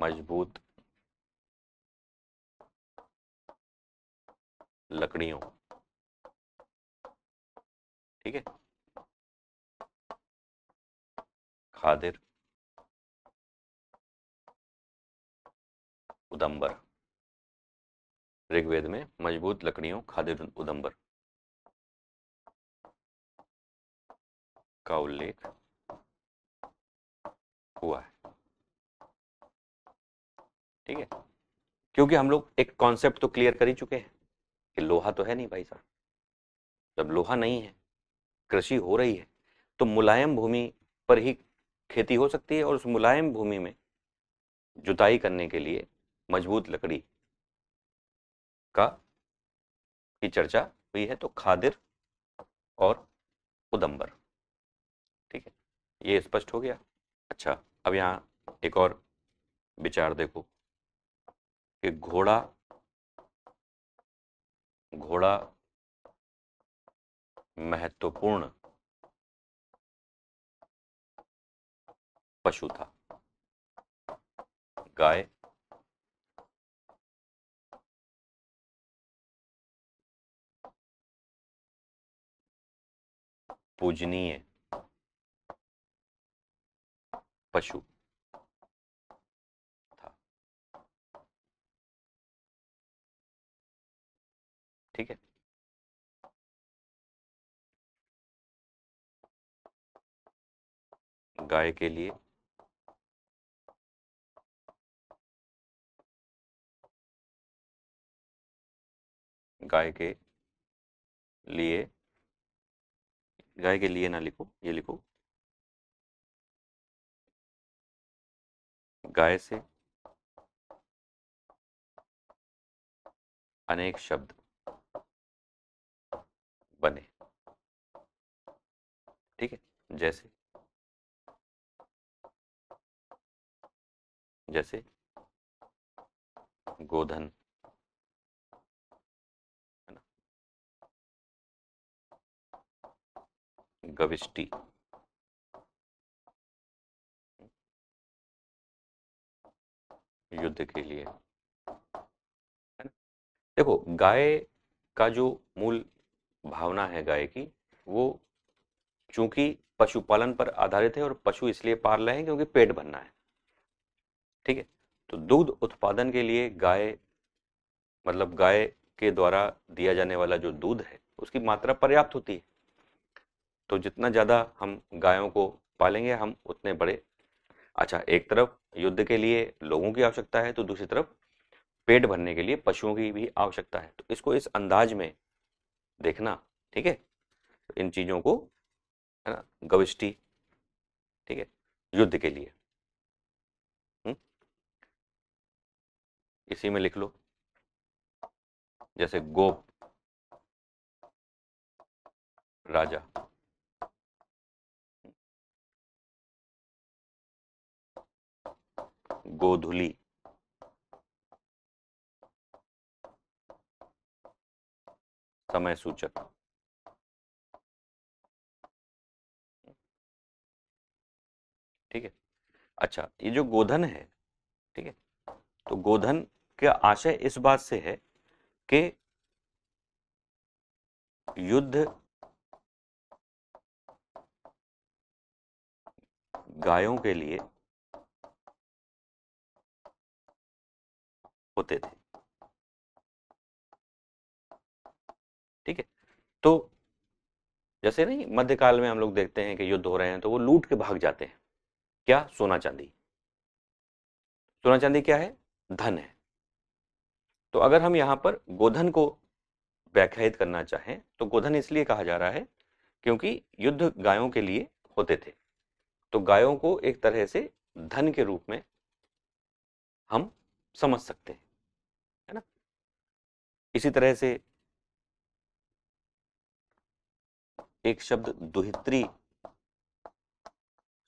मजबूत लकड़ियों ठीक है खादिर उदंबर ऋग्वेद में मजबूत लकड़ियों खादिर उदम्बर का उल्लेख हुआ है ठीक है क्योंकि हम लोग एक कॉन्सेप्ट तो क्लियर कर ही चुके हैं कि लोहा तो है नहीं भाई साहब जब लोहा नहीं है कृषि हो रही है तो मुलायम भूमि पर ही खेती हो सकती है और उस मुलायम भूमि में जुताई करने के लिए मजबूत लकड़ी का की चर्चा हुई है तो खादिर और उदम्बर ठीक है ये स्पष्ट हो गया अच्छा अब यहाँ एक और विचार देखो कि घोड़ा घोड़ा महत्वपूर्ण पशु था गाय पूजनीय पशु ठीक है गाय के लिए गाय के लिए गाय के लिए ना लिखो ये लिखो गाय से अनेक शब्द बने ठीक है जैसे जैसे गोधन गविष्टि युद्ध के लिए देखो गाय का जो मूल भावना है गाय की वो चूंकि पशुपालन पर आधारित है और पशु इसलिए पाल रहे हैं क्योंकि पेट भरना है ठीक है तो दूध उत्पादन के लिए गाय मतलब गाय के द्वारा दिया जाने वाला जो दूध है उसकी मात्रा पर्याप्त होती है तो जितना ज़्यादा हम गायों को पालेंगे हम उतने बड़े अच्छा एक तरफ युद्ध के लिए लोगों की आवश्यकता है तो दूसरी तरफ पेट भरने के लिए पशुओं की भी आवश्यकता है तो इसको इस अंदाज में देखना ठीक है इन चीज़ों को है ना गविष्टि ठीक है युद्ध के लिए इसी में लिख लो जैसे गोप राजा गोधुली समय सूचक ठीक है अच्छा ये जो गोधन है ठीक है तो गोधन का आशय इस बात से है कि युद्ध गायों के लिए होते थे ठीक है तो जैसे नहीं मध्यकाल में हम लोग देखते हैं कि युद्ध हो रहे हैं तो वो लूट के भाग जाते हैं क्या सोना चांदी सोना चांदी क्या है धन है तो अगर हम यहां पर गोधन को व्याख्यात करना चाहें तो गोधन इसलिए कहा जा रहा है क्योंकि युद्ध गायों के लिए होते थे तो गायों को एक तरह से धन के रूप में हम समझ सकते हैं है ना इसी तरह से एक शब्द दुहित्री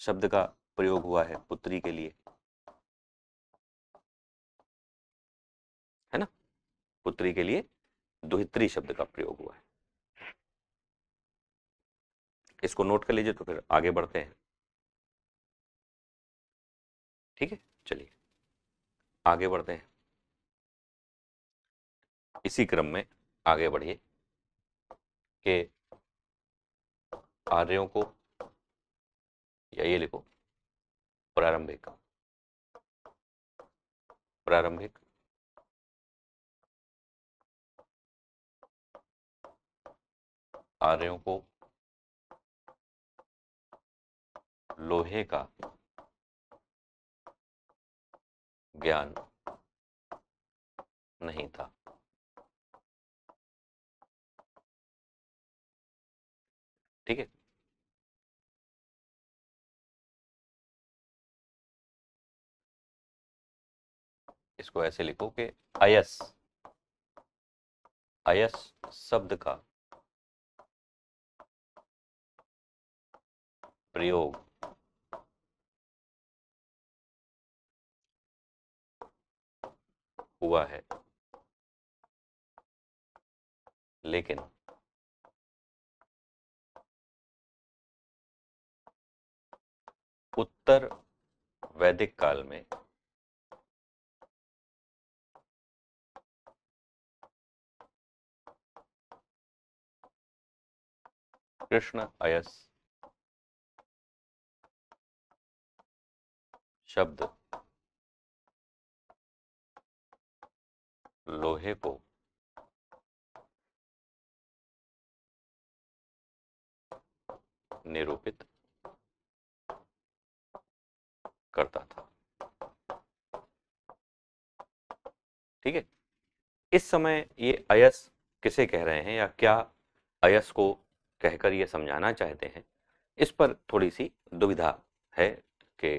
शब्द का प्रयोग हुआ है पुत्री के लिए है ना पुत्री के लिए दुहित्री शब्द का प्रयोग हुआ है इसको नोट कर लीजिए तो फिर आगे बढ़ते हैं ठीक है चलिए आगे बढ़ते हैं इसी क्रम में आगे बढ़िए के कार्यों को या ये लिखो प्रारंभिक प्रारंभिक कार्यों को लोहे का ज्ञान नहीं था ठीक है इसको ऐसे लिखो कि अयस अयस शब्द का प्रयोग हुआ है लेकिन उत्तर वैदिक काल में कृष्ण अयस शब्द लोहे को निरूपित करता था ठीक है इस समय ये अयस किसे कह रहे हैं या क्या अयस को कहकर ये समझाना चाहते हैं इस पर थोड़ी सी दुविधा है कि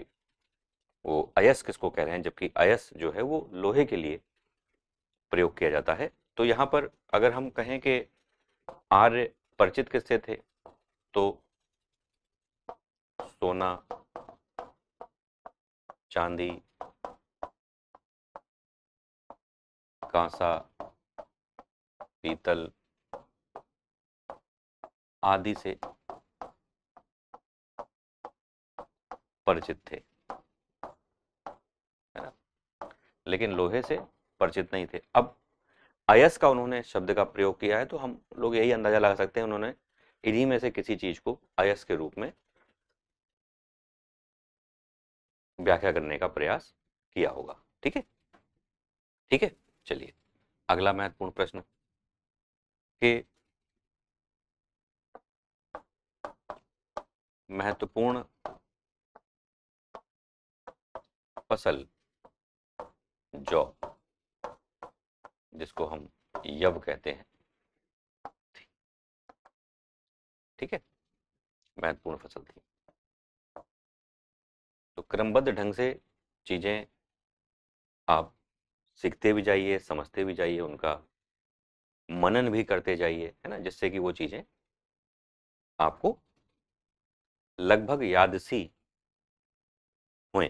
वो अयस किसको कह रहे हैं जबकि अयस जो है वो लोहे के लिए प्रयोग किया जाता है तो यहाँ पर अगर हम कहें कि आर्य परिचित किससे थे तो सोना चांदी कांसा पीतल आदि से परिचित थे लेकिन लोहे से परिचित नहीं थे अब अयस का उन्होंने शब्द का प्रयोग किया है तो हम लोग यही अंदाजा लगा सकते हैं उन्होंने इन्हीं में से किसी चीज को अयस के रूप में व्याख्या करने का प्रयास किया होगा ठीक है ठीक है चलिए अगला महत्वपूर्ण प्रश्न के महत्वपूर्ण फसल जौ जिसको हम यव कहते हैं ठीक है महत्वपूर्ण फसल थी तो क्रमबद्ध ढंग से चीज़ें आप सीखते भी जाइए समझते भी जाइए उनका मनन भी करते जाइए है ना जिससे कि वो चीज़ें आपको लगभग यादसी हुए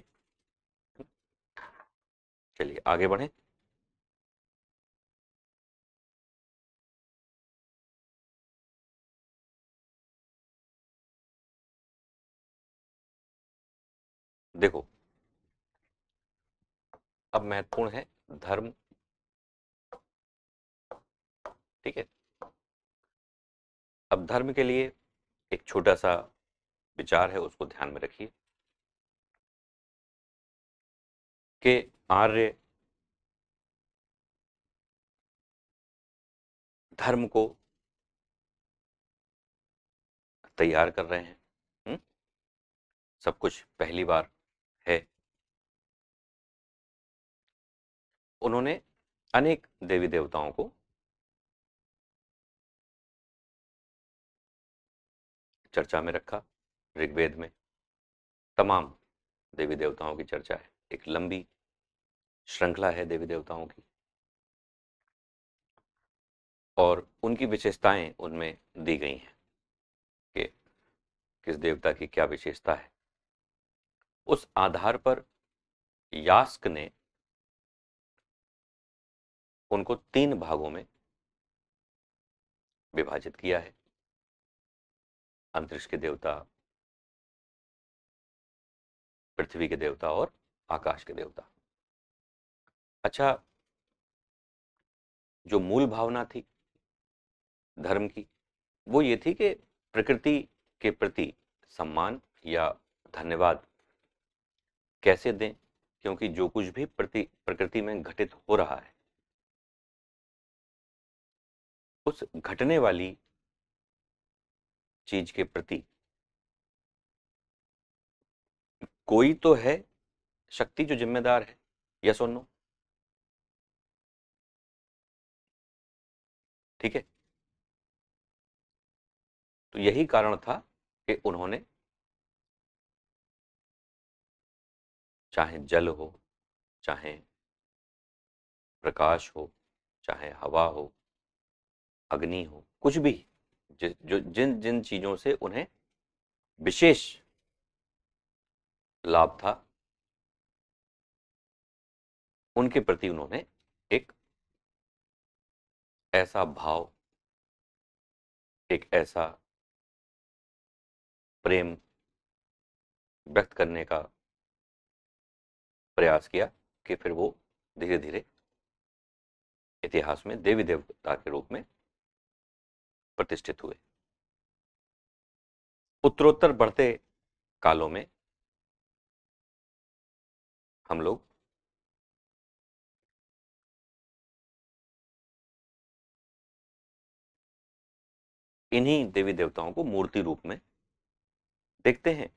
चलिए आगे बढ़े देखो अब महत्वपूर्ण है धर्म ठीक है अब धर्म के लिए एक छोटा सा विचार है उसको ध्यान में रखिए कि आर्य धर्म को तैयार कर रहे हैं हुँ? सब कुछ पहली बार है उन्होंने अनेक देवी देवताओं को चर्चा में रखा ऋग्वेद में तमाम देवी देवताओं की चर्चा है एक लंबी श्रृंखला है देवी देवताओं की और उनकी विशेषताएं उनमें दी गई हैं कि किस देवता की क्या विशेषता है उस आधार पर यास्क ने उनको तीन भागों में विभाजित किया है अंतरिक्ष के देवता पृथ्वी के देवता और आकाश के देवता अच्छा जो मूल भावना थी धर्म की वो ये थी कि प्रकृति के प्रति सम्मान या धन्यवाद कैसे दें क्योंकि जो कुछ भी प्रति प्रकृति में घटित हो रहा है उस घटने वाली चीज के प्रति कोई तो है शक्ति जो जिम्मेदार है यस और नो ठीक है तो यही कारण था कि उन्होंने चाहे जल हो चाहे प्रकाश हो चाहे हवा हो अग्नि हो कुछ भी जो जिन जिन चीज़ों से उन्हें विशेष लाभ था उनके प्रति उन्होंने एक ऐसा भाव एक ऐसा प्रेम व्यक्त करने का प्रयास किया कि फिर वो धीरे धीरे इतिहास में देवी देवता के रूप में प्रतिष्ठित हुए उत्तरोत्तर बढ़ते कालों में हम लोग इन्हीं देवी देवताओं को मूर्ति रूप में देखते हैं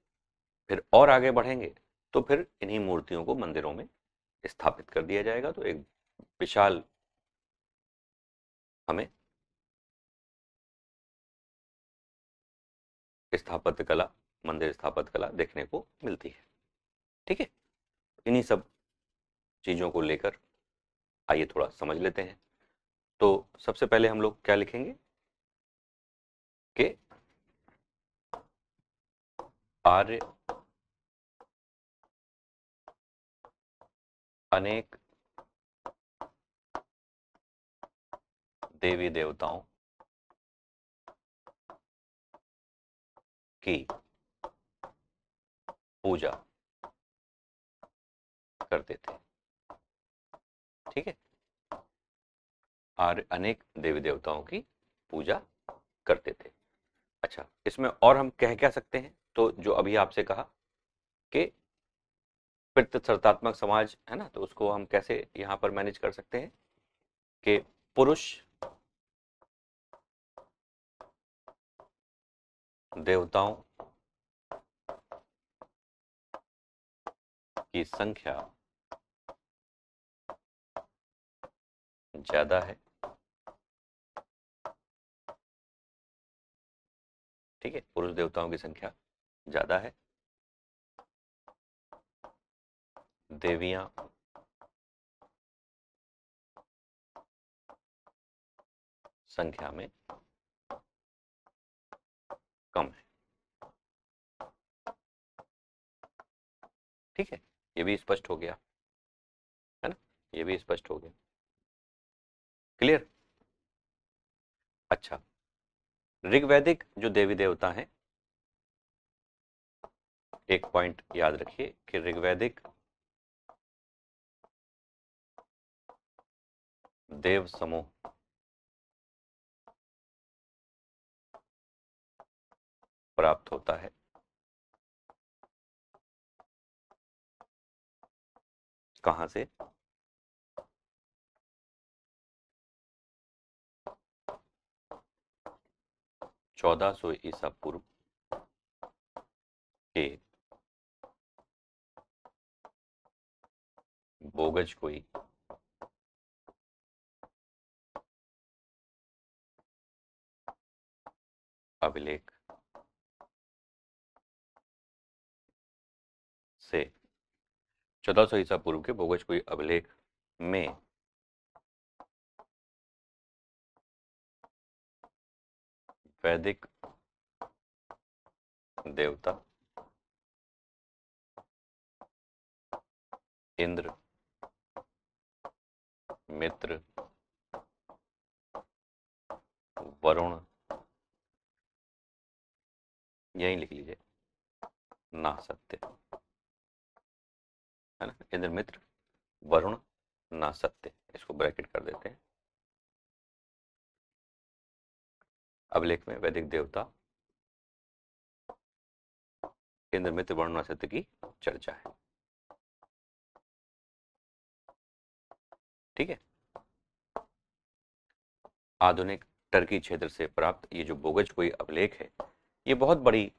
फिर और आगे बढ़ेंगे तो फिर इन्हीं मूर्तियों को मंदिरों में स्थापित कर दिया जाएगा तो एक विशाल हमें स्थापत्य कला मंदिर स्थापत्य कला देखने को मिलती है ठीक है इन्हीं सब चीज़ों को लेकर आइए थोड़ा समझ लेते हैं तो सबसे पहले हम लोग क्या लिखेंगे के आर्य अनेक देवी देवताओं की पूजा कर देते हैं ठीक है और अनेक देवी देवताओं की पूजा करते थे अच्छा इसमें और हम कह क्या सकते हैं तो जो अभी आपसे कहा कि पितृसर्तात्मक समाज है ना तो उसको हम कैसे यहां पर मैनेज कर सकते हैं कि पुरुष देवताओं की संख्या ज़्यादा है ठीक है पुरुष देवताओं की संख्या ज़्यादा है देवियां संख्या में कम है ठीक है ये भी स्पष्ट हो गया है ना ये भी स्पष्ट हो गया क्लियर अच्छा ऋग्वैदिक जो देवी देवता हैं एक पॉइंट याद रखिए कि ऋग्वैदिक देव समूह प्राप्त होता है कहां से चौदह सौ ईसा पूर्व के बोगज कोई अभिलेख से चौदह सौ ईसा पूर्व के बोगज कोई अभिलेख में वैदिक देवता इंद्र मित्र वरुण यही लिख लीजिए ना सत्य है ना इंद्र मित्र वरुण ना सत्य इसको ब्रैकेट कर देते हैं अभिलेख में वैदिक देवता केंद्र में सत्य की चर्चा है ठीक है आधुनिक टर्की क्षेत्र से प्राप्त ये जो बोगज कोई अभिलेख है ये बहुत बड़ी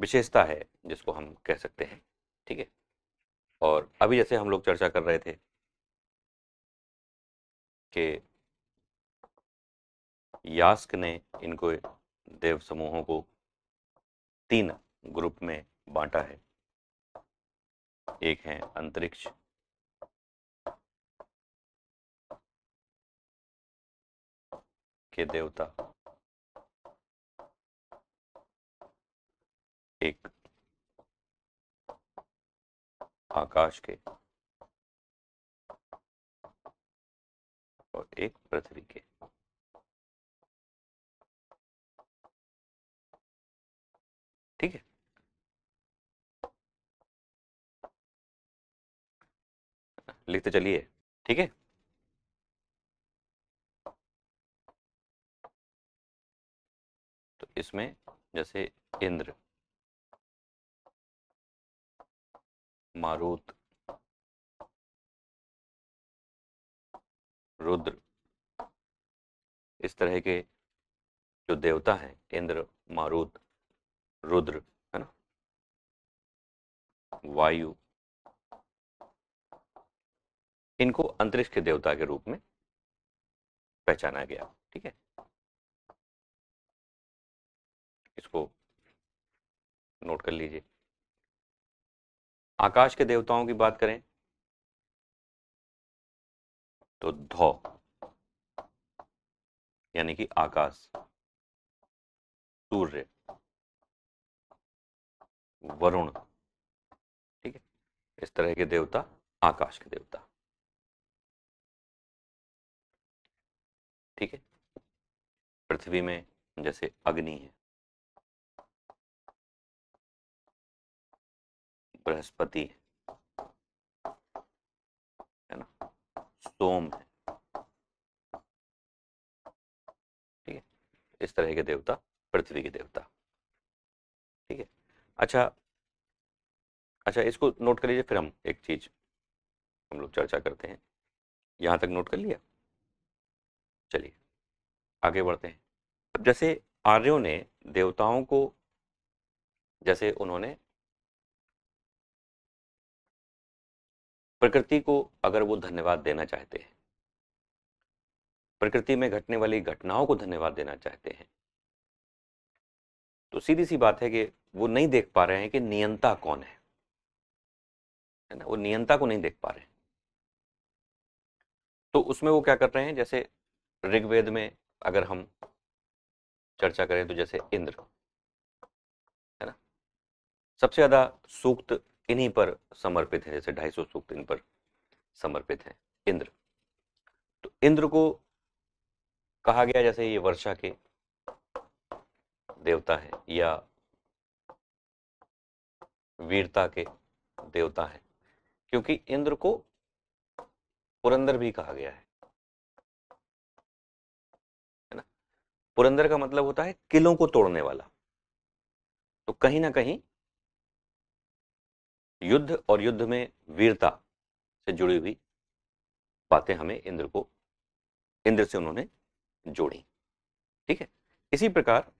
विशेषता है जिसको हम कह सकते हैं ठीक है और अभी जैसे हम लोग चर्चा कर रहे थे कि यास्क ने इनको देव समूहों को तीन ग्रुप में बांटा है एक है अंतरिक्ष के देवता एक आकाश के और एक पृथ्वी के ठीक है लिखते तो चलिए ठीक है तो इसमें जैसे इंद्र मारुत रुद्र इस तरह के जो देवता हैं इंद्र मारुत रुद्र है ना वायु इनको अंतरिक्ष के देवता के रूप में पहचाना गया ठीक है इसको नोट कर लीजिए आकाश के देवताओं की बात करें तो धौ यानी कि आकाश सूर्य वरुण ठीक है इस तरह के देवता आकाश के देवता ठीक है पृथ्वी में जैसे अग्नि है बृहस्पति है ना सोम है ठीक है इस तरह के देवता पृथ्वी के देवता ठीक है अच्छा अच्छा इसको नोट कर लीजिए फिर हम एक चीज़ हम लोग चर्चा करते हैं यहाँ तक नोट कर लिया चलिए आगे बढ़ते हैं अब जैसे आर्यों ने देवताओं को जैसे उन्होंने प्रकृति को अगर वो धन्यवाद देना चाहते हैं प्रकृति में घटने वाली घटनाओं को धन्यवाद देना चाहते हैं तो सीधी सी बात है कि वो नहीं देख पा रहे हैं कि नियंता कौन है है ना वो नियंता को नहीं देख पा रहे तो उसमें वो क्या कर रहे हैं जैसे ऋग्वेद में अगर हम चर्चा करें तो जैसे इंद्र है ना सबसे ज़्यादा सूक्त इन्हीं पर समर्पित है जैसे ढाई सौ सूक्त इन पर समर्पित है इंद्र तो इंद्र को कहा गया जैसे ये वर्षा के देवता है या वीरता के देवता हैं क्योंकि इंद्र को पुरंदर भी कहा गया है है ना पुरंदर का मतलब होता है किलों को तोड़ने वाला तो कहीं ना कहीं युद्ध और युद्ध में वीरता से जुड़ी हुई बातें हमें इंद्र को इंद्र से उन्होंने जोड़ी ठीक है इसी प्रकार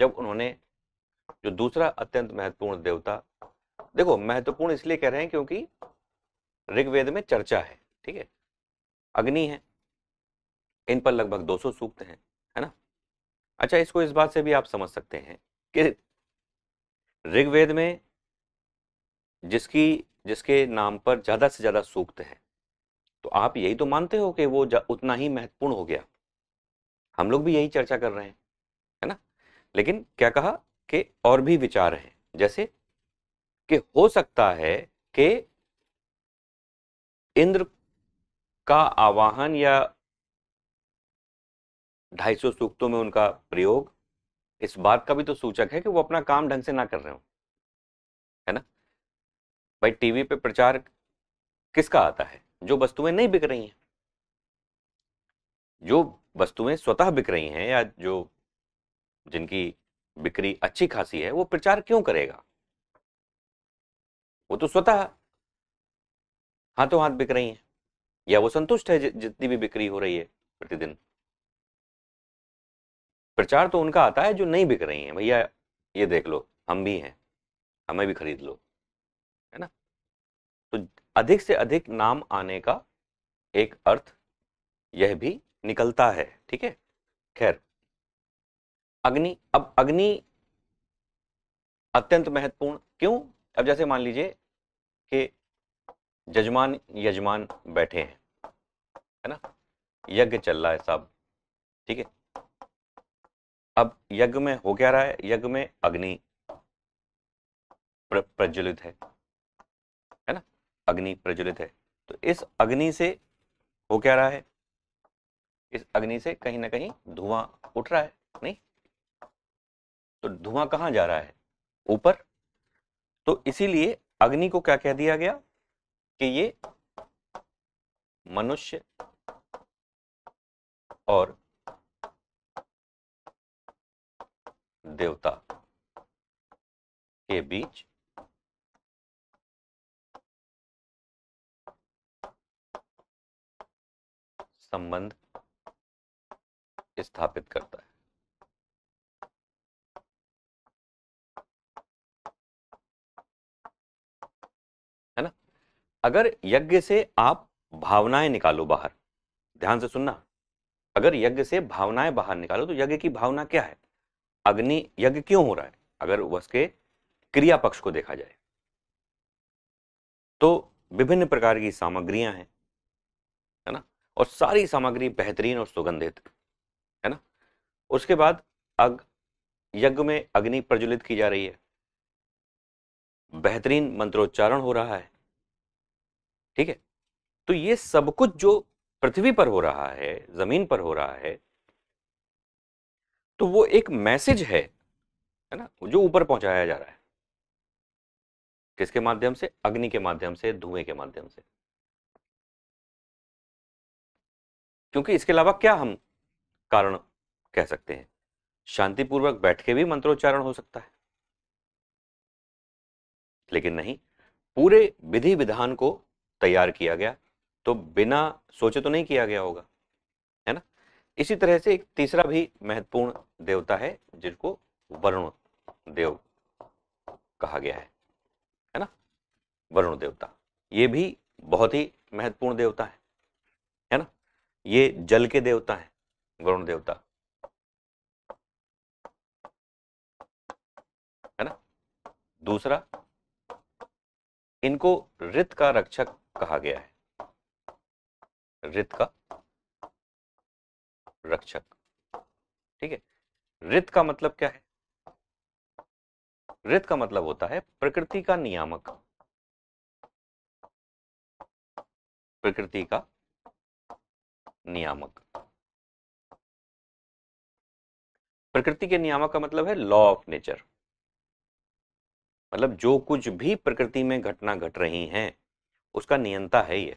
जब उन्होंने जो दूसरा अत्यंत महत्वपूर्ण देवता देखो महत्वपूर्ण इसलिए कह रहे हैं क्योंकि ऋग्वेद में चर्चा है ठीक है अग्नि है इन पर लगभग 200 सूक्त हैं है ना अच्छा इसको इस बात से भी आप समझ सकते हैं कि ऋग्वेद में जिसकी जिसके नाम पर ज़्यादा से ज़्यादा सूक्त है तो आप यही तो मानते हो कि वो उतना ही महत्वपूर्ण हो गया हम लोग भी यही चर्चा कर रहे हैं है ना लेकिन क्या कहा कि और भी विचार हैं जैसे कि हो सकता है कि इंद्र का आवाहन या ढाई सौ सूक्तों में उनका प्रयोग इस बात का भी तो सूचक है कि वो अपना काम ढंग से ना कर रहे हो है ना भाई टीवी पे प्रचार किसका आता है जो वस्तुएं नहीं बिक रही हैं जो वस्तुएं स्वतः बिक रही हैं या जो जिनकी बिक्री अच्छी खासी है वो प्रचार क्यों करेगा वो तो स्वतः हाथों हाथ बिक रही है या वो संतुष्ट है जितनी भी बिक्री हो रही है प्रतिदिन प्रचार तो उनका आता है जो नहीं बिक रही है भैया ये देख लो हम भी हैं हमें भी खरीद लो है ना तो अधिक से अधिक नाम आने का एक अर्थ यह भी निकलता है ठीक है खैर अग्नि अब अग्नि अत्यंत महत्वपूर्ण क्यों अब जैसे मान लीजिए कि जजमान यजमान बैठे हैं है ना यज्ञ चल रहा है साहब ठीक है अब यज्ञ में हो क्या रहा है यज्ञ में अग्नि प्र, प्रज्वलित है है ना अग्नि प्रज्वलित है तो इस अग्नि से हो क्या रहा है इस अग्नि से कहीं ना कहीं धुआं उठ रहा है नहीं तो धुआं कहां जा रहा है ऊपर तो इसीलिए अग्नि को क्या कह दिया गया कि ये मनुष्य और देवता के बीच संबंध स्थापित करता है अगर यज्ञ से आप भावनाएं निकालो बाहर ध्यान से सुनना अगर यज्ञ से भावनाएं बाहर निकालो तो यज्ञ की भावना क्या है अग्नि यज्ञ क्यों हो रहा है अगर उसके क्रिया पक्ष को देखा जाए तो विभिन्न प्रकार की सामग्रियां हैं है ना और सारी सामग्री बेहतरीन और सुगंधित है ना उसके बाद अग यज्ञ में अग्नि प्रज्वलित की जा रही है बेहतरीन मंत्रोच्चारण हो रहा है ठीक है तो ये सब कुछ जो पृथ्वी पर हो रहा है जमीन पर हो रहा है तो वो एक मैसेज है है ना जो ऊपर पहुंचाया जा रहा है किसके माध्यम से अग्नि के माध्यम से धुएं के माध्यम से क्योंकि इसके अलावा क्या हम कारण कह सकते हैं शांतिपूर्वक बैठ के भी मंत्रोच्चारण हो सकता है लेकिन नहीं पूरे विधि विधान को तैयार किया गया तो बिना सोचे तो नहीं किया गया होगा है ना इसी तरह से एक तीसरा भी महत्वपूर्ण देवता है जिसको वरुण देव कहा गया है है ना वरुण देवता ये भी बहुत ही महत्वपूर्ण देवता है है ना ये जल के देवता है वरुण देवता है ना दूसरा इनको रित का रक्षक कहा गया है रित का रक्षक ठीक है रित का मतलब क्या है रित का मतलब होता है प्रकृति का नियामक प्रकृति का नियामक प्रकृति के नियामक का मतलब है लॉ ऑफ नेचर मतलब जो कुछ भी प्रकृति में घटना घट रही हैं उसका नियंता है ये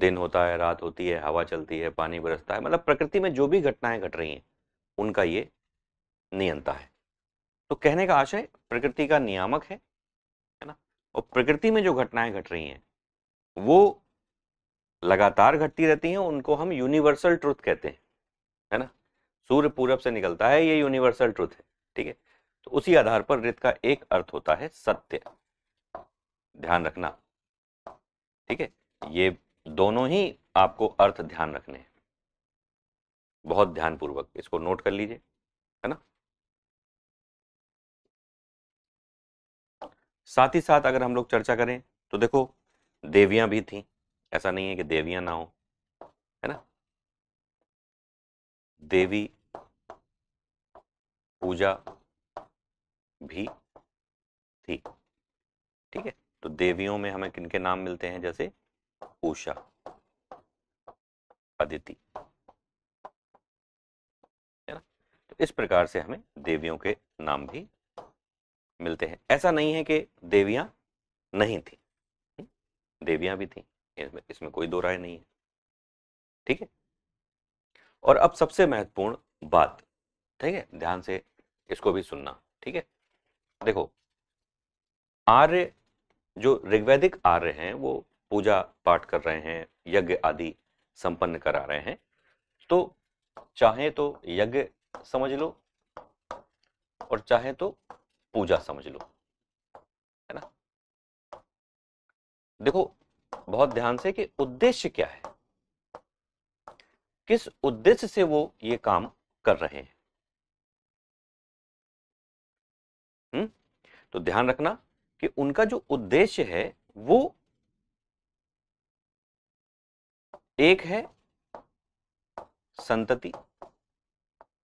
दिन होता है रात होती है हवा चलती है पानी बरसता है मतलब प्रकृति में जो भी घटनाएं घट रही हैं उनका ये नियंता है तो कहने का आशय प्रकृति का नियामक है है ना और प्रकृति में जो घटनाएं घट रही हैं वो लगातार घटती रहती हैं उनको हम यूनिवर्सल ट्रुथ कहते हैं है ना सूर्य पूरब से निकलता है ये यूनिवर्सल ट्रुथ है ठीक है तो उसी आधार पर ऋत का एक अर्थ होता है सत्य ध्यान रखना ठीक है ये दोनों ही आपको अर्थ ध्यान रखने हैं बहुत ध्यानपूर्वक इसको नोट कर लीजिए है ना साथ ही साथ अगर हम लोग चर्चा करें तो देखो देवियां भी थी ऐसा नहीं है कि देवियां ना हो है ना देवी पूजा भी थी ठीक है तो देवियों में हमें किनके नाम मिलते हैं जैसे उषा अदिति तो इस प्रकार से हमें देवियों के नाम भी मिलते हैं ऐसा नहीं है कि देवियां नहीं थी हम्म? देवियां भी थी इसमें इसमें कोई दो राय नहीं है ठीक है और अब सबसे महत्वपूर्ण बात ठीक है ध्यान से इसको भी सुनना ठीक है देखो आर्य जो ऋग्वैदिक आर्य हैं वो पूजा पाठ कर रहे हैं यज्ञ आदि संपन्न करा रहे हैं तो चाहे तो यज्ञ समझ लो और चाहे तो पूजा समझ लो है ना देखो बहुत ध्यान से कि उद्देश्य क्या है किस उद्देश्य से वो ये काम कर रहे हैं हम्म तो ध्यान रखना कि उनका जो उद्देश्य है वो एक है संतति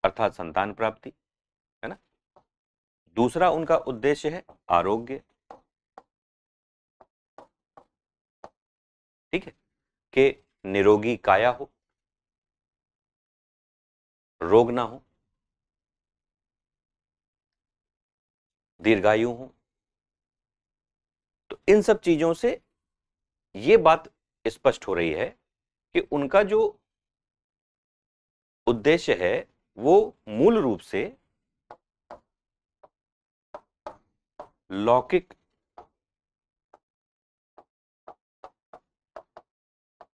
अर्थात संतान प्राप्ति है ना दूसरा उनका उद्देश्य है आरोग्य ठीक है कि निरोगी काया हो रोग ना हो दीर्घायु हो इन सब चीज़ों से ये बात स्पष्ट हो रही है कि उनका जो उद्देश्य है वो मूल रूप से लौकिक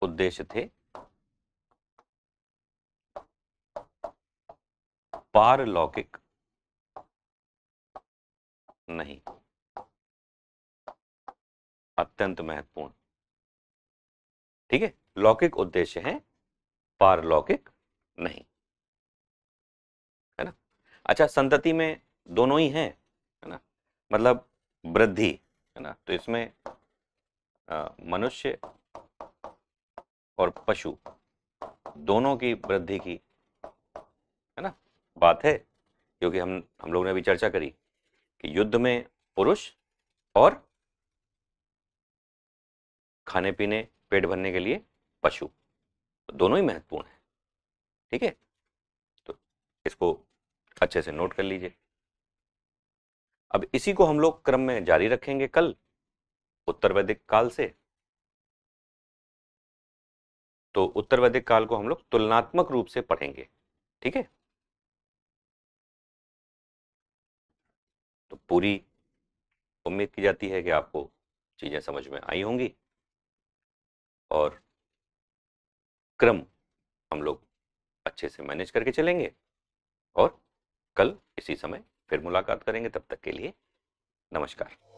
उद्देश्य थे पारलौकिक नहीं अत्यंत महत्वपूर्ण ठीक है लौकिक उद्देश्य हैं पारलौकिक नहीं है ना अच्छा संतति में दोनों ही हैं है ना मतलब वृद्धि है ना तो इसमें मनुष्य और पशु दोनों की वृद्धि की है ना बात है क्योंकि हम हम लोग ने अभी चर्चा करी कि युद्ध में पुरुष और खाने पीने पेट भरने के लिए पशु तो दोनों ही महत्वपूर्ण है ठीक है तो इसको अच्छे से नोट कर लीजिए अब इसी को हम लोग क्रम में जारी रखेंगे कल उत्तर वैदिक काल से तो उत्तर वैदिक काल को हम लोग तुलनात्मक रूप से पढ़ेंगे ठीक है तो पूरी उम्मीद की जाती है कि आपको चीज़ें समझ में आई होंगी और क्रम हम लोग अच्छे से मैनेज करके चलेंगे और कल इसी समय फिर मुलाकात करेंगे तब तक के लिए नमस्कार